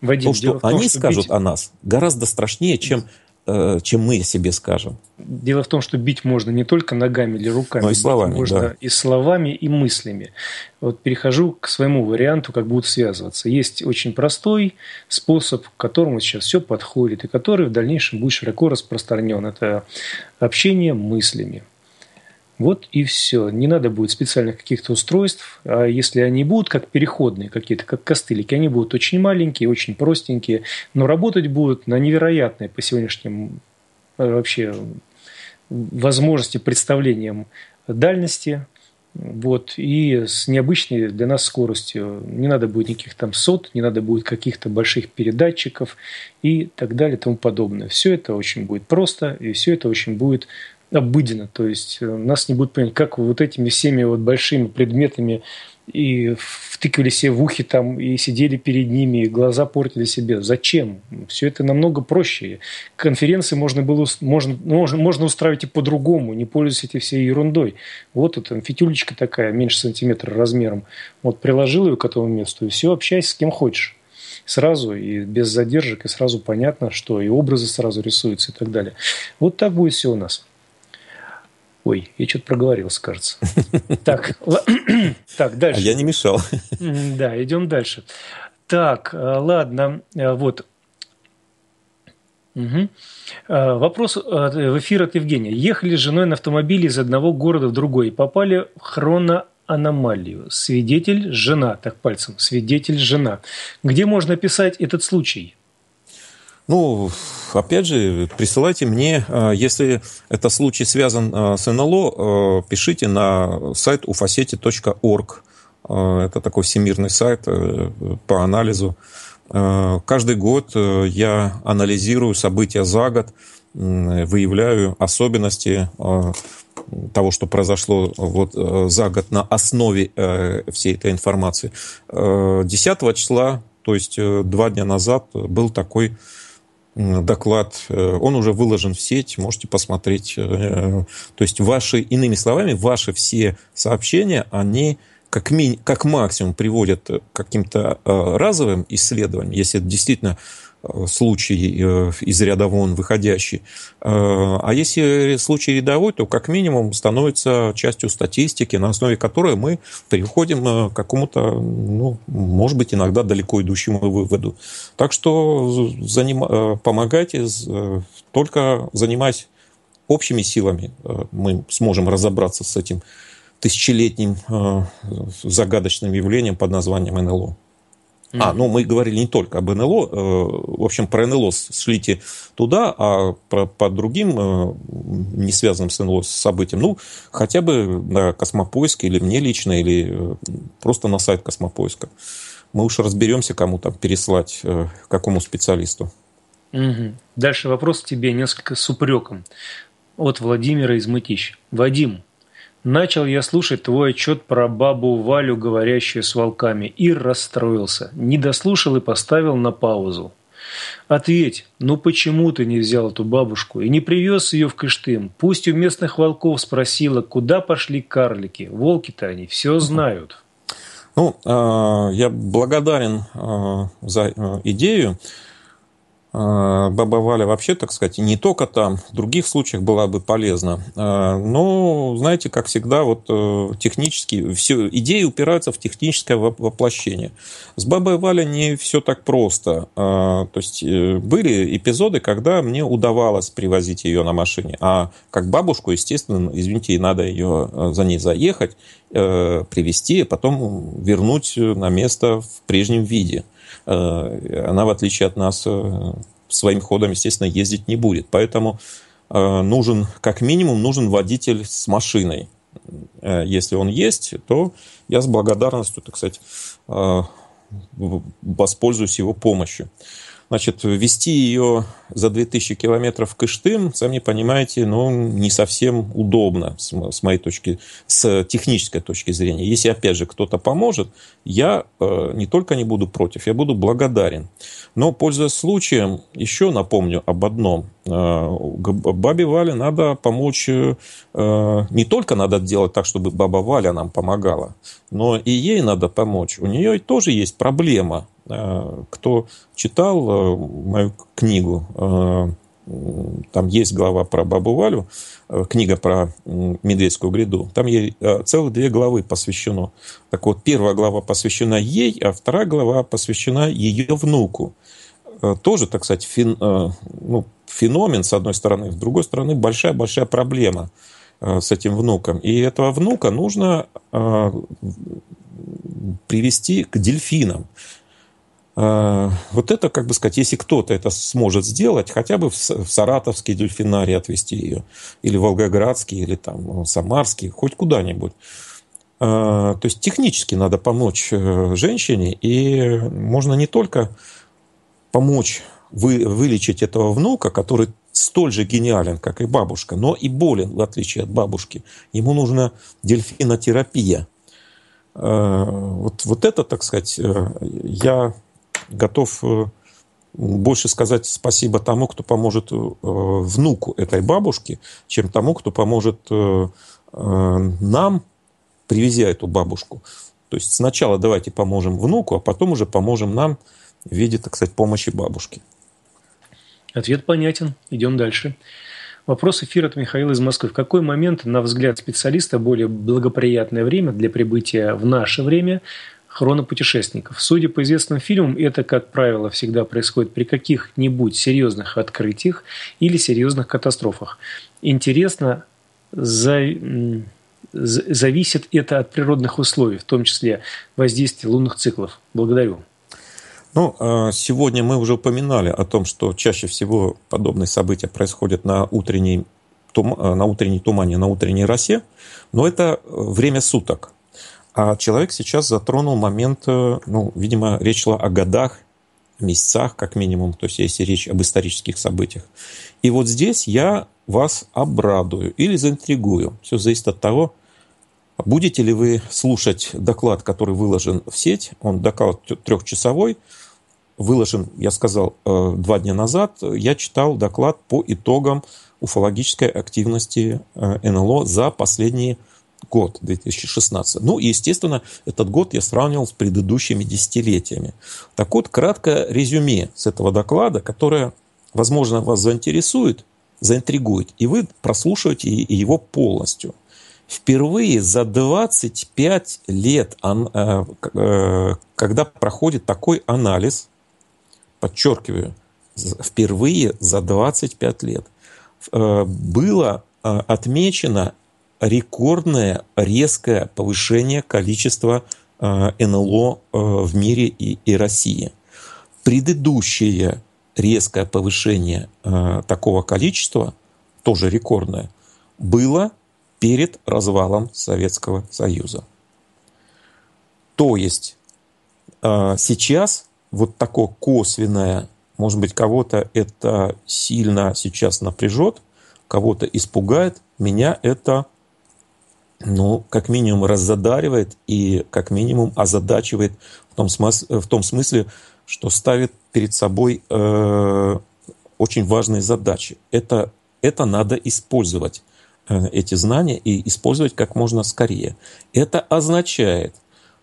Вадим, то, что они том, что скажут бить... о нас, гораздо страшнее, чем Э, чем мы себе скажем. Дело в том, что бить можно не только ногами или руками, но и словами, можно да. и словами, и мыслями. Вот перехожу к своему варианту, как будут связываться. Есть очень простой способ, к которому сейчас все подходит, и который в дальнейшем будет широко распространен. Это общение мыслями. Вот и все. Не надо будет специальных каких-то устройств. А если они будут как переходные какие-то, как костылики, они будут очень маленькие, очень простенькие, но работать будут на невероятные по сегодняшним э, вообще возможности представлениям дальности, вот, и с необычной для нас скоростью. Не надо будет никаких там сот, не надо будет каких-то больших передатчиков и так далее и тому подобное. Все это очень будет просто, и все это очень будет обыденно. То есть э, нас не будут понимать, как вот этими всеми вот большими предметами и втыкивали себе в ухи там, и сидели перед ними, и глаза портили себе. Зачем? Все это намного проще. Конференции можно было можно, ну, можно, можно устраивать и по-другому, не пользуясь этой всей ерундой. Вот это фитюлечка такая, меньше сантиметра размером. Вот приложил ее к этому месту, и все, общайся с кем хочешь сразу и без задержек, и сразу понятно, что и образы сразу рисуются и так далее. Вот так будет все у нас. Ой, я что-то проговорился, кажется. Так, так дальше. А я не мешал. Да, идем дальше. Так, э, ладно, э, вот. Угу. Вопрос в эфир от Евгения. Ехали с женой на автомобиле из одного города в другой и попали в хроно аномалию. Свидетель – жена. Так, пальцем. Свидетель – жена. Где можно писать этот случай? Ну, опять же, присылайте мне, э, если это случай связан э, с НЛО, э, пишите на сайт ufaseti.org. Это такой всемирный сайт по анализу. Каждый год я анализирую события за год, выявляю особенности того, что произошло вот за год на основе всей этой информации. 10 числа, то есть два дня назад, был такой доклад, э, он уже выложен в сеть, можете посмотреть. Э, э, то есть ваши, иными словами, ваши все сообщения, они как, ми, как максимум приводят к каким-то разовым исследованиям, если это действительно Э, случай э, из ряда вон выходящий. Э, а если случай рядовой, то как минимум становится частью статистики, на основе которой мы приходим к какому-то, ну, может быть, иногда далеко идущему выводу. Так что заним... помогайте, только занимаясь общими силами, мы сможем разобраться с этим тысячелетним загадочным явлением под названием НЛО. А, ну мы говорили не только об НЛО. Э, в общем, про НЛО шлите туда, а про, по другим, э, не связанным с НЛО событиям, ну, хотя бы на Космопоиске или мне лично, или э, просто на сайт Космопоиска. Мы уж разберемся, кому там переслать, какому специалисту. Дальше вопрос к тебе несколько с упреком от Владимира из Мытищ. Вадим, Начал я слушать твой отчет про бабу Валю, говорящую с волками, и расстроился. Не дослушал и поставил на паузу. Ответь, ну почему ты не взял эту бабушку и не привез ее в Кыштым? Пусть у местных волков спросила, куда пошли карлики. Волки-то они все знают. Ну, а, я благодарен а, за а, идею. Э, Баба Валя вообще, так сказать, не только там, в других случаях была бы полезна. Э, но, знаете, как всегда, вот э, технически, все, идеи упираются в техническое воплощение. С Бабой Валя не все так просто. То есть были эпизоды, когда мне удавалось привозить ее на машине. А как бабушку, естественно, извините, надо ее за ней заехать, привезти, а потом вернуть на место в прежнем виде. Э, она, в отличие от нас, э, своим ходом, естественно, ездить не будет. Поэтому э, нужен, как минимум, нужен водитель с машиной. Если он есть, то я с благодарностью, так сказать, воспользуюсь его помощью. Значит, вести ее за 2000 километров к Иштым, сами понимаете, ну, не совсем удобно с, с моей точки, с технической точки зрения. Если, опять же, кто-то поможет, я э, не только не буду против, я буду благодарен. Но, пользуясь случаем, еще напомню об одном. А, бабе Вале надо помочь, э, не только надо делать так, чтобы баба Валя нам помогала, но и ей надо помочь. У нее тоже есть проблема. Э, кто читал э, мою книгу, там есть глава про бабу Валю, книга про медведскую гряду. Там ей целых две главы посвящено. Так вот, первая глава посвящена ей, а вторая глава посвящена ее внуку – Э, тоже, так сказать, фен, э, ну, феномен, с одной стороны, с другой стороны, большая-большая проблема э, с этим внуком. И этого внука нужно привести к дельфинам. Вот это, как бы сказать, если кто-то это сможет сделать, хотя бы в Саратовский дельфинарий отвезти ее, или Волгоградский, или там Самарский, хоть куда-нибудь. То есть технически надо помочь женщине, и можно не только помочь вы, вылечить этого внука, который столь же гениален, как и бабушка, но и болен, в отличие от бабушки. Ему нужна дельфинотерапия. Э, вот, вот это, так сказать, э, я готов э, больше сказать спасибо тому, кто поможет внуку этой бабушки, чем тому, кто поможет нам, привезя эту бабушку. То есть сначала давайте поможем внуку, а потом уже поможем нам в виде, так сказать, помощи бабушки. Ответ понятен. Идем дальше. Вопрос эфира от Михаила из Москвы. В какой момент, на взгляд специалиста, более благоприятное время для прибытия в наше время хронопутешественников? Судя по известным фильмам, это, как правило, всегда происходит при каких-нибудь серьезных открытиях или серьезных катастрофах. Интересно, за зависит это от природных условий, в том числе воздействия лунных циклов. Благодарю. Ну, а, сегодня мы уже упоминали о том, что чаще всего подобные события происходят на утренней, тум, э, на утренней тумане, на утренней росе, но это э, время суток. А человек сейчас затронул момент, э, ну, видимо, речь шла о годах, месяцах, как минимум, то есть если речь об исторических событиях. И вот здесь я вас обрадую или заинтригую. Все зависит от того, будете ли вы слушать доклад, который выложен в сеть. Он доклад трехчасовой выложен, я сказал, э, два дня назад, я читал доклад по итогам уфологической активности э, НЛО за последние год, 2016. Ну и, естественно, этот год я сравнивал с предыдущими десятилетиями. Так вот, краткое резюме с этого доклада, которое, возможно, вас заинтересует, заинтригует, и вы прослушаете его полностью. Впервые за 25 лет, э, когда проходит такой анализ – подчеркиваю, впервые за 25 лет э, было э, отмечено рекордное резкое повышение количества э, НЛО в мире и, и России. Предыдущее резкое повышение такого количества, тоже рекордное, было перед развалом Советского Союза. То есть сейчас вот такое косвенное, может быть, кого-то это сильно сейчас напряжет, кого-то испугает, меня это, ну, как минимум раззадаривает и как минимум озадачивает в том, смыс в том смысле, что ставит перед собой э, очень важные задачи. Это, это надо использовать, э, эти знания, и использовать как можно скорее. Это означает,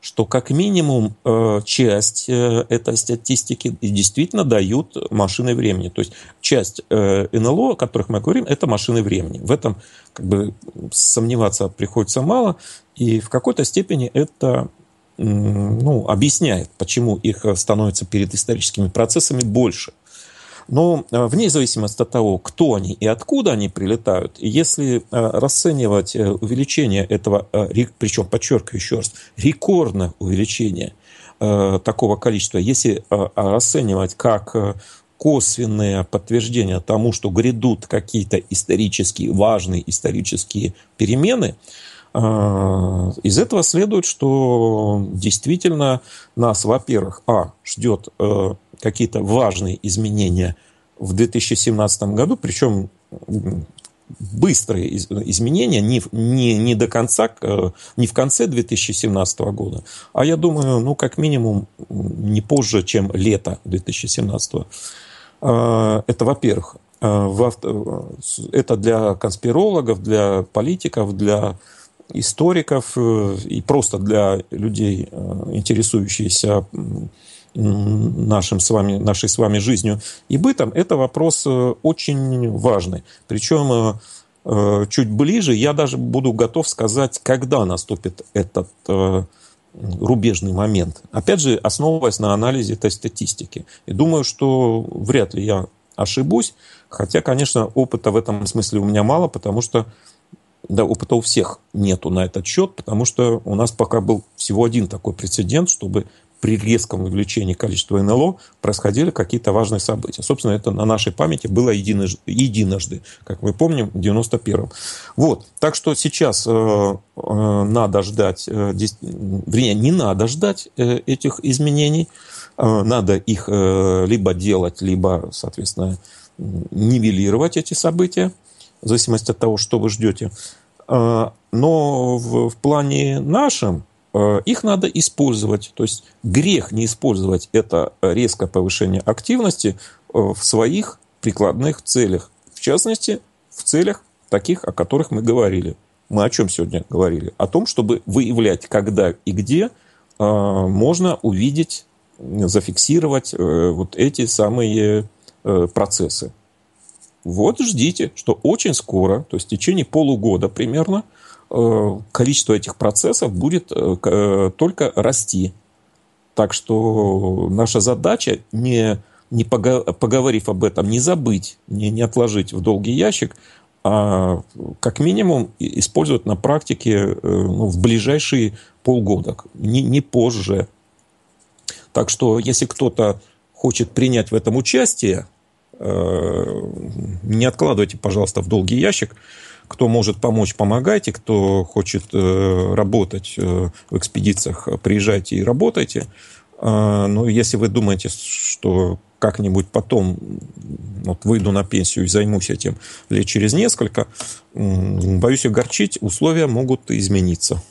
что как минимум э, часть э, этой статистики действительно дают машины времени. То есть часть э, НЛО, о которых мы говорим, это машины времени. В этом как бы сомневаться приходится мало, и в какой-то степени это ну, объясняет, почему их становится перед историческими процессами больше. Но ну, э, вне зависимости от того, кто они и откуда они прилетают, если э, расценивать э, увеличение этого, причем подчеркиваю еще раз, рекордное увеличение такого количества, если а расценивать как косвенное подтверждение тому, что грядут какие-то исторические, важные исторические перемены, из этого следует, что действительно нас, во-первых, а, ждет какие-то важные изменения в 2017 году, причем быстрые изменения, не, не, не до конца, э, не в конце 2017 года, а я думаю, ну, как минимум, не позже, чем лето 2017. А, это, во-первых, а, э, это для конспирологов, для политиков, для историков э, и просто для людей, интересующихся нашим с вами, нашей с вами жизнью и бытом, это вопрос э, очень важный. Причем э, э, чуть ближе, я даже буду готов сказать, когда наступит этот рубежный момент. Опять же, основываясь на анализе этой статистики. И думаю, что вряд ли я ошибусь, хотя, конечно, опыта в этом смысле у меня мало, потому что да, опыта у всех нету на этот счет, потому что у нас пока был всего один такой прецедент, чтобы при резком увеличении количества НЛО происходили какие-то важные события. Собственно, это на нашей памяти было единожды, единожды как мы помним, в 91-м. Вот. Так что сейчас э, э, надо ждать, э, вернее, не надо ждать э, этих изменений, э, надо их э, либо делать, либо, соответственно, нивелировать эти события, в зависимости от того, что вы ждете. Э, но в, в плане нашем, Э, их надо использовать. То есть грех не использовать это резкое повышение активности э, в своих прикладных целях. В частности, в целях таких, о которых мы говорили. Мы о чем сегодня говорили? О том, чтобы выявлять, когда и где э, можно увидеть, зафиксировать вот эти самые процессы. Вот ждите, что очень скоро, то есть в течение полугода примерно – Э, количество этих процессов будет э, э, только расти. Так что наша задача не не поговорив об этом, не забыть, не, не отложить в долгий ящик, а как минимум использовать на практике ну, в ближайшие полгода, не, не позже. Так что, если кто-то хочет принять в этом участие, не откладывайте, пожалуйста, в долгий ящик кто может помочь, помогайте, кто хочет э, работать э, в экспедициях, приезжайте и работайте. А, но если вы думаете, что как-нибудь потом вот, выйду на пенсию и займусь этим лет через несколько, боюсь огорчить, условия могут измениться.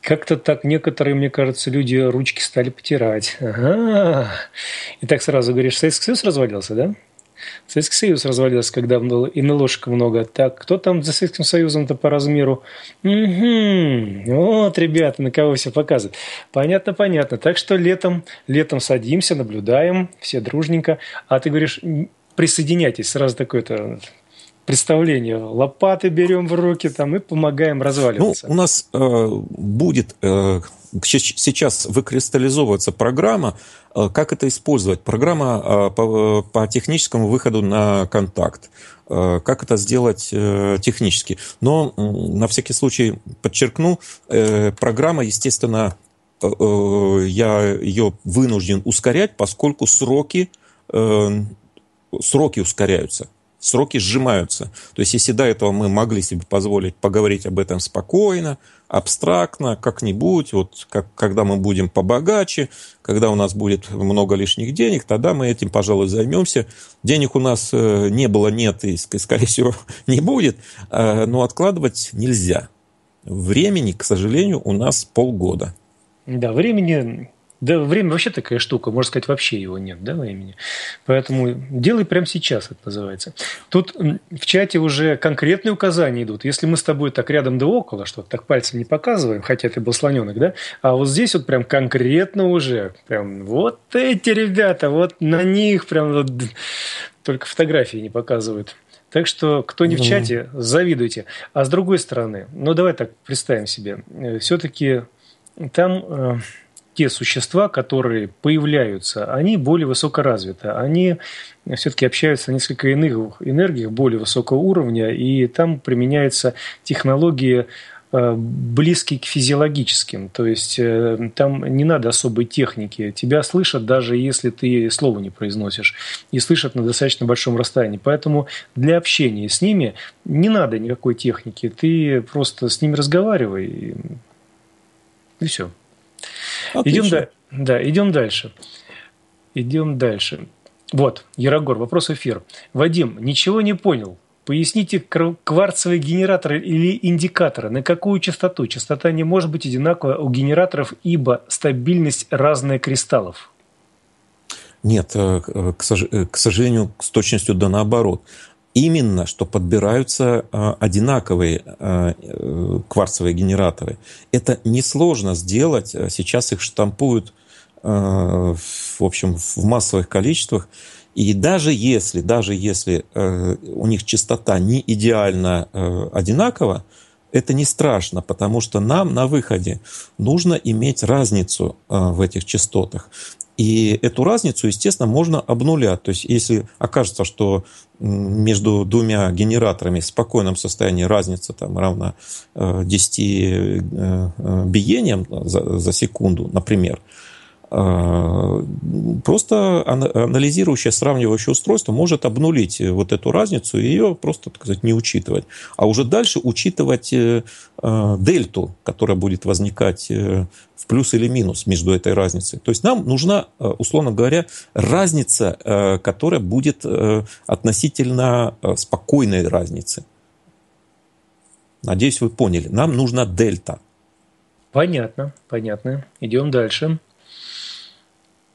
Как-то так некоторые, мне кажется, люди ручки стали потирать. Ага. И так сразу говоришь, Советский Союз развалился, да? Советский Союз развалился, когда было и НЛОшек много. Так, кто там за Советским Союзом-то по размеру? Угу. Вот, ребята, на кого все показывают. Понятно, понятно. Так что летом, летом садимся, наблюдаем, все дружненько. А ты говоришь, присоединяйтесь, сразу такой-то представление. Лопаты берем в руки там и помогаем ну, разваливаться. Ну, у нас э, будет э, сейчас выкристаллизовываться программа, э, как это использовать. Программа э, по, э, по техническому выходу на контакт. Э, как это сделать э, технически. Но э, на всякий случай подчеркну, э, программа, естественно, э, э я ее вынужден ускорять, поскольку сроки, э, сроки ускоряются сроки сжимаются. То есть, если до этого мы могли себе позволить поговорить об этом спокойно, абстрактно, как-нибудь, вот как, когда мы будем побогаче, когда у нас будет много лишних денег, тогда мы этим, пожалуй, займемся. Денег у нас э, не было, нет и, скорее всего, не будет, а, но откладывать нельзя. Времени, к сожалению, у нас полгода. Да, времени да время вообще такая штука, можно сказать, вообще его нет, да, времени. Поэтому делай прямо сейчас, это называется. Тут в чате уже конкретные указания идут. Если мы с тобой так рядом да около, что так пальцем не показываем, хотя ты был слоненок, да, а вот здесь вот прям конкретно уже, прям вот эти ребята, вот на них прям вот, только фотографии не показывают. Так что, кто не в чате, завидуйте. А с другой стороны, ну давай так представим себе, э, все-таки там э, те существа, которые появляются, они более высокоразвиты, они все-таки общаются на несколько иных энергиях более высокого уровня, и там применяются технологии э, близкие к физиологическим. То есть э, там не надо особой техники. Тебя слышат, даже если ты слова не произносишь. И слышат на достаточно большом расстоянии. Поэтому для общения с ними не надо никакой техники. Ты просто с ними разговаривай. И все. Идем, да, да, идем дальше. Идем дальше. Вот, Ярогор, вопрос эфир. Вадим, ничего не понял. Поясните кварцевые генераторы или индикаторы, на какую частоту? Частота не может быть одинаковая у генераторов, ибо стабильность разная кристаллов. Нет, э, э, э, к сожалению, с точностью да наоборот именно, что подбираются а, одинаковые а, э, кварцевые генераторы. Это несложно сделать. А сейчас их штампуют, в общем, в массовых количествах. И даже если, даже если э, у них частота не идеально э, одинакова, это не страшно, потому что нам на выходе нужно иметь разницу в этих частотах. И эту разницу, естественно, можно обнулять. То есть, если окажется, что между двумя генераторами в спокойном состоянии разница там, равна 10 э, э, э, биениям за, за секунду, например, а, просто анализирующее, сравнивающее устройство может обнулить э, вот эту разницу и ее просто, так сказать, не учитывать. А уже дальше учитывать э, а, дельту, которая будет возникать э, в плюс или минус между этой разницей. То есть нам нужна, условно говоря, разница, которая будет относительно спокойной разницы. Надеюсь, вы поняли. Нам нужна дельта. Понятно, понятно. Идем дальше.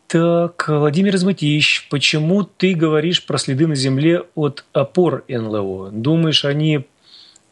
Так, Владимир Изматич, почему ты говоришь про следы на земле от опор НЛО? Думаешь, они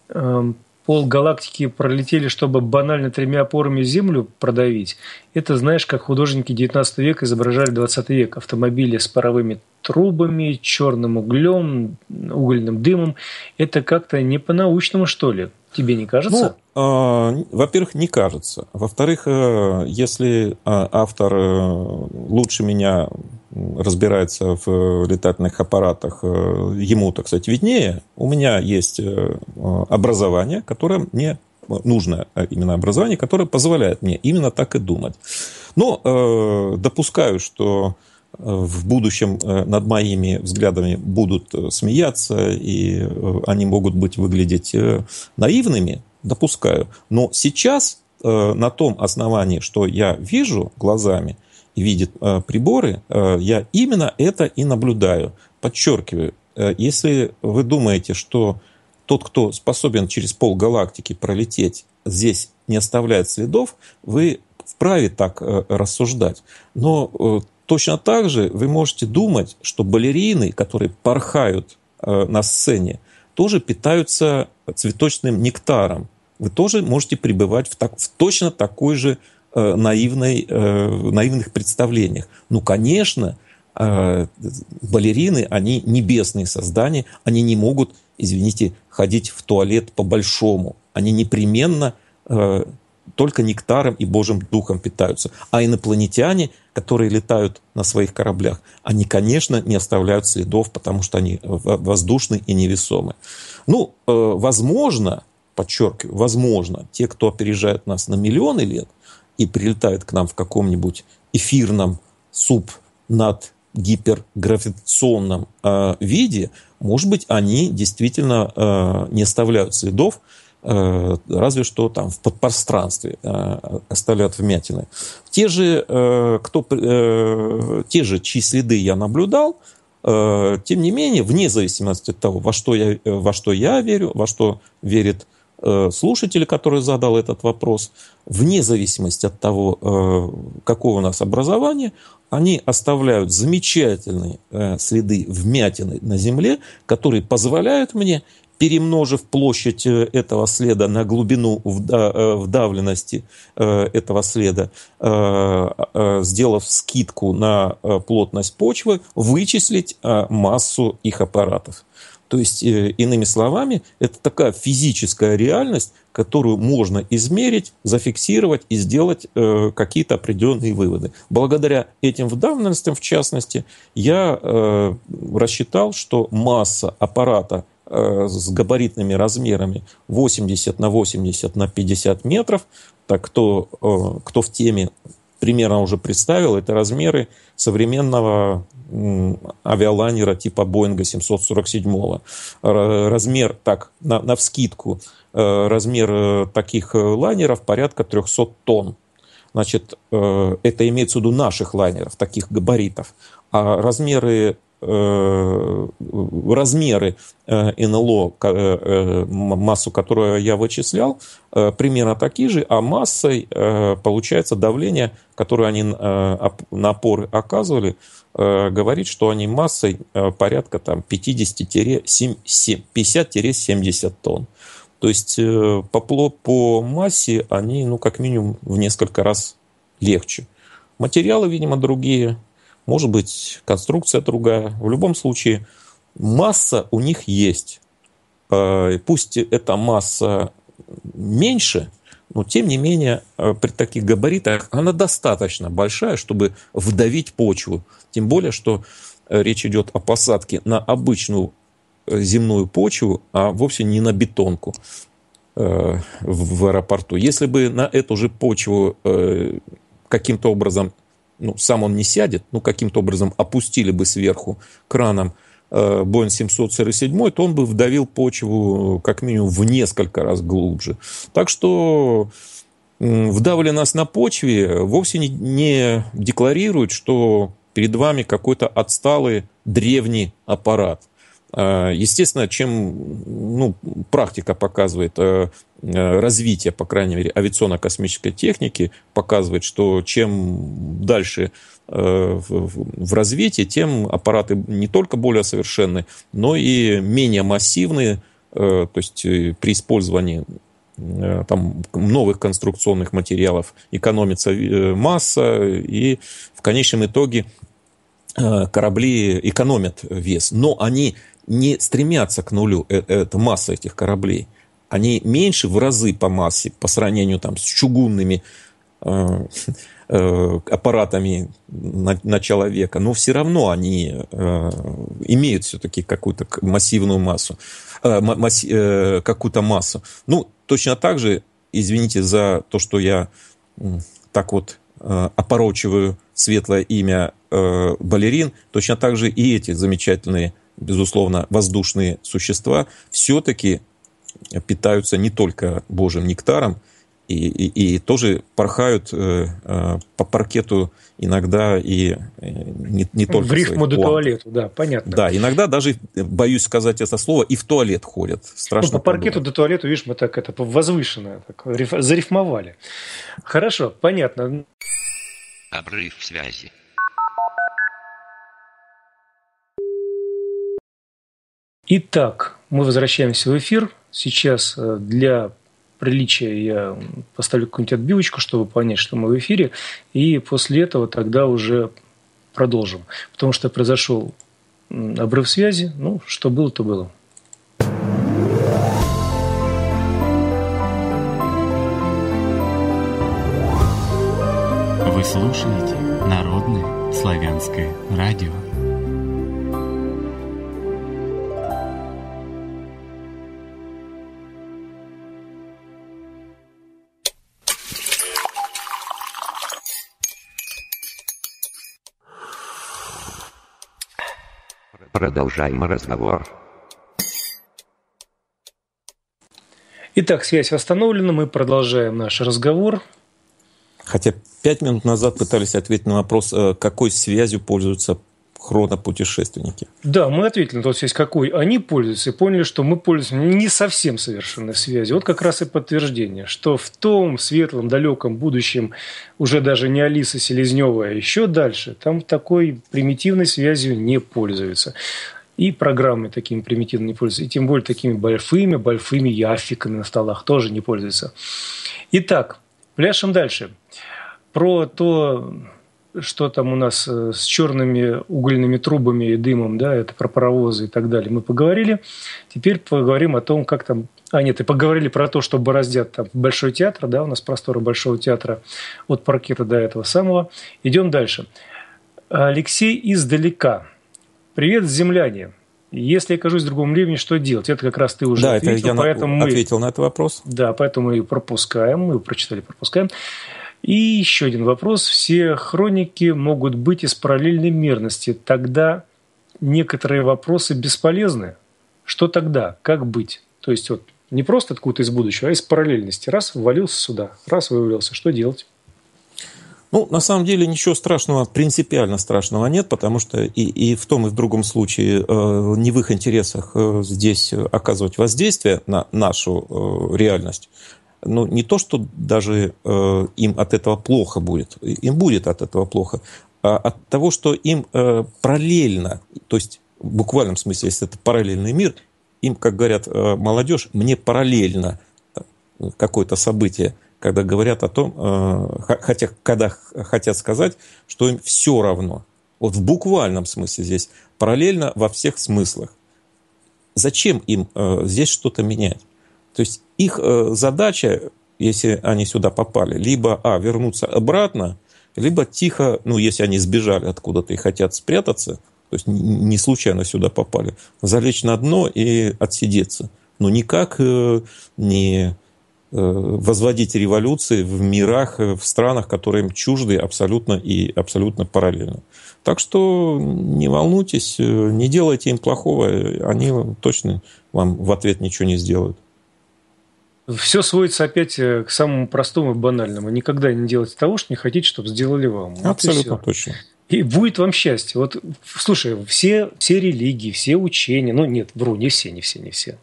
э, пол галактики пролетели, чтобы банально тремя опорами Землю продавить? Это знаешь, как художники 19 века изображали 20 век. Автомобили с паровыми трубами, черным углем, угольным дымом. Это как-то не по-научному, что ли? Тебе не кажется? Ну, а, во-первых, не кажется. Во-вторых, э, если а, автор э, лучше меня разбирается в э, летательных аппаратах, ему, так сказать, виднее. У меня есть образование, которое мне нужное а именно образование, которое позволяет мне именно так и думать. Но допускаю, что в будущем э, над моими взглядами будут э, смеяться, и э, они могут быть выглядеть наивными, допускаю. Но сейчас на том основании, что я вижу глазами и видят приборы, я именно это и наблюдаю. Подчеркиваю, если вы думаете, что тот, кто способен через пол галактики пролететь, здесь не оставляет следов, вы вправе так рассуждать. Но Точно так же вы можете думать, что балерины, которые порхают э, на сцене, тоже питаются цветочным нектаром. Вы тоже можете пребывать в, так, в точно такой же э, наивной, э, наивных представлениях. Ну, конечно, э, балерины, они небесные создания, они не могут, извините, ходить в туалет по-большому. Они непременно э, только нектаром и Божьим Духом питаются. А инопланетяне, которые летают на своих кораблях, они, конечно, не оставляют следов, потому что они воздушны и невесомы. Ну, э, возможно, подчеркиваю, возможно, те, кто опережает нас на миллионы лет и прилетает к нам в каком-нибудь эфирном суп над гипергравитационном э, виде, может быть, они действительно э, не оставляют следов, Э, разве что там в подпространстве э, оставляют вмятины. Те же, э, кто, те же, чьи следы я наблюдал, тем не менее, вне зависимости от того, во что я, во что я верю, во что верит слушатель, который задал этот вопрос, вне зависимости от того, какое у нас образование, они оставляют замечательные следы вмятины на земле, которые позволяют мне перемножив площадь э, этого следа на глубину вдавленности э, э, этого следа, сделав скидку на плотность почвы, вычислить массу их аппаратов. То есть, иными словами, это такая физическая реальность, которую можно измерить, зафиксировать и сделать какие-то определенные выводы. Благодаря этим вдавленностям, в частности, я рассчитал, что масса аппарата – Э, с габаритными размерами 80 на 80 на 50 метров, так кто, э, кто в теме примерно уже представил, это размеры современного авиалайнера типа Боинга 747. Размер, так, на, на вскидку, э, размер таких лайнеров порядка 300 тонн. Значит, это имеется в виду наших лайнеров, таких габаритов. А размеры Э, размеры э, НЛО, э, массу которую я вычислял, примерно такие же, а массой получается давление, которое они на опоры оказывали, говорит, что они массой порядка там 50-70 тонн. То есть по, по массе они, ну, как минимум, в несколько раз легче. Материалы, видимо, другие, может быть конструкция другая. В любом случае, масса у них есть. Э, пусть эта масса меньше, но тем не менее э, при таких габаритах она достаточно большая, чтобы вдавить почву. Тем более, что э, речь идет о посадке на обычную земную почву, а вовсе не на бетонку в аэропорту. Если бы на эту же почву каким-то образом ну, сам он не сядет, ну, каким-то образом опустили бы сверху краном Боинг э, 747, то он бы вдавил почву э, как минимум в несколько раз глубже. Так что вдавили нас на почве, вовсе не, не декларирует, что перед вами какой-то отсталый древний аппарат. Э, естественно, чем ну, практика показывает, Э, развитие, по крайней мере, авиационно-космической техники показывает, что чем дальше э, в развитии, тем аппараты не только более совершенны, но и менее массивные, э, то есть при использовании там, новых конструкционных материалов экономится масса, и в конечном итоге корабли экономят вес, но они не стремятся к нулю, это масса этих кораблей они меньше в разы по массе по сравнению там, с чугунными э, э, аппаратами на, на человека, но все равно они э, имеют все-таки какую-то массивную массу, э, масс, э, какую-то массу. Ну, точно так же, извините за то, что я так вот э, опорочиваю светлое имя э, балерин, точно так же и эти замечательные, безусловно, воздушные существа все-таки питаются не только Божьим нектаром, и, и, и тоже порхают э, э по паркету иногда и э, не, не только... В рифму до план. туалету, да, понятно. Да, иногда даже, э, боюсь сказать это слово, и в туалет ходят. Страшно. Ну, по паркету до туалета видишь, мы так это возвышенно так, риф, зарифмовали. Хорошо, понятно. Обрыв связи. Итак, мы возвращаемся в эфир сейчас э, для приличия я поставлю какую-нибудь отбивочку, чтобы понять, что мы в эфире, и после этого тогда уже продолжим. Потому что произошел обрыв связи, ну, что было, то было. Вы слушаете Народное славянское радио. Продолжаем разговор. Итак, связь восстановлена, мы продолжаем наш разговор. Хотя пять минут назад пытались ответить на вопрос, э, какой связью пользуются хронопутешественники. Да, мы ответили на тот есть какой они пользуются, и поняли, что мы пользуемся ну, не совсем совершенной связью. Вот как раз и подтверждение, что в том светлом, далеком будущем уже даже не Алиса Селезнева, а еще дальше, там такой примитивной связью не пользуются. И программы такими примитивными не пользуются, и тем более такими бальфыми, бальфыми и афиками на столах тоже не пользуются. Итак, пляшем дальше. Про то, что там у нас э, с черными угольными трубами и дымом, да, это про паровозы и так далее. Мы поговорили. Теперь поговорим о том, как там... А, нет, и поговорили про то, что бороздят там Большой театр, да, у нас просторы Большого театра от паркета до этого самого. Идем дальше. Алексей издалека. Привет, земляне. Если я окажусь в другом времени, что делать? Это как раз ты уже да, ответил, это я поэтому на... мы... ответил на этот вопрос. Да, поэтому мы ее пропускаем, мы ее прочитали, пропускаем. И еще один вопрос. Все хроники могут быть из параллельной мирности. Тогда некоторые вопросы бесполезны. Что тогда? Как быть? То есть вот не просто откуда-то из будущего, а из параллельности. Раз ввалился сюда, раз вывалился. Что делать? Ну, на самом деле ничего страшного, принципиально страшного нет, потому что и, и в том, и в другом случае э, не в их интересах э, здесь оказывать воздействие на нашу э, реальность ну, не то, что даже э, им от этого плохо будет, им будет от этого плохо, а от того, что им э, параллельно, то есть в буквальном смысле, если это параллельный мир, им, как говорят э, молодежь, мне параллельно э, какое-то событие, когда говорят о том, э, хотя, когда хотят сказать, что им все равно. Вот в буквальном смысле здесь параллельно во всех смыслах. Зачем им э, здесь что-то менять? То есть их э, задача, если они сюда попали, либо, а, вернуться обратно, либо тихо, ну, если они сбежали откуда-то и хотят спрятаться, то есть не случайно сюда попали, залечь на дно и отсидеться. Но ну, никак э, не э, возводить революции в мирах, в странах, которые им чужды абсолютно и абсолютно параллельно. Так что не волнуйтесь, не делайте им плохого, они точно вам в ответ ничего не сделают. Все сводится опять э, к самому простому и банальному. Никогда не делать того, что не хотите, чтобы сделали вам. Абсолютно вот точно. И будет вам счастье. Вот, слушай, все, все религии, все учения, ну нет, вру, не все, не все, не все.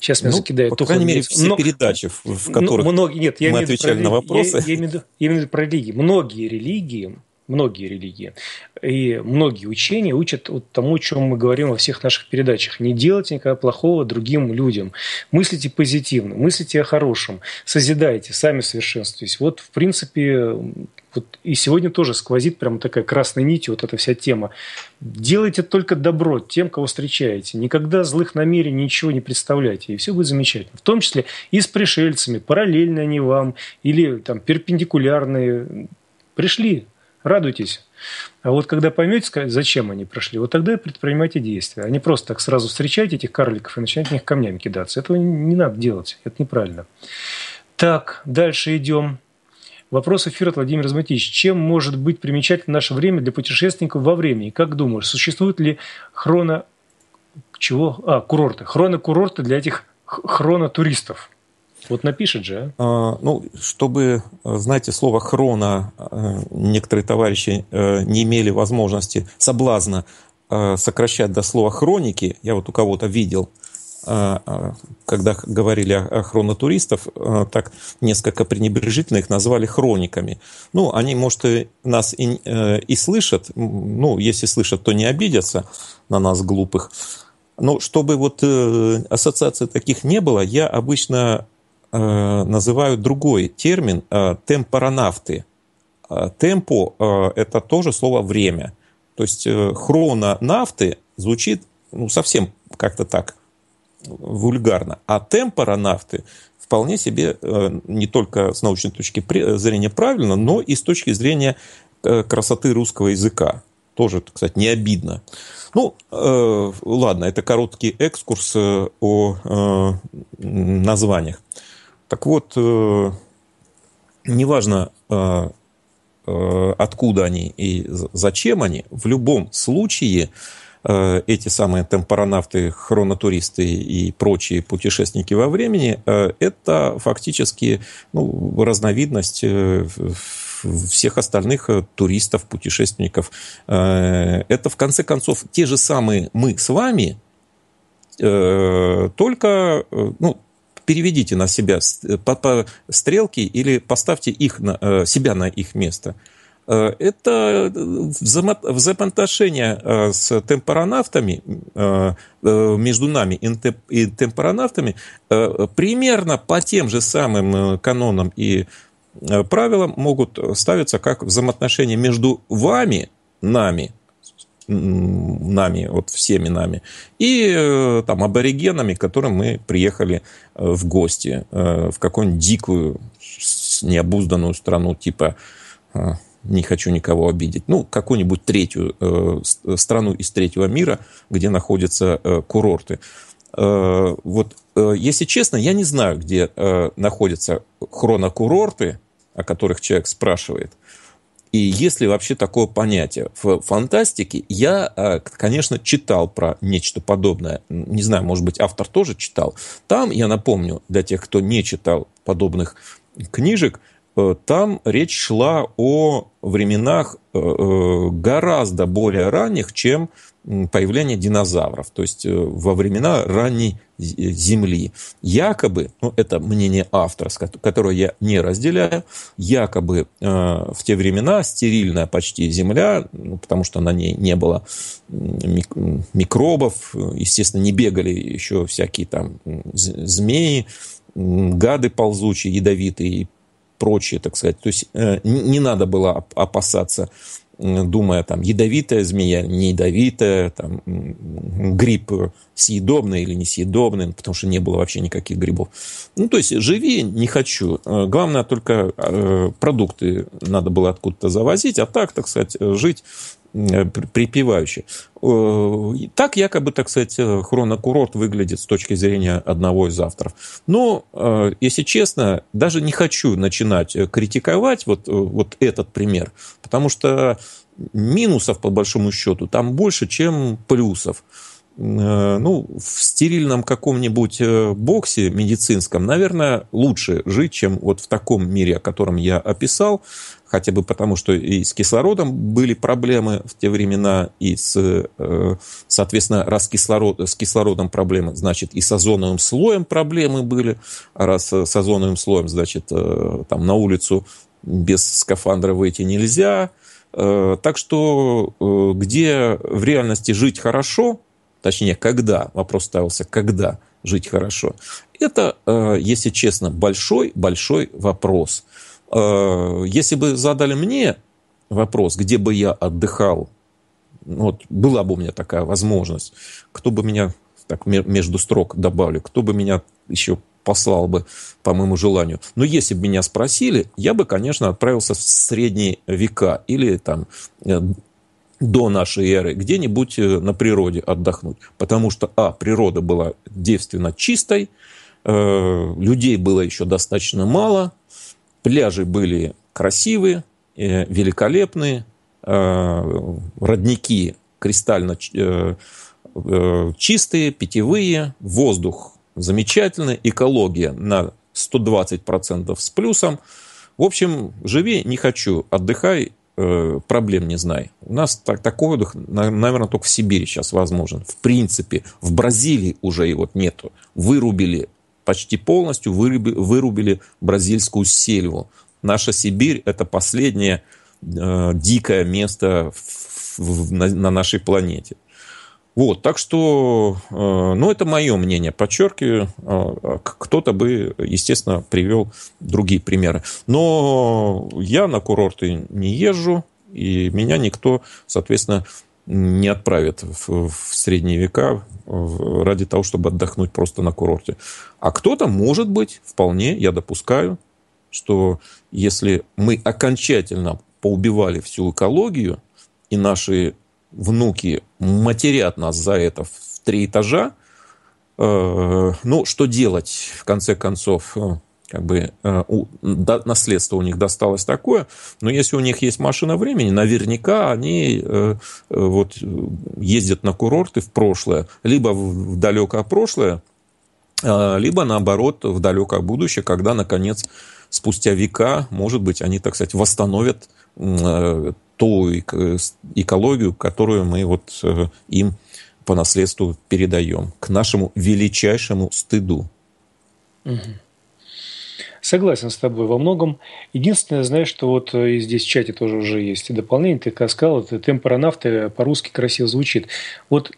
Сейчас меня ну, закидают. По крайней мере, все но, передачи, в которых ну, многие, нет, я мы отвечали про, на вопросы. Я, я, имею, я имею в виду про религии. Многие религии многие религии. И многие учения учат вот тому, о чем мы говорим во всех наших передачах. Не делайте никогда плохого другим людям. Мыслите позитивно, мыслите о хорошем, созидайте, сами совершенствуйтесь. Вот, в принципе, вот и сегодня тоже сквозит прям такая красная нить вот эта вся тема. Делайте только добро тем, кого встречаете. Никогда злых намерений ничего не представляйте, и все будет замечательно. В том числе и с пришельцами, параллельно они вам, или там перпендикулярные. Пришли, радуйтесь. А вот когда поймете, зачем они прошли, вот тогда предпринимайте действия. А не просто так сразу встречайте этих карликов и начинайте в них камнями кидаться. Этого не надо делать, это неправильно. Так, дальше идем. Вопрос эфира от Владимира Зматич. Чем может быть примечательно наше время для путешественников во времени? Как думаешь, существуют ли хрона Чего? А, курорты. хрона курорты для этих хронотуристов. Вот напишет же. А? а ну, чтобы, э, знаете, слово хрона э, некоторые товарищи э, не имели возможности соблазна сокращать до слова хроники. Я вот у кого-то видел, когда говорили о хронотуристов, так несколько пренебрежительно их назвали хрониками. Ну, они, может, и нас и, и слышат, ну, если слышат, то не обидятся на нас, глупых. Но чтобы вот ассоциации таких не было, я обычно Э, называют другой термин э, темпоронавты. Э, темпо – это тоже слово «время». То есть хрононавты звучит ну, совсем как-то так вульгарно. А темпоронавты вполне себе не только с научной точки зрения правильно, но и с точки зрения красоты русского языка. Тоже, кстати, не обидно. Ну, э, ладно, это короткий экскурс о э, названиях. Так вот, э, неважно, э, э, откуда они и зачем они, в любом случае эти самые темпоронавты, хронотуристы и прочие путешественники во времени, это фактически ну, разновидность всех остальных туристов, путешественников. Это, в конце концов, те же самые мы с вами, только, ну, переведите на себя э, стрелки или поставьте их на, э, себя на их место. Э, это взаимоотношения с темпоронавтами, между нами и темпоронавтами, примерно по тем же самым канонам и правилам могут ставиться как взаимоотношения между вами, нами нами, вот всеми нами, и э, там аборигенами, к которым мы приехали э, в гости э, в какую-нибудь дикую, необузданную страну, типа не хочу никого обидеть, ну, какую-нибудь третью страну из третьего мира, где находятся курорты. вот, если честно, я не знаю, где находятся хронокурорты, о которых человек спрашивает. И если вообще такое понятие в фантастике, я, а, конечно, читал про нечто подобное. Не знаю, может быть, автор тоже читал. Там, я напомню, для тех, кто не читал подобных книжек, э, там речь шла о временах э, э, гораздо более ранних, чем появление динозавров, то есть э, во времена ранней э, Земли. Якобы, ну это мнение автора, которое я не разделяю, якобы э, в те времена стерильная почти Земля, ну, потому что на ней не было микробов, естественно, не бегали еще всякие там змеи, гады ползучие, ядовитые и прочее, так сказать. То есть э, не надо было опасаться думая, там, ядовитая змея, не ядовитая, там, гриб съедобный или несъедобный, потому что не было вообще никаких грибов. Ну, то есть, живи не хочу. Э, главное, только э, продукты надо было откуда-то завозить, а так, так сказать, жить Э, припеваючи. Так якобы, так сказать, э, хронокурорт выглядит с точки зрения одного из авторов. Но, э, если честно, даже не хочу начинать критиковать вот, вот этот пример, потому что минусов, по большому счету, там больше, чем плюсов ну, в стерильном каком-нибудь боксе медицинском, наверное, лучше жить, чем вот в таком мире, о котором я описал, хотя бы потому, что и с кислородом были проблемы в те времена, и с, э, соответственно, раз кислород, с кислородом проблемы, значит, и с озоновым слоем проблемы были, а раз э, с озоновым слоем, значит, э, там на улицу без скафандра выйти нельзя. Так что где в реальности жить хорошо, точнее, когда, вопрос ставился, когда жить хорошо, это, если честно, большой-большой вопрос – Э, если бы задали мне вопрос, где бы я отдыхал, ну, вот была бы у меня такая возможность, кто бы меня, так между строк добавлю, кто бы меня еще послал бы по моему желанию. Но если бы меня спросили, я бы, конечно, отправился в средние века или там э, до нашей эры где-нибудь э, на природе отдохнуть. Потому что, а, природа была девственно чистой, э, людей было еще достаточно мало, Пляжи были красивые, э, великолепные, э, родники кристально э, чистые, питьевые, воздух замечательный, экология на 120% с плюсом. В общем, живи, не хочу, отдыхай, проблем не знай. У нас так, такой отдых, наверное, только в Сибири сейчас возможен. В принципе, в Бразилии уже его нету. Вырубили почти полностью выруби, вырубили бразильскую сельву. Наша Сибирь – это последнее э, дикое место в, в, на, на нашей планете. Вот, так что, э, ну, это мое мнение, подчеркиваю, э, кто-то бы, естественно, привел другие примеры. Но я на курорты не езжу, и меня никто, соответственно, не отправят в, в средние века ради того, чтобы отдохнуть просто на курорте. А кто-то, может быть, вполне, я допускаю, что если мы окончательно поубивали всю экологию, и наши внуки матерят нас за это в три этажа, э, ну, что делать, в конце концов? как бы э, у, до, наследство у них досталось такое, но если у них есть машина времени, наверняка они э, э вот ездят на курорты в прошлое, либо в, в далекое прошлое, э, либо наоборот в далекое будущее, когда наконец спустя века, может быть, они, так сказать, восстановят э, ту экологию, которую мы вот э, им по наследству передаем к нашему величайшему стыду. Угу. Согласен с тобой во многом. Единственное, знаешь, что вот э, и здесь в чате тоже уже есть дополнение, ты как сказал, это темпоронавты э, по-русски красиво звучит. Вот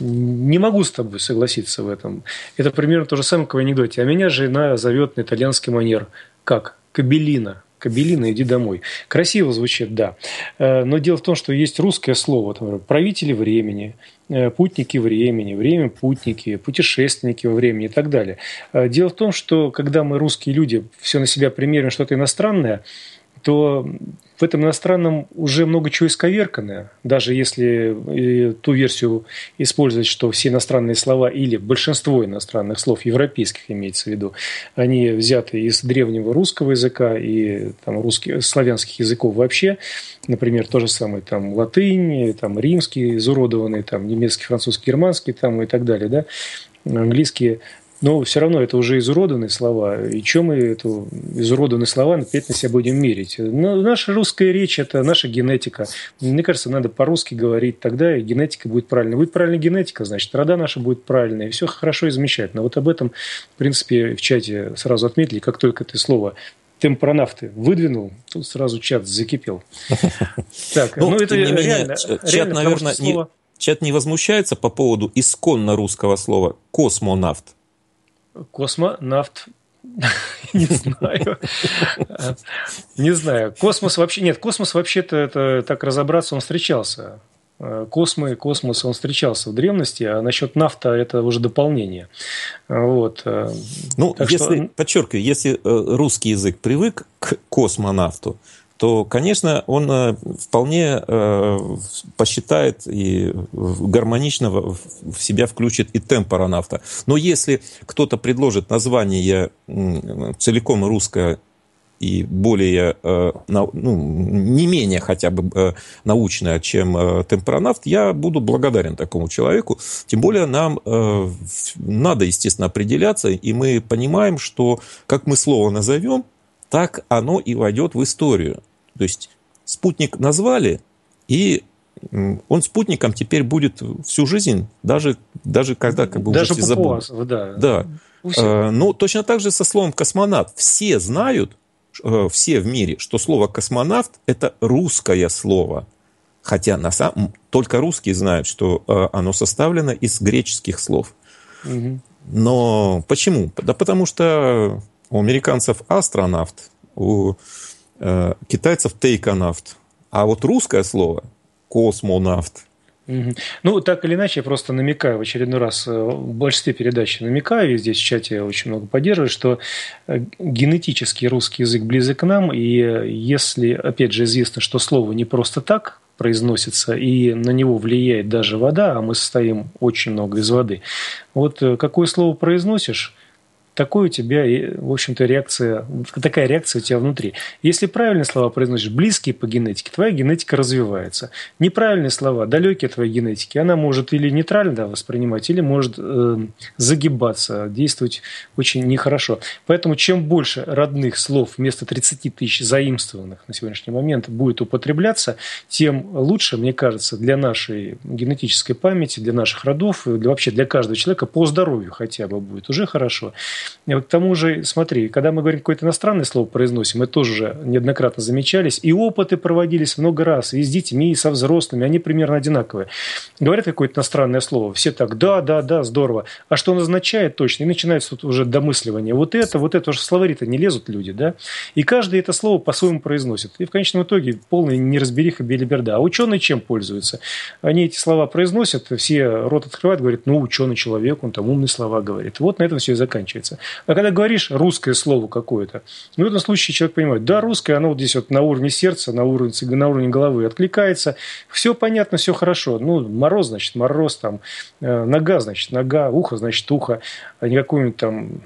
не могу с тобой согласиться в этом. Это примерно то же самое, как в анекдоте. А меня жена зовет на итальянский манер. Как? Кабелина. Кабелина, иди домой. Красиво звучит, да. Э, но дело в том, что есть русское слово, например, правители времени, э, путники времени, время путники, путешественники во времени и так далее. Э, дело в том, что когда мы, русские люди, все на себя примерим что-то иностранное – то в этом иностранном уже много чего исковерканное, даже если э, ту версию использовать, что все иностранные слова или большинство иностранных слов европейских имеется в виду, они взяты из древнего русского языка и там, русских, славянских языков вообще, например, то же самое там латынь, там римский изуродованный, там немецкий, французский, германский там и так далее, да, английские но все равно это уже изуроданные слова. И чем мы эту изуроданные слова опять на себя будем мерить? Но ну, наша русская речь – это наша генетика. Мне кажется, надо по-русски говорить, тогда и генетика будет правильной. Будет правильная генетика, значит, рода наша будет правильная, и все хорошо и замечательно. Вот об этом, в принципе, в чате сразу отметили, как только это слово темпронавты выдвинул, тут сразу чат закипел. Так, ну, ну это реально, чат, наверное, не, чат не возмущается по поводу исконно русского слова «космонавт». Космонавт не знаю. Не знаю. Космос вообще... Нет, космос вообще-то, это так разобраться, он встречался. Космы, космос, он встречался в древности, а насчет нафта это уже дополнение. Вот. Ну, так если, что... подчеркиваю, если э, русский язык привык к космонавту, то, конечно, он э, вполне э, посчитает и гармонично в себя включит и темп аэронавта. Но если кто-то предложит название целиком русское и более, э, ну, не менее хотя бы научное, чем темперанавт, я буду благодарен такому человеку. Тем более нам надо, естественно, определяться, и мы понимаем, что как мы слово назовем, так оно и войдет в историю. То есть спутник назвали, и он спутником теперь будет всю жизнь, даже, даже когда как бы даже уже все забыли. Да. да. ну, точно так же со словом космонавт. Все знают, э, все в мире, что слово космонавт это русское слово. Хотя на самом только русские знают, что э, оно составлено из греческих слов. Угу. Но почему? Да потому что у американцев астронавт, у э, китайцев тейконавт. А вот русское слово космонавт. Ну, так или иначе, я просто намекаю в очередной раз, э, в большинстве передач намекаю, и здесь в чате я очень много поддерживаю, что э, генетически русский язык близок к нам, и э, если, опять же, известно, что слово не просто так произносится, и на него влияет даже вода, а мы состоим очень много из воды. Вот какое слово произносишь, такой у тебя, в общем-то, реакция, такая реакция у тебя внутри. Если правильные слова произносишь, близкие по генетике, твоя генетика развивается. Неправильные слова, далекие от твоей генетики, она может или нейтрально воспринимать, или может э, загибаться, действовать очень нехорошо. Поэтому чем больше родных слов вместо 30 тысяч заимствованных на сегодняшний момент будет употребляться, тем лучше, мне кажется, для нашей генетической памяти, для наших родов, для, вообще для каждого человека по здоровью хотя бы будет уже хорошо. К тому же, смотри, когда мы говорим какое-то иностранное слово произносим, мы тоже уже неоднократно замечались, и опыты проводились много раз, и с детьми, и со взрослыми, они примерно одинаковые. Говорят какое-то иностранное слово, все так, да, да, да, здорово. А что он означает точно? И начинается тут уже домысливание. Вот это, вот это, уже в словари-то не лезут люди, да? И каждый это слово по-своему произносит. И в конечном итоге полная неразбериха белиберда. А ученые чем пользуются? Они эти слова произносят, все рот открывают, говорят, ну, ученый человек, он там умные слова говорит. Вот на этом все и заканчивается разница. А когда говоришь русское слово какое-то, ну, в этом случае человек понимает, да, русское, оно вот здесь вот на уровне сердца, на уровне, на уровне головы откликается, все понятно, все хорошо. Ну, мороз, значит, мороз, там, э, нога, значит, нога, ухо, значит, ухо, а не какую-нибудь там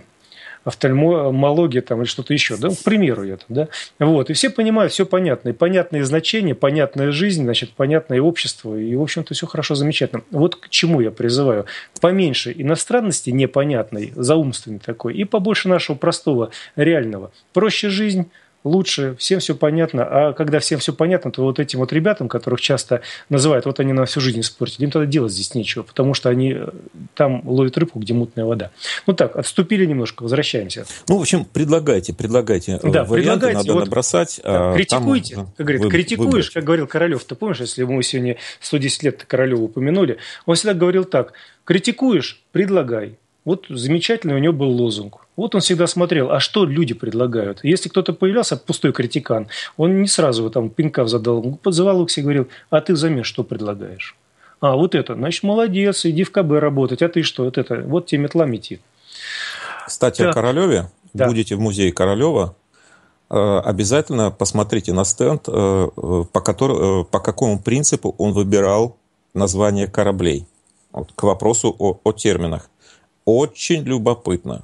офтальмология э, там, или что-то еще, да, к примеру я там, да. Вот, и все понимают, все понятно, и понятные значения, понятная жизнь, значит, понятное общество, и, в общем-то, все хорошо, замечательно. Вот к чему я призываю. Поменьше иностранности непонятной, заумственной такой, и побольше нашего простого, реального. Проще жизнь, лучше, всем все понятно. А когда всем все понятно, то вот этим вот ребятам, которых часто называют, вот они на всю жизнь испортили, им тогда делать здесь нечего, потому что они э, там ловят рыбку, где мутная вода. Ну так, отступили немножко, возвращаемся. Ну, в общем, предлагайте, предлагайте э, да, варианты, предлагайте, надо вот, набросать. Да, а, критикуйте, там, как говорит, вы, критикуешь, выбрать. как говорил Королев, ты помнишь, если мы сегодня 110 лет Королеву упомянули, он всегда говорил так, критикуешь, предлагай, вот замечательный у него был лозунг. Вот он всегда смотрел, а что люди предлагают. Если кто-то появлялся, пустой критикан, он не сразу его там пинка задал, подзывал их и говорил, а ты взамен что предлагаешь? А, вот это, значит, молодец, иди в КБ работать, а ты что, вот это, вот тебе метла мети. Кстати, да. о Королеве. Да. Будете в музее Королева, э, обязательно посмотрите на стенд, э, э, по, который, по какому принципу он выбирал название кораблей. Вот, к вопросу о, о терминах очень любопытно.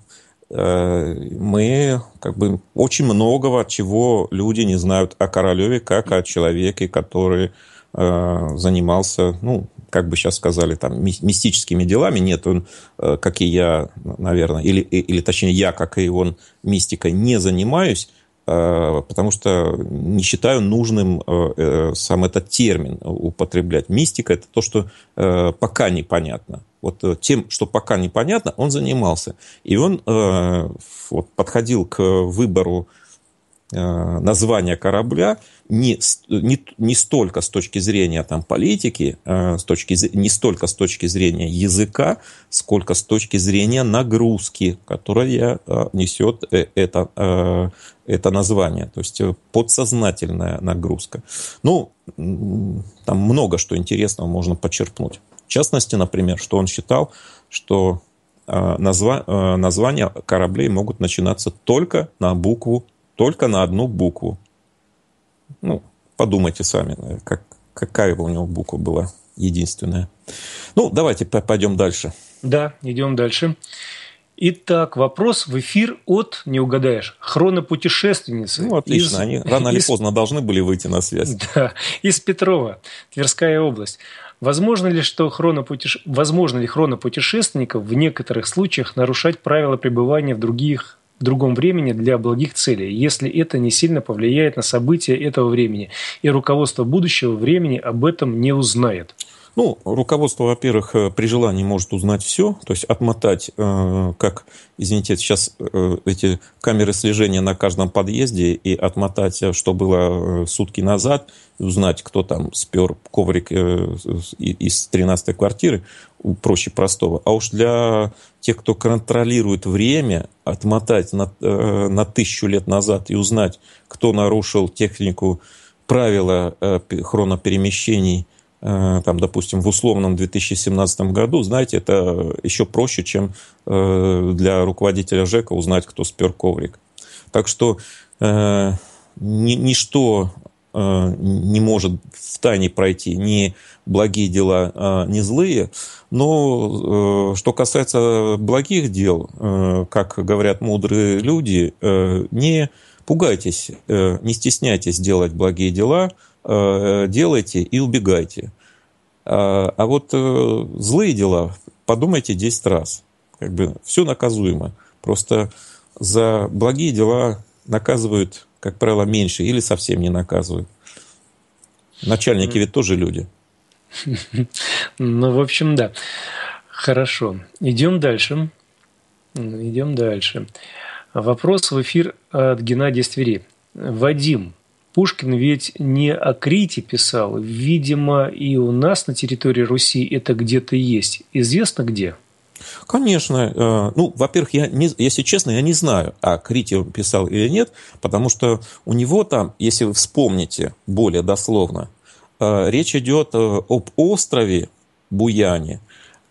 Э, мы как бы очень многого, чего люди не знают о королеве, как о человеке, который э, занимался, ну, как бы сейчас сказали, там, мистическими делами. Нет, он, э, как и я, наверное, или, или точнее я, как и он, мистикой не занимаюсь, Э, потому что не считаю нужным э, э, сам этот термин употреблять. Мистика – это то, что пока непонятно. Вот тем, что пока непонятно, он занимался. И он вот, подходил к выбору Э, название корабля не, не, не столько с точки зрения там, политики, э, с точки, не столько с точки зрения языка, сколько с точки зрения нагрузки, которая э, несет это, это название. То есть подсознательная нагрузка. Ну, там много что интересного можно почерпнуть. В частности, например, что он считал, что назва названия кораблей могут начинаться только на букву только на одну букву. Ну, подумайте сами, э, как, какая у него буква была единственная. Ну, давайте пойдем дальше. Да, идем дальше. Итак, вопрос в эфир от, не угадаешь, хронопутешественницы. Ну, отлично, из, они рано из, поздно должны были выйти на связь. Да, из Петрова, Тверская область. Возможно ли, что хронопутеше... Возможно ли хронопутешественников в некоторых случаях нарушать правила пребывания в других в другом времени для благих целей, если это не сильно повлияет на события этого времени, и руководство будущего времени об этом не узнает. Ну, руководство, во-первых, э, при желании может узнать все, то есть отмотать, э, как, извините, сейчас э, эти камеры слежения на каждом подъезде и отмотать, э, что было э, сутки назад, узнать, кто там спер коврик э, из 13-й квартиры, проще простого. А уж для тех, кто контролирует время, отмотать на, э, на тысячу лет назад и узнать, кто нарушил технику правила э, хроноперемещений Э, там, допустим, в условном 2017 году, знаете, это еще проще, чем э, для руководителя ЖЭКа узнать, кто спер коврик. Так что э, ничто не может в тайне пройти ни благие дела, ни злые. Но что касается благих дел, как говорят мудрые люди, не пугайтесь, не стесняйтесь делать благие дела – Э, делайте и убегайте. А, а вот э, злые дела подумайте 10 раз. Как бы все наказуемо. Просто за благие дела наказывают, как правило, меньше или совсем не наказывают. Начальники ведь тоже люди. Ну, в общем, да. Хорошо. Идем дальше. Идем дальше. Вопрос в эфир от Геннадия Ствери. Вадим, Пушкин ведь не о Крите писал. Видимо, и у нас на территории Руси это где-то есть. Известно где? Конечно. Э, ну, во-первых, я не, если честно, я не знаю, о Крите он писал или нет, потому что у него там, если вы вспомните более дословно, э, речь идет э, об острове Буяне,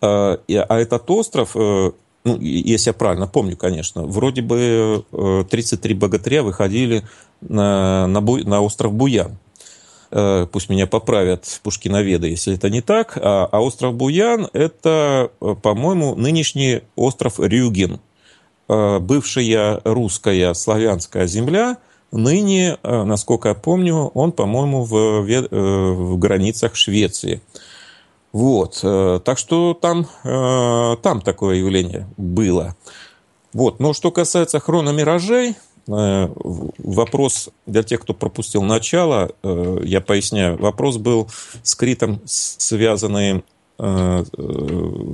а этот остров, ну, если я правильно помню, конечно, вроде бы 33 богатыря выходили на, на, Бу, на остров Буян. Э, пусть меня поправят пушкиноведы, если это не так. А, а остров Буян – это, э, по-моему, нынешний остров Рюген. Э, бывшая русская славянская земля – Ныне, насколько я помню, он, по-моему, в, в границах Швеции. Вот. Так что там, там такое явление было. Вот. Но что касается хрономиражей, Э, вопрос для тех, кто пропустил начало, э, я поясняю, вопрос был с Критом связанный э,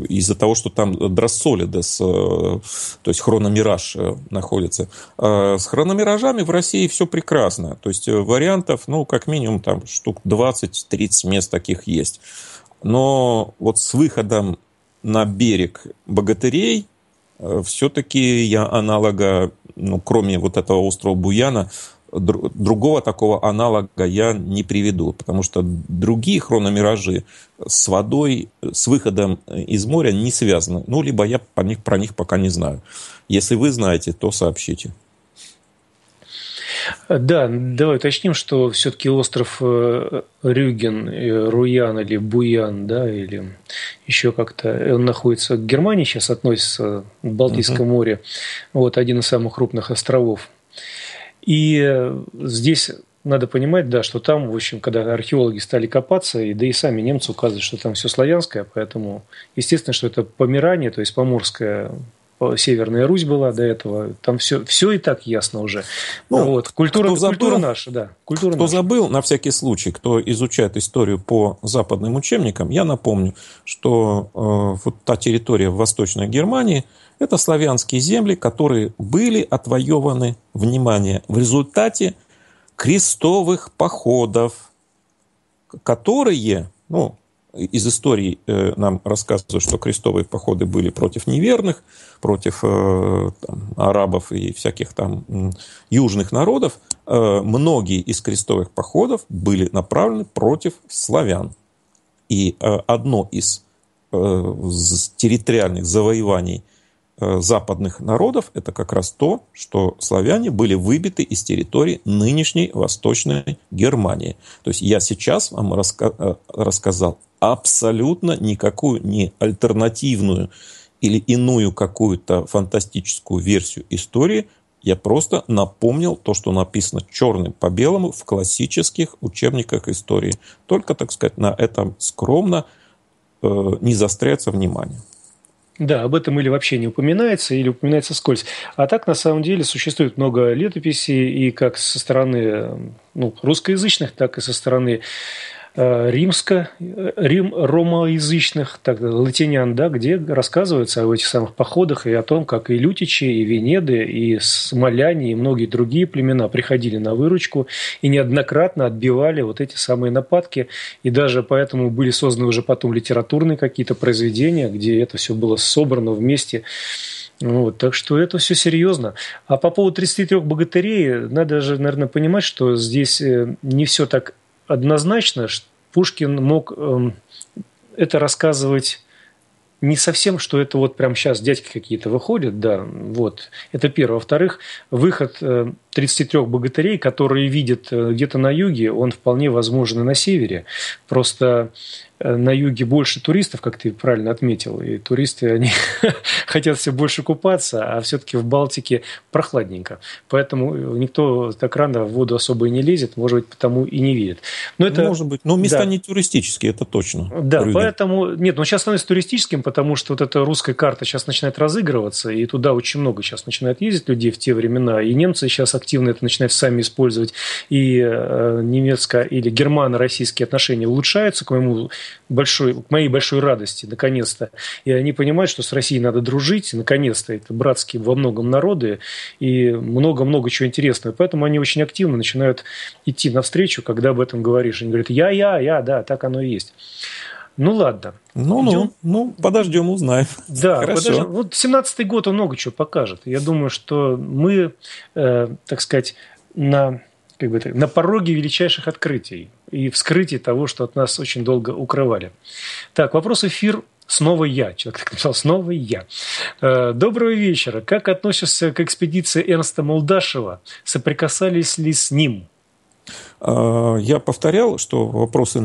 из-за того, что там Драссолидес, то есть хрономираж находится. С хрономиражами в России все прекрасно. То есть вариантов, ну, как минимум, там штук 20-30 мест таких есть. Но вот с выходом на берег богатырей все-таки я аналога ну, кроме вот этого острова Буяна, другого такого аналога я не приведу, потому что другие хрономиражи с водой, с выходом э, из моря не связаны. Ну, либо я про них, про них пока не знаю. Если вы знаете, то сообщите. Да, давай уточним, что все-таки остров э, Рюген, э, Руян или Буян, да, или еще как-то, э, он находится к Германии сейчас, относится к Балтийскому uh-huh. море, вот один из самых крупных островов. И здесь надо понимать, да, что там, в общем, когда археологи стали копаться, и да и сами немцы указывают, что там все славянское, поэтому естественно, что это помирание, то есть поморское. Э, Северная Русь была до этого. Там все, все и так ясно уже. Ну, ну вот. Культура, забыл, культура наша, да. Культура кто наша. забыл, на всякий случай, кто изучает историю по западным учебникам, я напомню, что э, вот та территория в Восточной Германии – это славянские земли, которые были отвоеваны, внимание, в результате крестовых походов, которые, ну, из истории э, нам рассказывают, что крестовые походы были против неверных, против э, там, арабов и всяких там южных народов. Э, многие из крестовых походов были направлены против славян. И одно из территориальных завоеваний Э, западных народов, это как раз то, что славяне были выбиты из территории нынешней Восточной Германии. То есть я сейчас вам раска- э, рассказал абсолютно никакую не альтернативную или иную какую-то фантастическую версию истории, я просто напомнил то, что написано черным по белому в классических учебниках истории. Только, так сказать, на этом скромно э, не застряется внимание. Да, об этом или вообще не упоминается, или упоминается скользь. А так, на самом деле, существует много летописей, и как со стороны ну, русскоязычных, так и со стороны Э, римско, э, рим, ромоязычных, так, латинян, да, где рассказывается о этих самых походах и о том, как и лютичи, и венеды, и смоляне, и многие другие племена приходили на выручку и неоднократно отбивали вот эти самые нападки. И даже поэтому были созданы уже потом литературные какие-то произведения, где это все было собрано вместе. Ну вот, так что это все серьезно. А по поводу 33 богатырей, надо же, наверное, понимать, что здесь э, не все так однозначно, что Пушкин мог эм, это рассказывать не совсем, что это вот прям сейчас дядьки какие-то выходят, да, вот. Это первое. Во-вторых, выход э, 33 богатырей, которые видят э, где-то на юге, он вполне возможен и на севере. Просто э, на юге больше туристов, как ты правильно отметил, и туристы, они хотят все больше купаться, а все-таки в Балтике прохладненько. Поэтому э, никто так рано в воду особо и не лезет, может быть, потому и не видит. Но это... Может быть, но места да. не туристические, это точно. Да, Рюген. поэтому... Нет, но ну, сейчас становится туристическим, потому что вот эта русская карта сейчас начинает разыгрываться, и туда очень много сейчас начинает ездить людей в те времена, и немцы сейчас активно активно это начинают сами использовать, и э, немецко- или германо-российские отношения улучшаются, к, моему большой, к моей большой радости, наконец-то. И они понимают, что с Россией надо дружить, наконец-то. Это братские во многом народы, и много-много чего интересного. Поэтому они очень активно начинают идти навстречу, когда об этом говоришь. Они говорят, я, я, я, да, так оно и есть. Ну ладно. Ну, ну, ну, подождем, узнаем. Да, Хорошо. подождем. Вот 17-й год он много чего покажет. Я думаю, что мы, э, так сказать, на, как бы на пороге величайших открытий и вскрытии того, что от нас очень долго укрывали. Так, вопрос эфир Снова я. Человек так написал, снова я. Э, Доброго вечера. Как относишься к экспедиции Эрнста Молдашева? Соприкасались ли с ним? А, я повторял, что вопросы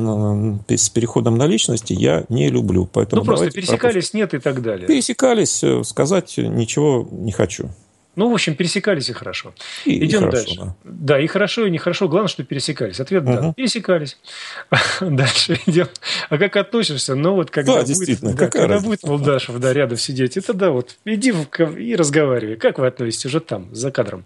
с переходом на личности я не люблю. Поэтому ну, просто пересекались, пропустим. нет и так далее. Пересекались, э, сказать ничего не хочу. Ну, в общем, пересекались и хорошо. И, Идем и хорошо, дальше. Да. да, и хорошо, и нехорошо. Главное, что пересекались. Ответ да. Пересекались. дальше идем. А как относишься? Ну, вот когда да, будет, действительно. Да, Какая когда разница? будет Молдашев да, рядом сидеть, это да, вот иди в, и разговаривай. Как вы относитесь уже там, за кадром?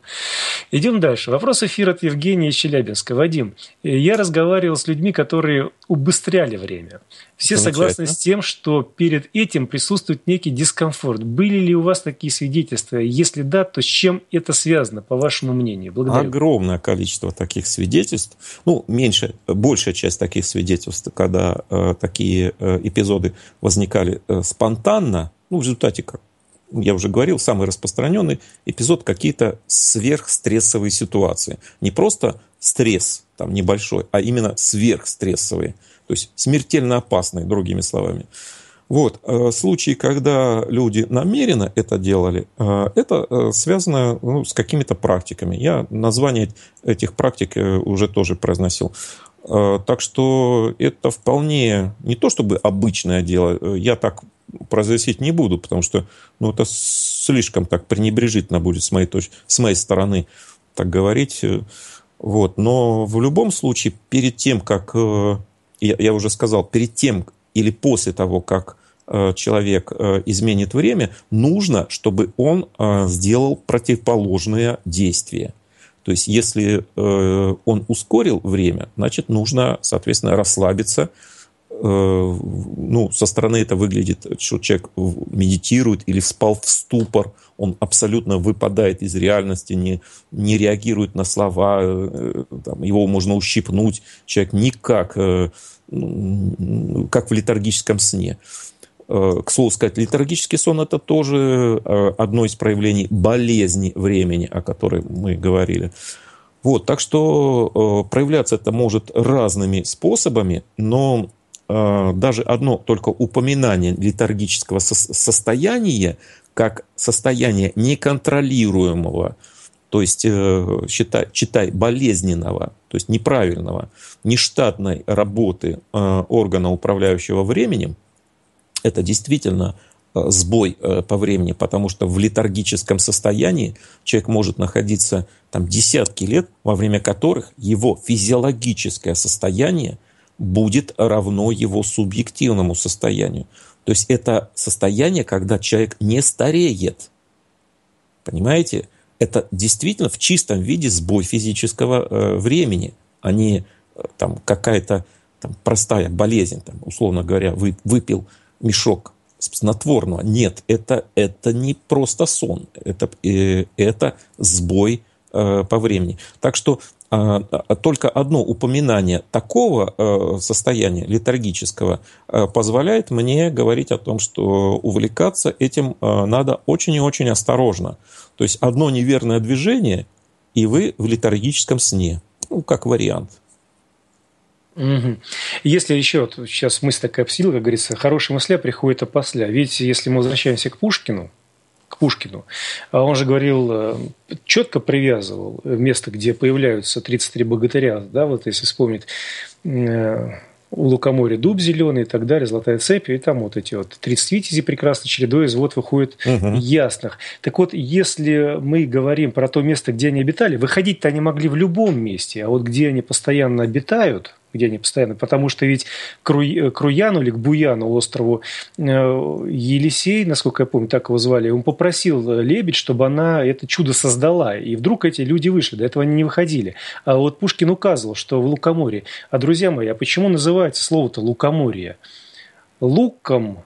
Идем дальше. Вопрос эфира от Евгения из Челябинска. Вадим, э, я разговаривал с людьми, которые убыстряли время. Все согласны с тем, что перед этим присутствует некий дискомфорт. Были ли у вас такие свидетельства? Если да, то с чем это связано, по вашему мнению? Благодарю. Огромное количество таких свидетельств. Ну, меньше, большая часть таких свидетельств, когда э, такие э, эпизоды возникали э, спонтанно, ну, в результате как я уже говорил, самый распространенный эпизод какие-то сверхстрессовые ситуации. Не просто стресс там небольшой, а именно сверхстрессовые, то есть смертельно опасные, другими словами. Вот, э, случаи, когда люди намеренно это делали, э, это э, связано ну, с какими-то практиками. Я название этих практик уже тоже произносил. Так что это вполне не то чтобы обычное дело. Я так произносить не буду, потому что ну, это слишком так пренебрежительно будет с моей, точ... с моей стороны так говорить. Вот. Но в любом случае, перед тем, как, э, я, я уже сказал, перед тем или после того, как э, человек э, изменит время, нужно, чтобы он сделал противоположное действие. То есть, если он ускорил время, значит, нужно, соответственно, расслабиться, Э, ну, со стороны это выглядит, что человек медитирует или вспал в ступор, он абсолютно выпадает из реальности, не, не реагирует на слова, э, э, там, его можно ущипнуть, человек никак, ну, как в летаргическом сне. К слову сказать, летаргический сон – это тоже одно из проявлений болезни времени, о которой мы говорили. Вот, так что э, проявляться это может разными способами, но Э, даже одно только упоминание литургического состояния как состояние неконтролируемого, то есть э, считай, читай болезненного, то есть неправильного, нештатной работы э, органа, управляющего временем, это действительно сбой по времени, потому что в летаргическом состоянии человек может находиться там десятки лет, во время которых его физиологическое состояние будет равно его субъективному состоянию. То есть это состояние, когда человек не стареет. Понимаете? Это действительно в чистом виде сбой физического э, времени, а не э, там какая-то простая болезнь, там, условно говоря, вы, выпил мешок снотворного. Нет, это, это не просто сон, это, э, это сбой э, по времени. Так что а, а, только одно упоминание такого э, состояния литургического э, позволяет мне говорить о том, что увлекаться этим э, надо очень и очень осторожно. То есть одно неверное движение, и вы в литургическом сне. Ну, как вариант. Если еще, вот сейчас мысль такая обсидила, как говорится, хорошие мысли приходят опосля. Ведь если мы возвращаемся к Пушкину, к Пушкину. А он же говорил, э, четко привязывал место, где появляются 33 богатыря, да, вот если вспомнить э, у Лукоморья дуб зеленый и так далее, золотая цепь, и там вот эти вот 30 витязей прекрасно чередой из вот выходит угу. ясных. Так вот, если мы говорим про то место, где они обитали, выходить-то они могли в любом месте, а вот где они постоянно обитают, где они постоянно, потому что ведь к, Руй, э, к или к Буяну, острову э, Елисей, насколько я помню, так его звали, он попросил э, Лебедь, чтобы она это чудо создала, и вдруг эти люди вышли, до этого они не выходили. А вот Пушкин указывал, что в Лукоморье. А, друзья мои, а почему называется слово-то Лукоморье? Луком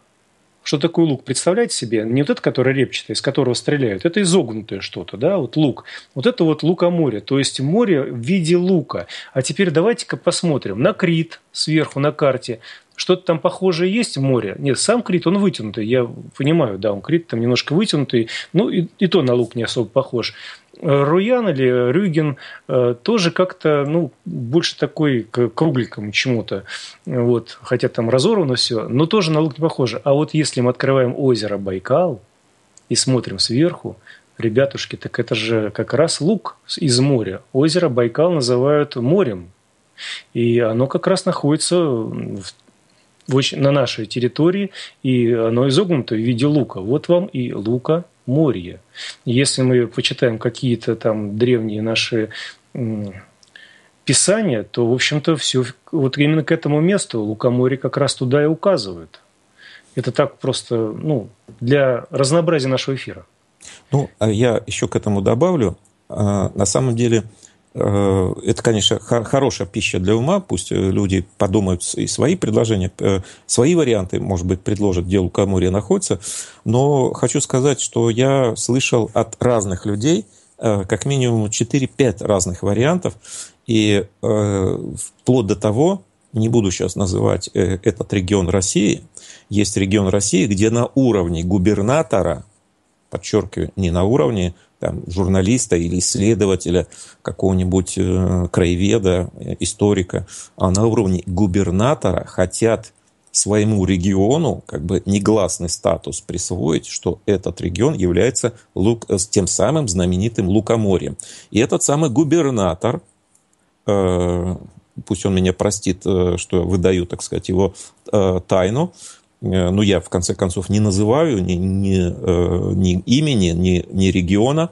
что такое лук? Представляете себе? Не вот этот, который репчатый, из которого стреляют. Это изогнутое что-то, да, вот лук. Вот это вот лука-море, то есть море в виде лука. А теперь давайте-ка посмотрим на Крит сверху на карте. Что-то там похожее есть в море? Нет, сам Крит, он вытянутый, я понимаю, да, он Крит там немножко вытянутый, ну и, и то на лук не особо похож. Руян или Рюгин э, тоже как-то, ну, больше такой к кругликам чему-то. Вот, хотя там разорвано все, но тоже на лук не похоже. А вот если мы открываем озеро Байкал и смотрим сверху, ребятушки, так это же как раз лук из моря. Озеро Байкал называют морем. И оно как раз находится в на нашей территории, и оно изогнуто в виде лука. Вот вам и лука Море. Если мы почитаем какие-то там древние наши писания, то, в общем-то, все вот именно к этому месту Лукоморье как раз туда и указывает. Это так просто, ну, для разнообразия нашего эфира. Ну, а я еще к этому добавлю. А, на самом деле, Э, это, конечно, хорошая пища для ума, пусть э, люди подумают и свои предложения, э, свои варианты, может быть, предложат делу, кому где находится, но хочу сказать, что я слышал от разных людей как минимум 4-5 разных вариантов, и вплоть до того, не буду сейчас называть этот регион России, есть регион России, где на уровне губернатора, подчеркиваю, не на уровне там, журналиста или исследователя, какого-нибудь э, краеведа, э, историка, а на уровне губернатора хотят своему региону как бы негласный статус присвоить, что этот регион является лук, э, тем самым знаменитым лукоморьем. И этот самый губернатор, э, пусть он меня простит, э, что выдаю, так сказать, его э, тайну, Э, ну, я в конце концов не называю ни, ни, э, ни имени, ни, ни региона,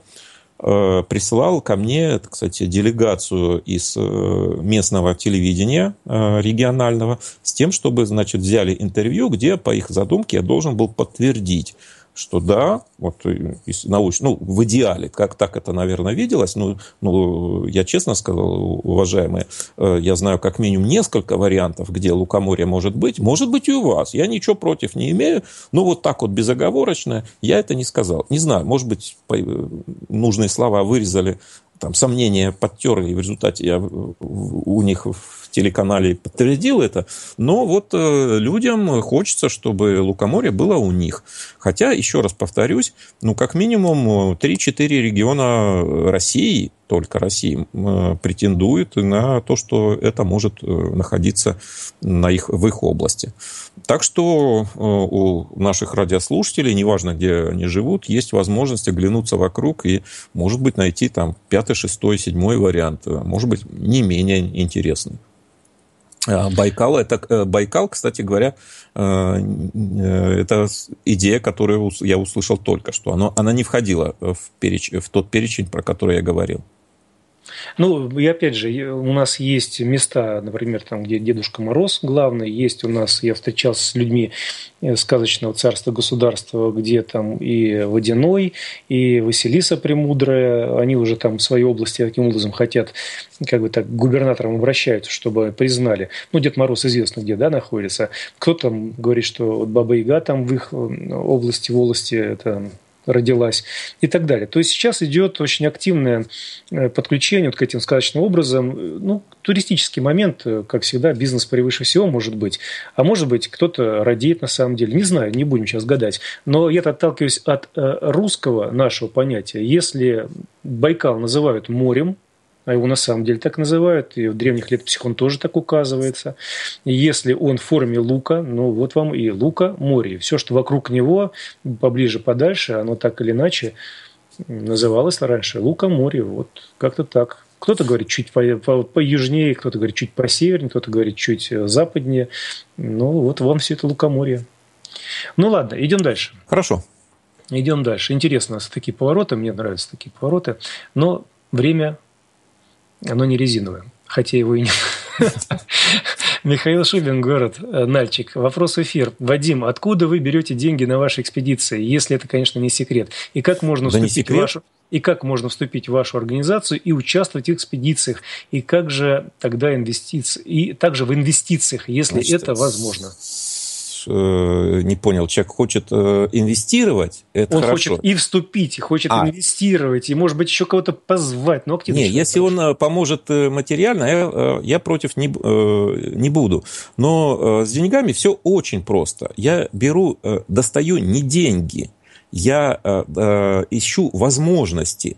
э, присылал ко мне, кстати, делегацию из местного телевидения регионального с тем, чтобы, значит, взяли интервью, где, по их задумке, я должен был подтвердить что да, вот э, научно, ну, в идеале, как так это, наверное, виделось, ну, ну, я честно сказал, уважаемые, э, я знаю как минимум несколько вариантов, где лукоморье может быть, может быть и у вас, я ничего против не имею, но вот так вот безоговорочно я это не сказал. Не знаю, может быть, нужные слова вырезали там сомнения подтерли, и в результате я у них в телеканале подтвердил это. Но вот э, людям хочется, чтобы лукоморье было у них. Хотя, еще раз повторюсь, ну, как минимум 3-4 э, региона России, только России, э, претендуют на то, что это может находиться на их, в их области. Так что у наших радиослушателей, неважно, где они живут, есть возможность оглянуться вокруг и, может быть, найти там пятый, шестой, седьмой вариант, может быть, не менее интересный. А, Байкал, Это, э, Байкал, кстати говоря, э, э, это идея, которую я услышал только что. Она, она не входила в, переч, в тот перечень, про который я говорил. Ну, и опять же, у нас есть места, например, там, где Дедушка Мороз главный, есть у нас, я встречался с людьми э, сказочного царства государства, где там и Водяной, и Василиса Премудрая, они уже там в своей области таким образом хотят, как бы так, к губернаторам обращаются, чтобы признали. Ну, Дед Мороз известно, где, да, находится. Кто там говорит, что вот Баба Яга там в их области, волости, это родилась и так далее. То есть сейчас идет очень активное э, подключение вот к этим сказочным образом. Ну, туристический момент, э, как всегда, бизнес превыше всего может быть. А может быть, кто-то родит на самом деле. Не знаю, не будем сейчас гадать. Но я отталкиваюсь от э, русского нашего понятия. Если Байкал называют морем, а его на самом деле так называют, и в древних летописях он тоже так указывается. И если он в форме лука, ну вот вам и лука, море, все, что вокруг него, поближе, подальше, оно так или иначе называлось раньше лука, море, вот как-то так. Кто-то говорит чуть по, по, по южнее, кто-то говорит чуть по севернее, кто-то говорит чуть э, западнее. Ну, вот вам все это лукоморье. Ну ладно, идем дальше. Хорошо. Идем дальше. Интересно, такие повороты, мне нравятся такие повороты, но время оно не резиновое, хотя его и не... Михаил Шубин, город э, Нальчик. Вопрос эфир. Вадим, откуда вы берете деньги на ваши экспедиции, если это, конечно, не секрет? И как можно да вступить в вашу и как можно вступить в вашу организацию и участвовать в экспедициях? И как же тогда инвестиции? И также в инвестициях, если Значит, это возможно э, не понял, человек хочет э, инвестировать, это Он хорошо. хочет и вступить, и хочет а. инвестировать, и, может быть, еще кого-то позвать. Но ну, активно не, если хорошо. он э, поможет э, материально, я, э, я против не, не буду. Но с деньгами все очень просто. Я беру, достаю не деньги, я ищу возможности.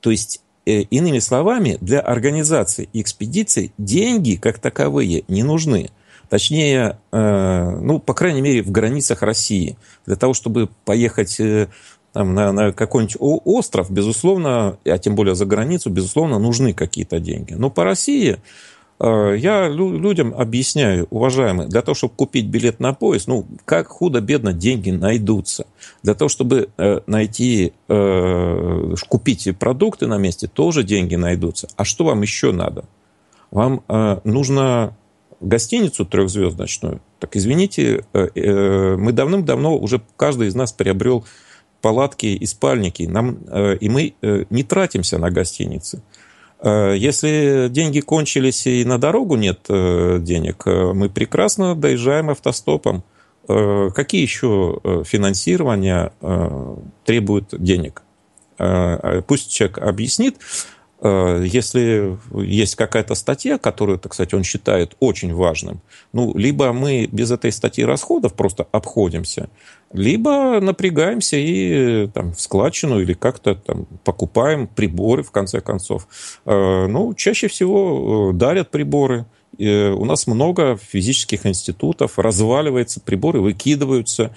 То есть Иными словами, для организации экспедиции деньги как таковые не нужны. Точнее, э, ну, по крайней мере, в границах России. Для того, чтобы поехать э, там, на, на какой-нибудь остров, безусловно, а тем более за границу, безусловно, нужны какие-то деньги. Но по России э, я людям объясняю, уважаемые, для того, чтобы купить билет на поезд, ну, как худо-бедно деньги найдутся. Для того, чтобы найти, купить продукты на месте, тоже деньги найдутся. А что вам еще надо? Вам нужно гостиницу трехзвездочную, так извините, э, э, мы давным-давно уже каждый из нас приобрел палатки и спальники, нам, э, и мы не тратимся на гостиницы. Если деньги кончились и на дорогу нет денег, мы прекрасно доезжаем автостопом. Какие еще финансирования требуют денег? А пусть человек объяснит. Э, если есть какая-то статья, которую, так сказать, он считает очень важным, ну, либо мы без этой статьи расходов просто обходимся, либо напрягаемся и там, в складчину или как-то там, покупаем приборы, в конце концов. Э, ну, чаще всего э, дарят приборы, у нас много физических институтов, разваливаются приборы, выкидываются.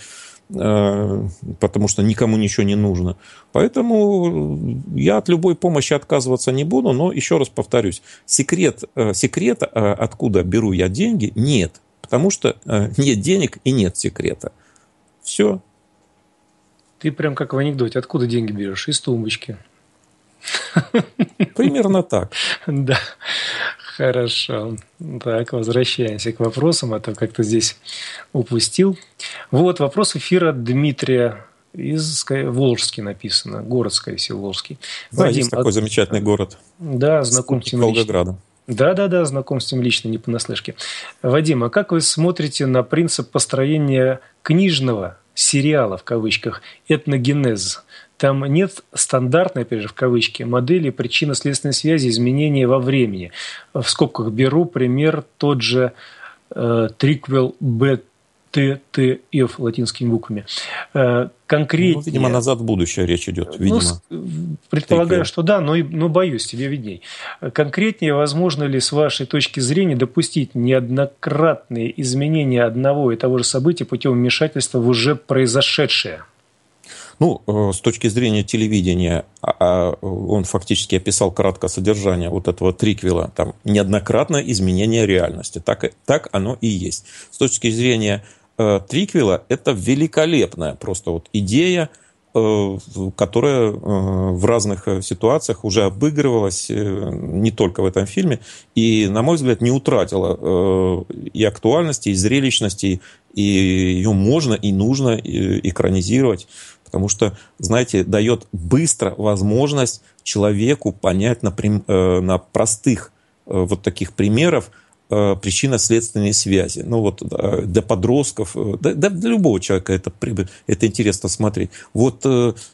Э, потому что никому ничего не нужно. Поэтому я от любой помощи отказываться не буду, но еще раз повторюсь, секрет, э, секрета, э, откуда беру я деньги, нет, потому что нет денег и нет секрета. Все. Ты прям как в анекдоте, откуда деньги берешь? Из тумбочки. Примерно так. Да. Хорошо. Так, возвращаемся к вопросам, а то как-то здесь упустил. Вот вопрос эфира Дмитрия из Волжский написано. Город, скорее всего, Волжский. Да, Вадим, есть такой от... А- замечательный город. Да, знакомьтесь. Волгограда. Да-да-да, знаком с тем лично, не понаслышке. Вадим, а как вы смотрите на принцип построения книжного сериала, в кавычках, этногенез? Там нет стандартной, опять же, в кавычки, модели причинно-следственной связи изменения во времени. В скобках беру пример тот же э, триквел Б латинскими буквами. Э, конкретнее... Ну, видимо, назад в будущее речь идет, ну, видимо. Ну, предполагаю, что да, но, но боюсь, тебе видней. Конкретнее, возможно ли с вашей точки зрения допустить неоднократные изменения одного и того же события путем вмешательства в уже произошедшее? Ну, э, с точки зрения телевидения, а, а, он фактически описал кратко содержание вот этого триквела, там, неоднократное изменение реальности. Так, так оно и есть. С точки зрения э, триквела, это великолепная просто вот идея, э, которая в разных ситуациях уже обыгрывалась не только в этом фильме, и, на мой взгляд, не утратила и актуальности, и зрелищности, и ее можно и нужно экранизировать потому что, знаете, дает быстро возможность человеку понять на, прим, э, на простых э, вот таких примеров э, причинно-следственные связи. Ну вот для подростков, да, да, для любого человека это, это интересно смотреть. Вот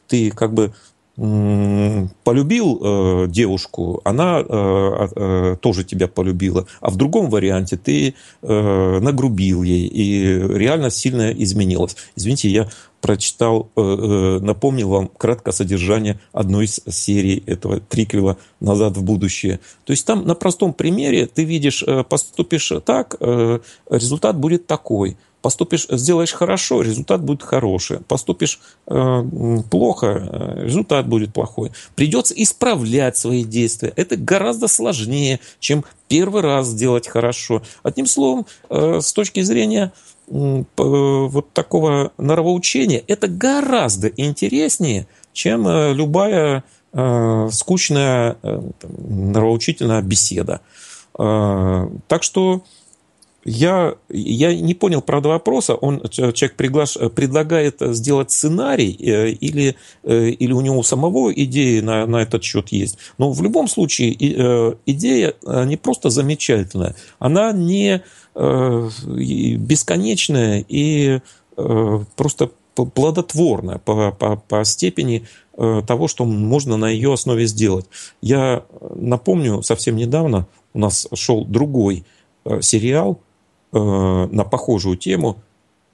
ты как бы полюбил э, девушку, она э, а, э, тоже тебя полюбила, а в другом варианте ты э, нагрубил ей и реально сильно изменилась. Извините, я прочитал, э, э, напомнил вам кратко содержание одной из серий этого триквела «Назад в будущее». То есть там на простом примере ты видишь, э, поступишь так, результат будет такой. Поступишь, сделаешь хорошо, результат будет хороший. Поступишь э, плохо, результат будет плохой. Придется исправлять свои действия. Это гораздо сложнее, чем первый раз сделать хорошо. Одним словом, э, с точки зрения э, Э, вот такого норовоучения, это гораздо интереснее, чем э, любая э, скучная там, нравоучительная беседа. Так что я, я не понял, правда, вопроса. Он, э, человек приглаш... Э, предлагает э, сделать сценарий или, или у него самого идеи на, на этот счет есть. Но в любом случае идея не просто замечательная, она не бесконечная и просто плодотворная по, по, по степени того, что можно на ее основе сделать. Я напомню, совсем недавно у нас шел другой сериал Э, на похожую тему,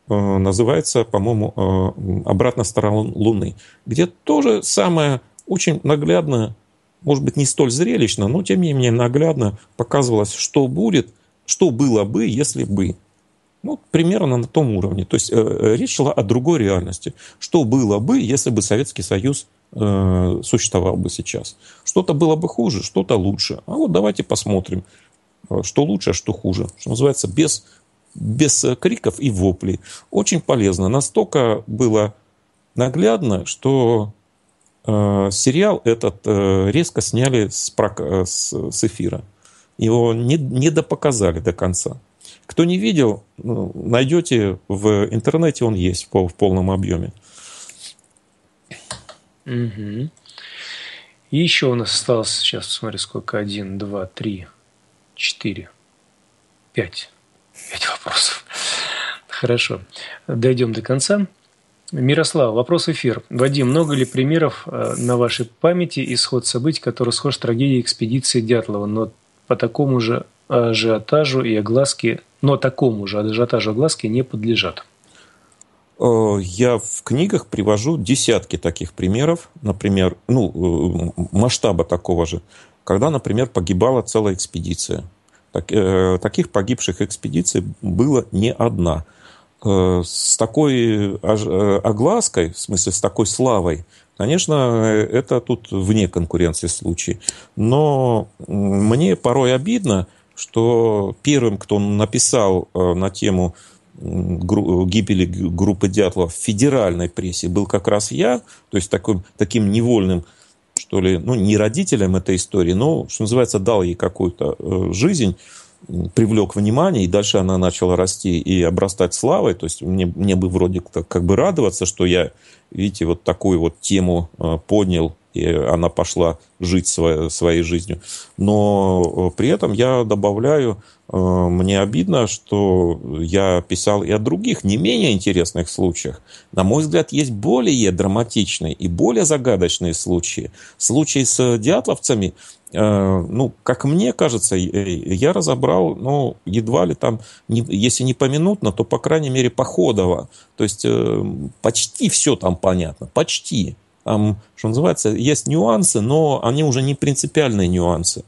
э, называется, по-моему, э, «Обратная сторона Луны», где тоже самое очень наглядно, может быть, не столь зрелищно, но тем не менее наглядно показывалось, что будет, что было бы, если бы. Ну, примерно на том уровне. То есть э, речь шла о другой реальности. Что было бы, если бы Советский Союз э, существовал бы сейчас? Что-то было бы хуже, что-то лучше. А вот давайте посмотрим. Э, что лучше, а что хуже. Что называется, без, без э, криков и воплей. Очень полезно. Настолько было наглядно, что э, сериал этот э, резко сняли с, э, с, с эфира. Его не, не допоказали до конца. Кто не видел, ну, найдете в интернете, он есть в, в полном объеме. Угу. И еще у нас осталось, сейчас смотри, сколько, один, два, три, четыре, пять. Пять вопросов. Хорошо. Дойдем до конца. Мирослав, вопрос эфир. Вадим, много ли примеров э, на вашей памяти исход событий, который схож с трагедией экспедиции Дятлова, но по такому же ажиотажу и огласке, но такому же ажиотажу огласке не подлежат? Э, я в книгах привожу десятки таких примеров, например, ну, э, масштаба такого же когда, например, погибала целая экспедиция. Так, э, таких погибших экспедиций было не одна. Э, с такой э, оглаской, в смысле, с такой славой, конечно, это тут вне конкуренции случай. Но мне порой обидно, что первым, кто написал э, на тему гибели группы Дятлова в федеральной прессе был как раз я, то есть таким, таким невольным что ли, ну, не родителям этой истории, но, что называется, дал ей какую-то э, жизнь, привлек внимание, и дальше она начала расти и обрастать славой. То есть мне, мне бы вроде как, как бы радоваться, что я, видите, вот такую вот тему э, поднял, и она пошла жить своей своей жизнью. Но э, при этом я добавляю Э, мне обидно, что я писал и о других, не менее интересных случаях. На мой взгляд, есть более драматичные и более загадочные случаи. Случай с дятловцами, э, ну, как мне кажется, э, я разобрал, ну, едва ли там, если не поминутно, то, по крайней мере, походово. То есть, почти все там понятно, почти. Там, что называется, есть нюансы, но они уже не принципиальные нюансы.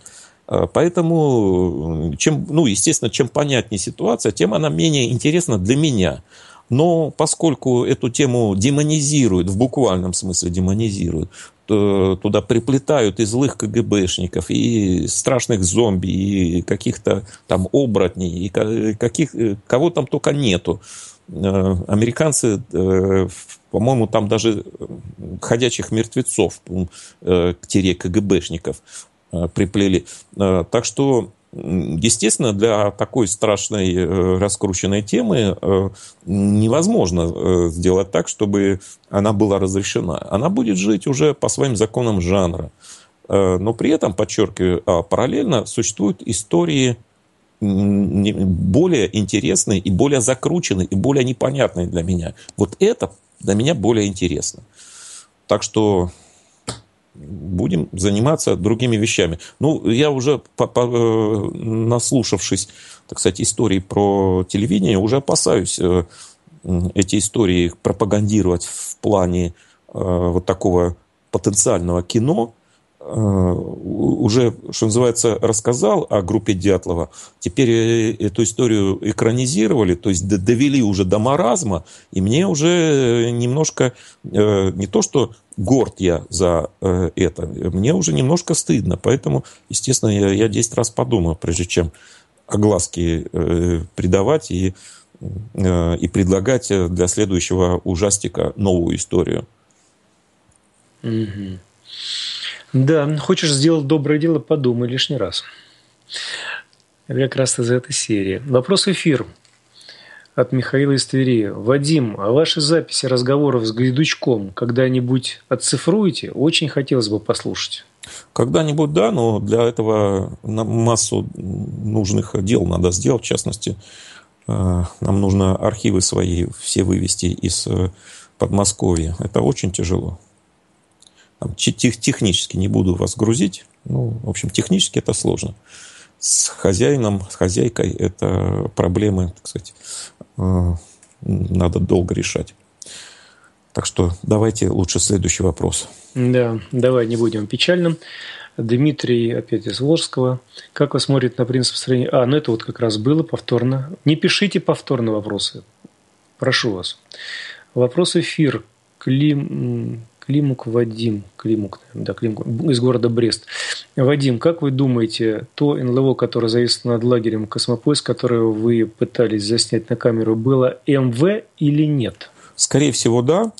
Э, поэтому, э, чем, ну, естественно, чем понятнее ситуация, тем она менее интересна для меня. Но поскольку эту тему демонизируют, в буквальном смысле демонизируют, туда приплетают и злых КГБшников, и страшных зомби, и каких-то там оборотней, и каких, э, кого там только нету. Американцы, по-моему, там даже ходячих мертвецов, к тире КГБшников, Э, приплели. Э, так что Естественно, для такой страшной э, раскрученной темы невозможно сделать так, чтобы она была разрешена. Она будет жить уже по своим законам жанра. Но при этом, подчеркиваю, а параллельно существуют истории более интересные и более закрученные, и более непонятные для меня. Вот это для меня более интересно. Так что будем заниматься другими вещами. Ну, я уже, по, по, э, наслушавшись, так сказать, истории про телевидение, уже опасаюсь э, эти истории пропагандировать в плане э, вот такого потенциального кино, Э, уже, что называется, рассказал о группе Дятлова, теперь э, эту историю экранизировали, то есть довели уже до маразма, и мне уже э, немножко, не то что горд я за это, мне уже немножко стыдно, поэтому, естественно, я, я 10 раз подумаю, прежде чем огласки придавать и, и предлагать для следующего ужастика новую историю. Mm-hmm. Да, хочешь сделать доброе дело, подумай лишний раз. Это как раз из этой серии. Вопрос эфир от Михаила из Твери. Вадим, а ваши записи разговоров с Гайдучком когда-нибудь отцифруете? Очень хотелось бы послушать. Когда-нибудь, да, но для этого нам массу нужных дел надо сделать. В частности, э, нам нужно архивы свои все вывести из э, Подмосковья. Это очень тяжело. Тех, технически не буду вас грузить. Ну, в общем, технически это сложно. С хозяином, с хозяйкой это проблемы, так сказать, э, надо долго решать. Так что давайте лучше следующий вопрос. Да, давай не будем печальным. Дмитрий, опять из Волжского. Как вас смотрит на принцип строения? А, ну это вот как раз было повторно. Не пишите повторно вопросы. Прошу вас. Вопрос эфир. Клим... Климук Вадим, Климук, да, Климук, из города Брест. Вадим, как вы думаете, то НЛО, которое зависло над лагерем «Космопоезд», которое вы пытались заснять на камеру, было МВ или нет? Скорее всего, да.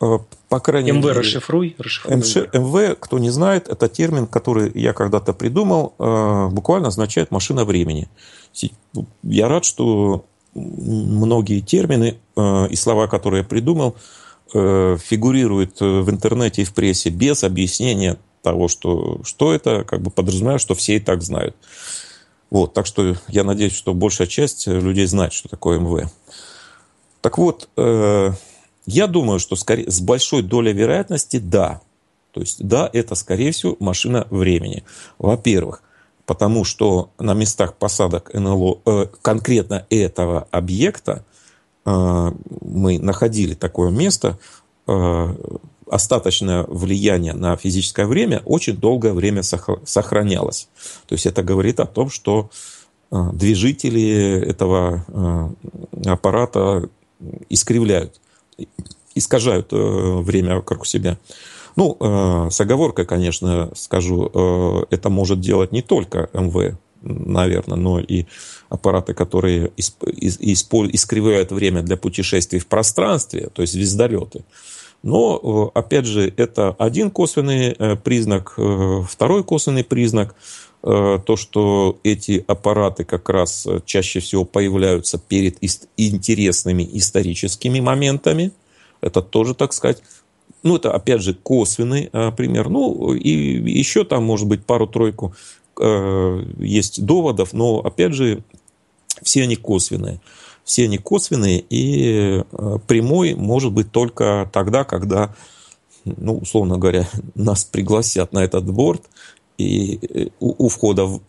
Э, по крайней МВ мере, расшифруй. расшифруй. МШ, МВ, кто не знает, это термин, который я когда-то придумал, э, буквально означает «машина времени». Я рад, что многие термины э, и слова, которые я придумал, Э, фигурирует э, в интернете и в прессе без объяснения того, что, что это, как бы подразумеваю, что все и так знают. Вот, так что я надеюсь, что большая часть людей знает, что такое МВ. Так вот, э, я думаю, что скорее, с большой долей вероятности да. То есть да, это, скорее всего, машина времени. Во-первых, потому что на местах посадок НЛО э, конкретно этого объекта Э, мы находили такое место, э, остаточное влияние на физическое время очень долгое время сохранялось. То есть это говорит о том, что э, движители этого аппарата искривляют, искажают время вокруг себя. Ну, с оговоркой, конечно, скажу, это может делать не только МВ, наверное, но и аппараты, которые исп, искривляют время для путешествий в пространстве, то есть звездолеты. Но, э, опять же, это один косвенный э, признак. Э, второй косвенный признак – то, что эти аппараты как раз чаще всего появляются перед интересными историческими моментами. Это тоже, так сказать, ну, это, опять же, косвенный пример. Ну, и еще там, может быть, пару-тройку Э, есть доводов, но опять же, все они косвенные. Все они косвенные, и э, прямой может быть только тогда, когда, ну, условно говоря, нас пригласят на этот борт, и э, у, у входа в,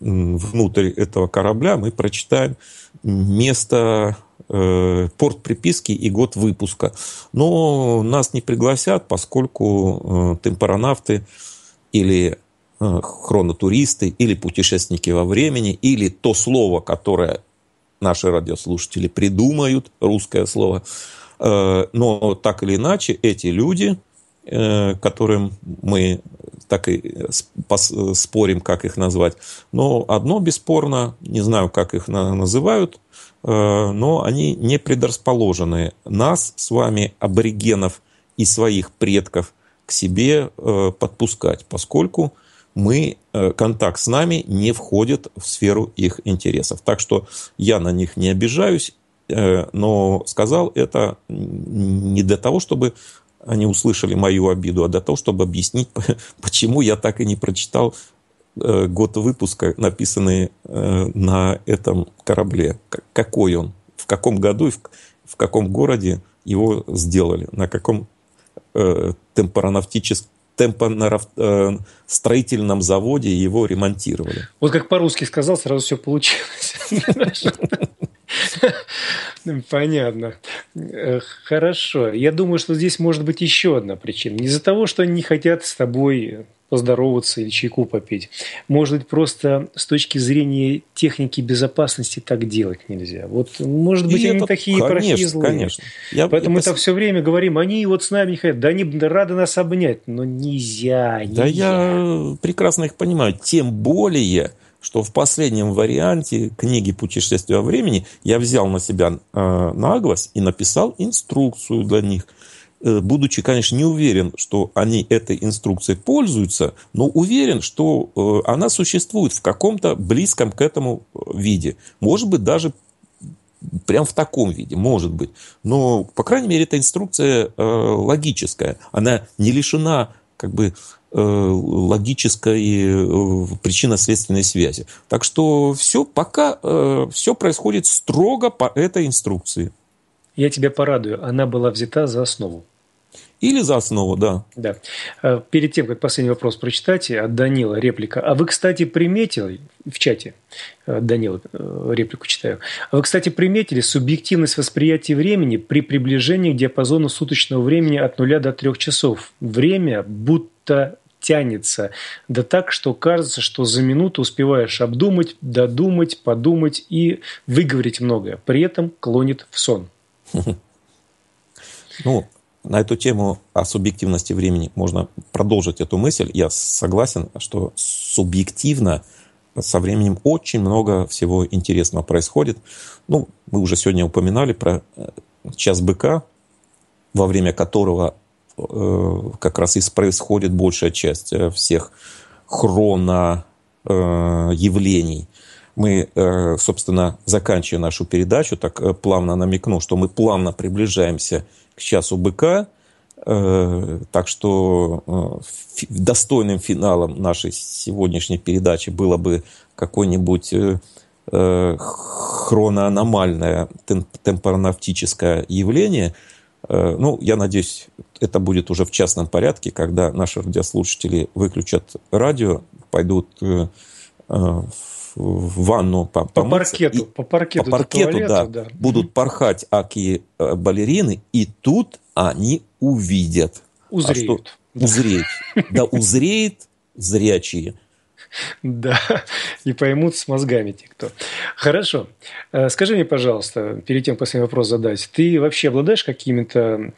внутрь этого корабля мы прочитаем место порт приписки и год выпуска. Но нас не пригласят, поскольку э, темпоронавты или Э, хронотуристы или путешественники во времени, или то слово, которое наши радиослушатели придумают, русское слово. Э, но так или иначе, эти люди, э, которым мы так и спорим, как их назвать. Но одно бесспорно, не знаю, как их называют, но они не предрасположены нас с вами, аборигенов и своих предков, к себе подпускать, поскольку мы, э, контакт с нами не входит в сферу их интересов. Так что я на них не обижаюсь, э, но сказал это не для того, чтобы они услышали мою обиду, а для того, чтобы объяснить, почему я так и не прочитал э, год выпуска, написанный на этом корабле. Какой он, в каком году и в каком городе его сделали, на каком темпоронавтическом Э, строительном заводе его ремонтировали. Вот как по-русски сказал, сразу все получилось. Понятно. Э, хорошо. Я думаю, что здесь может быть еще одна причина. Не из-за того, что они не хотят с тобой поздороваться или чайку попить. Может быть, просто с точки зрения техники безопасности так делать нельзя. Вот, может быть, и они это, такие конечно, злые. Конечно. Я, Поэтому я мы пос... так все время говорим, они вот с нами не хотят, да они рады нас обнять, но нельзя, нельзя. Да я прекрасно их понимаю. Тем более, что в последнем варианте книги «Путешествие во времени» я взял на себя э, наглость и написал инструкцию для них – Э, будучи, конечно, не уверен, что они этой инструкцией пользуются, но уверен, что э, она существует в каком-то близком к этому э, виде. Может быть, даже прям в таком виде, может быть. Но, по крайней мере, эта инструкция логическая. Она не лишена как бы логической причинно-следственной связи. Так что все пока все происходит строго по этой инструкции. Я тебя порадую. Она была взята за основу. Или за основу, да. Да. А, перед тем, как последний вопрос прочитать, э, от Данила реплика. А вы, кстати, приметили в чате, э, Данила э, реплику читаю. А вы, кстати, приметили субъективность восприятия времени при приближении к диапазону суточного времени от нуля до трех часов. Время будто тянется. Да так, что кажется, что за минуту успеваешь обдумать, додумать, подумать и выговорить многое. При этом клонит в сон. Ну, на эту тему о субъективности времени можно продолжить эту мысль. Я согласен, что субъективно со временем очень много всего интересного происходит. Ну, мы уже сегодня упоминали про э, час быка, во время которого э, как раз и происходит большая часть э, всех хроноявлений. Э, явлений мы, э, собственно, заканчивая нашу передачу, так э, плавно намекнул, что мы плавно приближаемся к часу быка. Э, так что достойным финалом нашей сегодняшней передачи было бы какое нибудь хроноаномальное темпорнафтическое явление. Ну, я надеюсь, это будет уже в частном порядке, когда наши радиослушатели выключат радио, пойдут в в ванну по, по паркету, и, по паркету, по паркету туалета, да, да, будут порхать аки э, балерины, и тут они увидят. Узреют. А что? Узреют. Да, узреет зрячие. Да, и поймут с мозгами те кто. Хорошо. Э, скажи мне, пожалуйста, перед тем, как последний вопрос задать, ты вообще обладаешь какими-то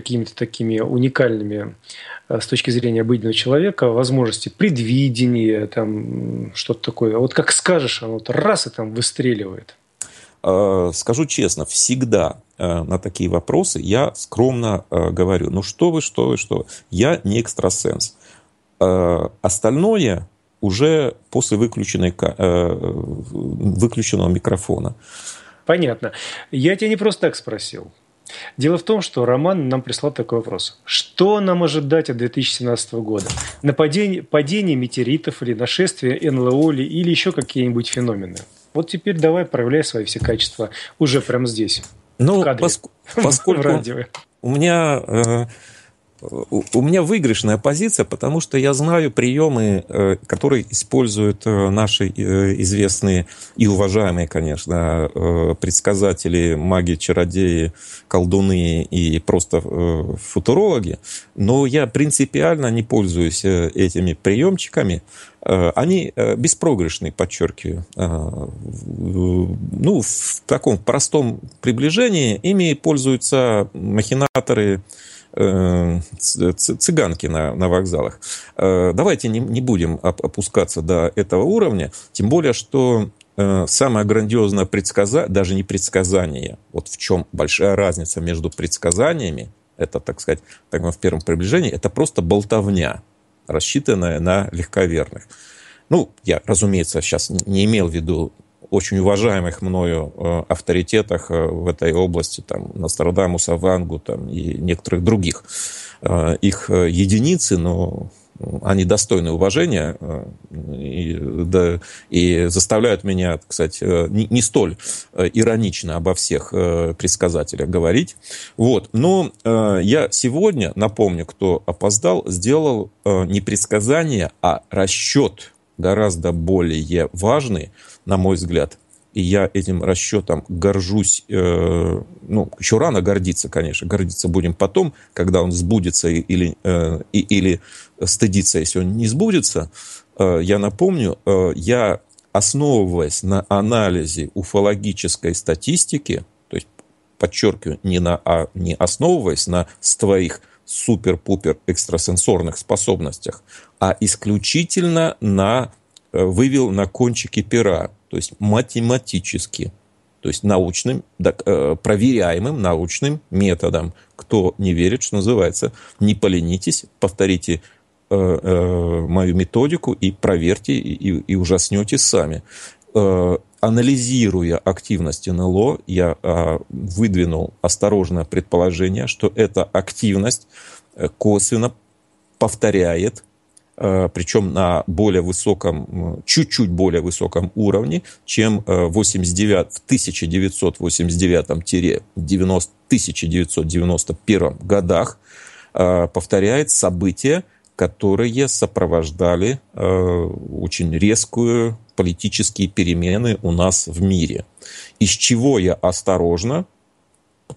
какими-то такими уникальными э, с точки зрения обыденного человека возможности предвидения, там что-то такое. Вот как скажешь, оно вот раз и там выстреливает. А, скажу честно, всегда э, на такие вопросы я скромно э, говорю, ну что вы, что вы, что вы. Я не экстрасенс. Остальное уже после выключенной, выключенного микрофона. Понятно. Я тебя не просто так спросил. Дело в том, что Роман нам прислал такой вопрос. Что нам ожидать от 2017 года? Нападение, падение метеоритов или нашествие НЛО или еще какие-нибудь феномены? Вот теперь давай проявляй свои все качества уже прямо здесь. Ну, в кадре, поск... поскольку в радио. у меня э, у, меня выигрышная позиция, потому что я знаю приемы, э, которые используют э, наши э, известные и уважаемые, конечно, предсказатели, маги, чародеи, колдуны и просто футурологи. Но я принципиально не пользуюсь этими приемчиками. Они беспроигрышные, подчеркиваю. Ну, в таком простом приближении ими пользуются махинаторы, Э, цыганки на, на вокзалах. Э, давайте не, не будем опускаться до этого уровня, тем более, что э, самое грандиозное предсказание, даже не предсказание, вот в чем большая разница между предсказаниями, это, так сказать, так в первом приближении, это просто болтовня, рассчитанная на легковерных. Ну, я, разумеется, сейчас не имел в виду очень уважаемых мною э, авторитетах э, в этой области, там, Нострадамуса, Вангу там, и некоторых других. Э, их единицы, но они достойны уважения и, да, и заставляют меня, кстати, не, не столь иронично обо всех предсказателях говорить. Вот. Но я сегодня, напомню, кто опоздал, сделал не предсказание, а расчет гораздо более важный, на мой взгляд. И я этим расчетом горжусь. Э, ну, еще рано гордиться, конечно. Гордиться будем потом, когда он сбудется или, э, или стыдится если он не сбудется. Э, я напомню, э, я, основываясь на анализе уфологической статистики, то есть, подчеркиваю, не, на, а, не основываясь на твоих супер-пупер экстрасенсорных способностях, а исключительно на Э, вывел на кончике пера, то есть математически, то есть научным, э, проверяемым научным методом. Кто не верит, что называется, не поленитесь, повторите э, мою методику и проверьте, и, и ужаснете сами. Анализируя активность НЛО, я а, выдвинул осторожное предположение, что эта активность косвенно повторяет Э, причем на более высоком, чуть-чуть более высоком уровне, чем 89, э, в 1989-1991 годах э, повторяет события, которые сопровождали очень резкую политические перемены у нас в мире. Из чего я осторожно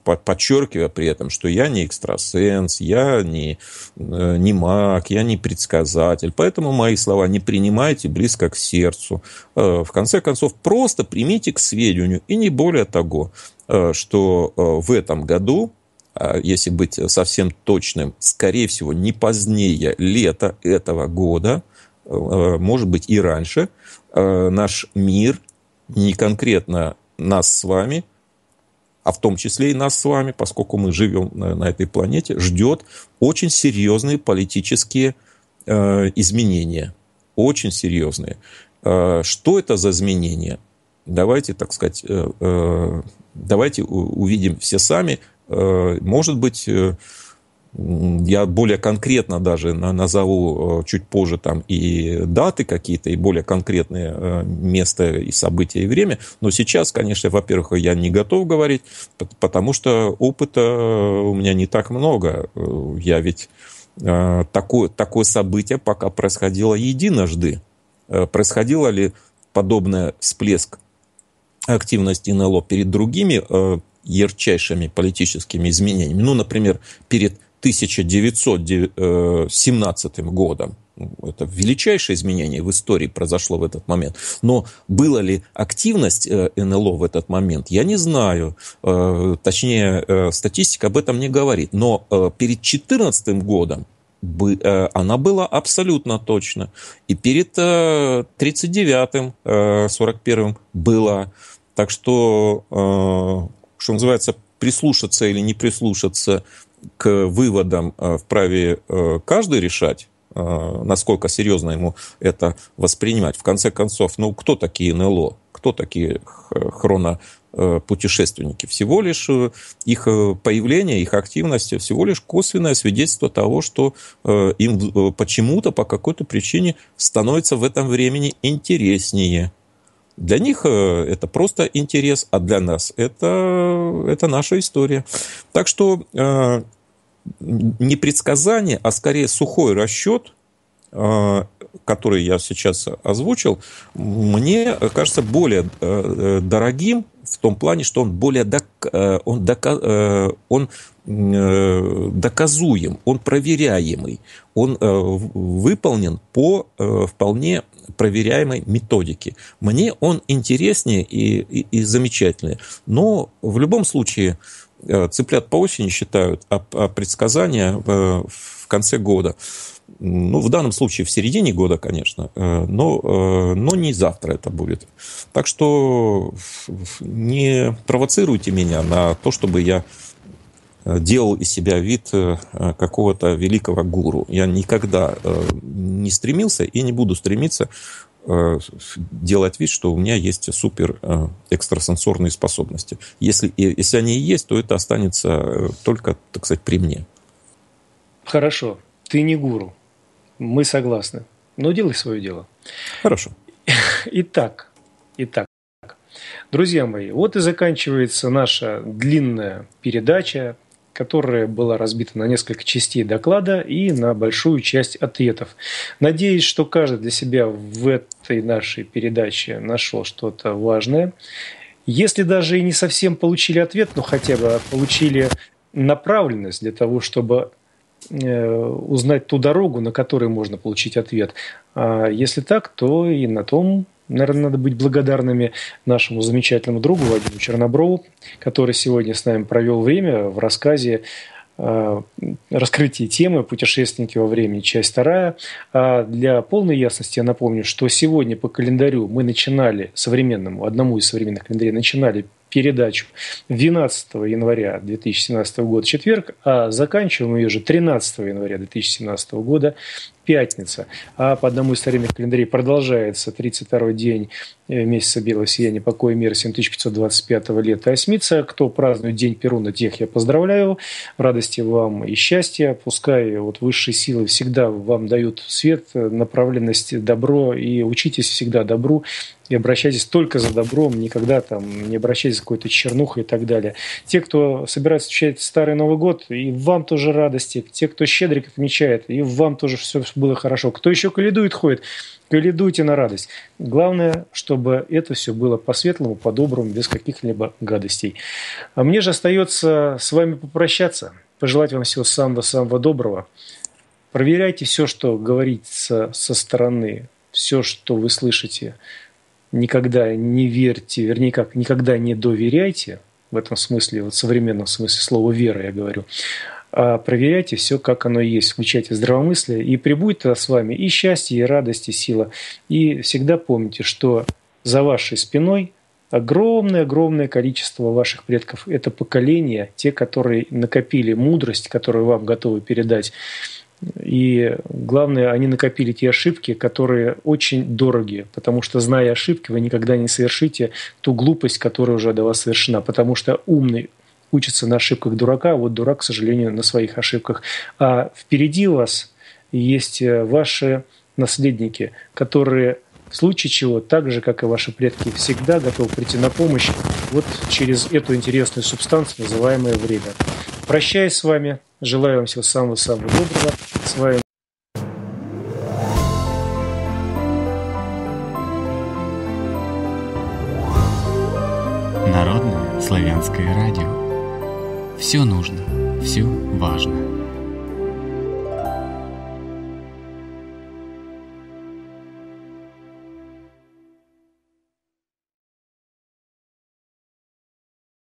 подчеркивая при этом, что я не экстрасенс, я не, э, не маг, я не предсказатель. Поэтому мои слова не принимайте близко к сердцу. Э, в конце концов, просто примите к сведению. И не более того, э, что в этом году если быть совсем точным, скорее всего, не позднее лета этого года, может быть и раньше, наш мир, не конкретно нас с вами – а в том числе и нас с вами, поскольку мы живем на, этой планете, ждет очень серьезные политические э, изменения. Очень серьезные. Э, что это за изменения? Давайте, так сказать, э, давайте увидим все сами. может быть я более конкретно даже назову э, чуть позже там и даты какие-то, и более конкретные э, места и события, и время. Но сейчас, конечно, во-первых, я не готов говорить, потому что опыта э, у меня не так много. Я ведь такое, такое событие пока происходило единожды. Происходило ли подобное всплеск активности НЛО перед другими ярчайшими политическими изменениями? Ну, например, перед 1917 э, годом. Это величайшее изменение в истории произошло в этот момент. Но была ли активность э, НЛО в этот момент, я не знаю. Э, точнее, статистика об этом не говорит. Но перед 2014 годом она была абсолютно точно. И перед 39-м, 41-м была. Так что, что называется, прислушаться или не прислушаться – к выводам э, вправе э, каждый решать, э, насколько серьезно ему это воспринимать. В конце концов, ну кто такие НЛО? Кто такие хронопутешественники? Всего лишь их появление, их активность, всего лишь косвенное свидетельство того, что им почему-то, по какой-то причине становится в этом времени интереснее. Для них э, это просто интерес, а для нас это, это наша история. Так что э, не предсказание, а скорее сухой расчет, э, который я сейчас озвучил, мне кажется более дорогим в том плане, что он более док, он, дока, он доказуем, он проверяемый, он выполнен по вполне проверяемой методики. Мне он интереснее и, и, и замечательнее. Но в любом случае э, цыплят по осени считают, а, а предсказания э, в конце года. Ну, в данном случае в середине года, конечно, э, но, но не завтра это будет. Так что не провоцируйте меня на то, чтобы я Э, делал из себя вид э, какого-то великого гуру. Я никогда э, не стремился и не буду стремиться делать вид, что у меня есть супер экстрасенсорные способности. Если, если они и есть, то это останется только, так сказать, при мне. Хорошо, ты не гуру, мы согласны. Но ну, делай свое дело. Хорошо. Итак, итак, друзья мои, вот и заканчивается наша длинная передача которая была разбита на несколько частей доклада и на большую часть ответов. Надеюсь, что каждый для себя в этой нашей передаче нашел что-то важное. Если даже и не совсем получили ответ, но хотя бы получили направленность для того, чтобы э, узнать ту дорогу, на которой можно получить ответ. А если так, то и на том наверное, надо быть благодарными нашему замечательному другу Вадиму Черноброву, который сегодня с нами провел время в рассказе э, раскрытии темы «Путешественники во времени. Часть вторая». А для полной ясности я напомню, что сегодня по календарю мы начинали современному, одному из современных календарей, начинали передачу 12 января 2017 года, четверг, а заканчиваем ее же 13 января 2017 года, пятница, а по одному из старинных календарей продолжается 32-й день э, месяца белого сияния, покоя мира 7525 лета Осьмица. Кто празднует День Перуна, тех я поздравляю. Радости вам и счастья. Пускай вот высшие силы всегда вам дают свет, направленность, добро. И учитесь всегда добру и обращайтесь только за добром, никогда там не обращайтесь за какой-то чернухой и так далее. Те, кто собирается встречать Старый Новый год, и вам тоже радости. Те, кто щедрик отмечает, и вам тоже все было хорошо. Кто еще коледует ходит. Коледуйте на радость. Главное, чтобы это все было по-светлому, по-доброму, без каких-либо гадостей. А мне же остается с вами попрощаться, пожелать вам всего самого-самого доброго. Проверяйте все, что говорится со стороны, все, что вы слышите. Никогда не верьте, вернее как, никогда не доверяйте, в этом смысле, вот в современном смысле слова «вера» я говорю – а, проверяйте все, как оно есть, включайте здравомыслие, и прибудет тогда с вами и счастье, и радость, и сила. И всегда помните, что за вашей спиной огромное-огромное количество ваших предков. Это поколения, те, которые накопили мудрость, которую вам готовы передать. И главное, они накопили те ошибки, которые очень дороги, потому что, зная ошибки, вы никогда не совершите ту глупость, которая уже до вас совершена, потому что умный учится на ошибках дурака, а вот дурак, к сожалению, на своих ошибках. А впереди у вас есть э, ваши наследники, которые в случае чего, так же, как и ваши предки, всегда готовы прийти на помощь вот через эту интересную субстанцию, называемое время. Прощаюсь с вами, желаю вам всего самого-самого доброго. С вами Народное славянское радио. Все нужно, все важно.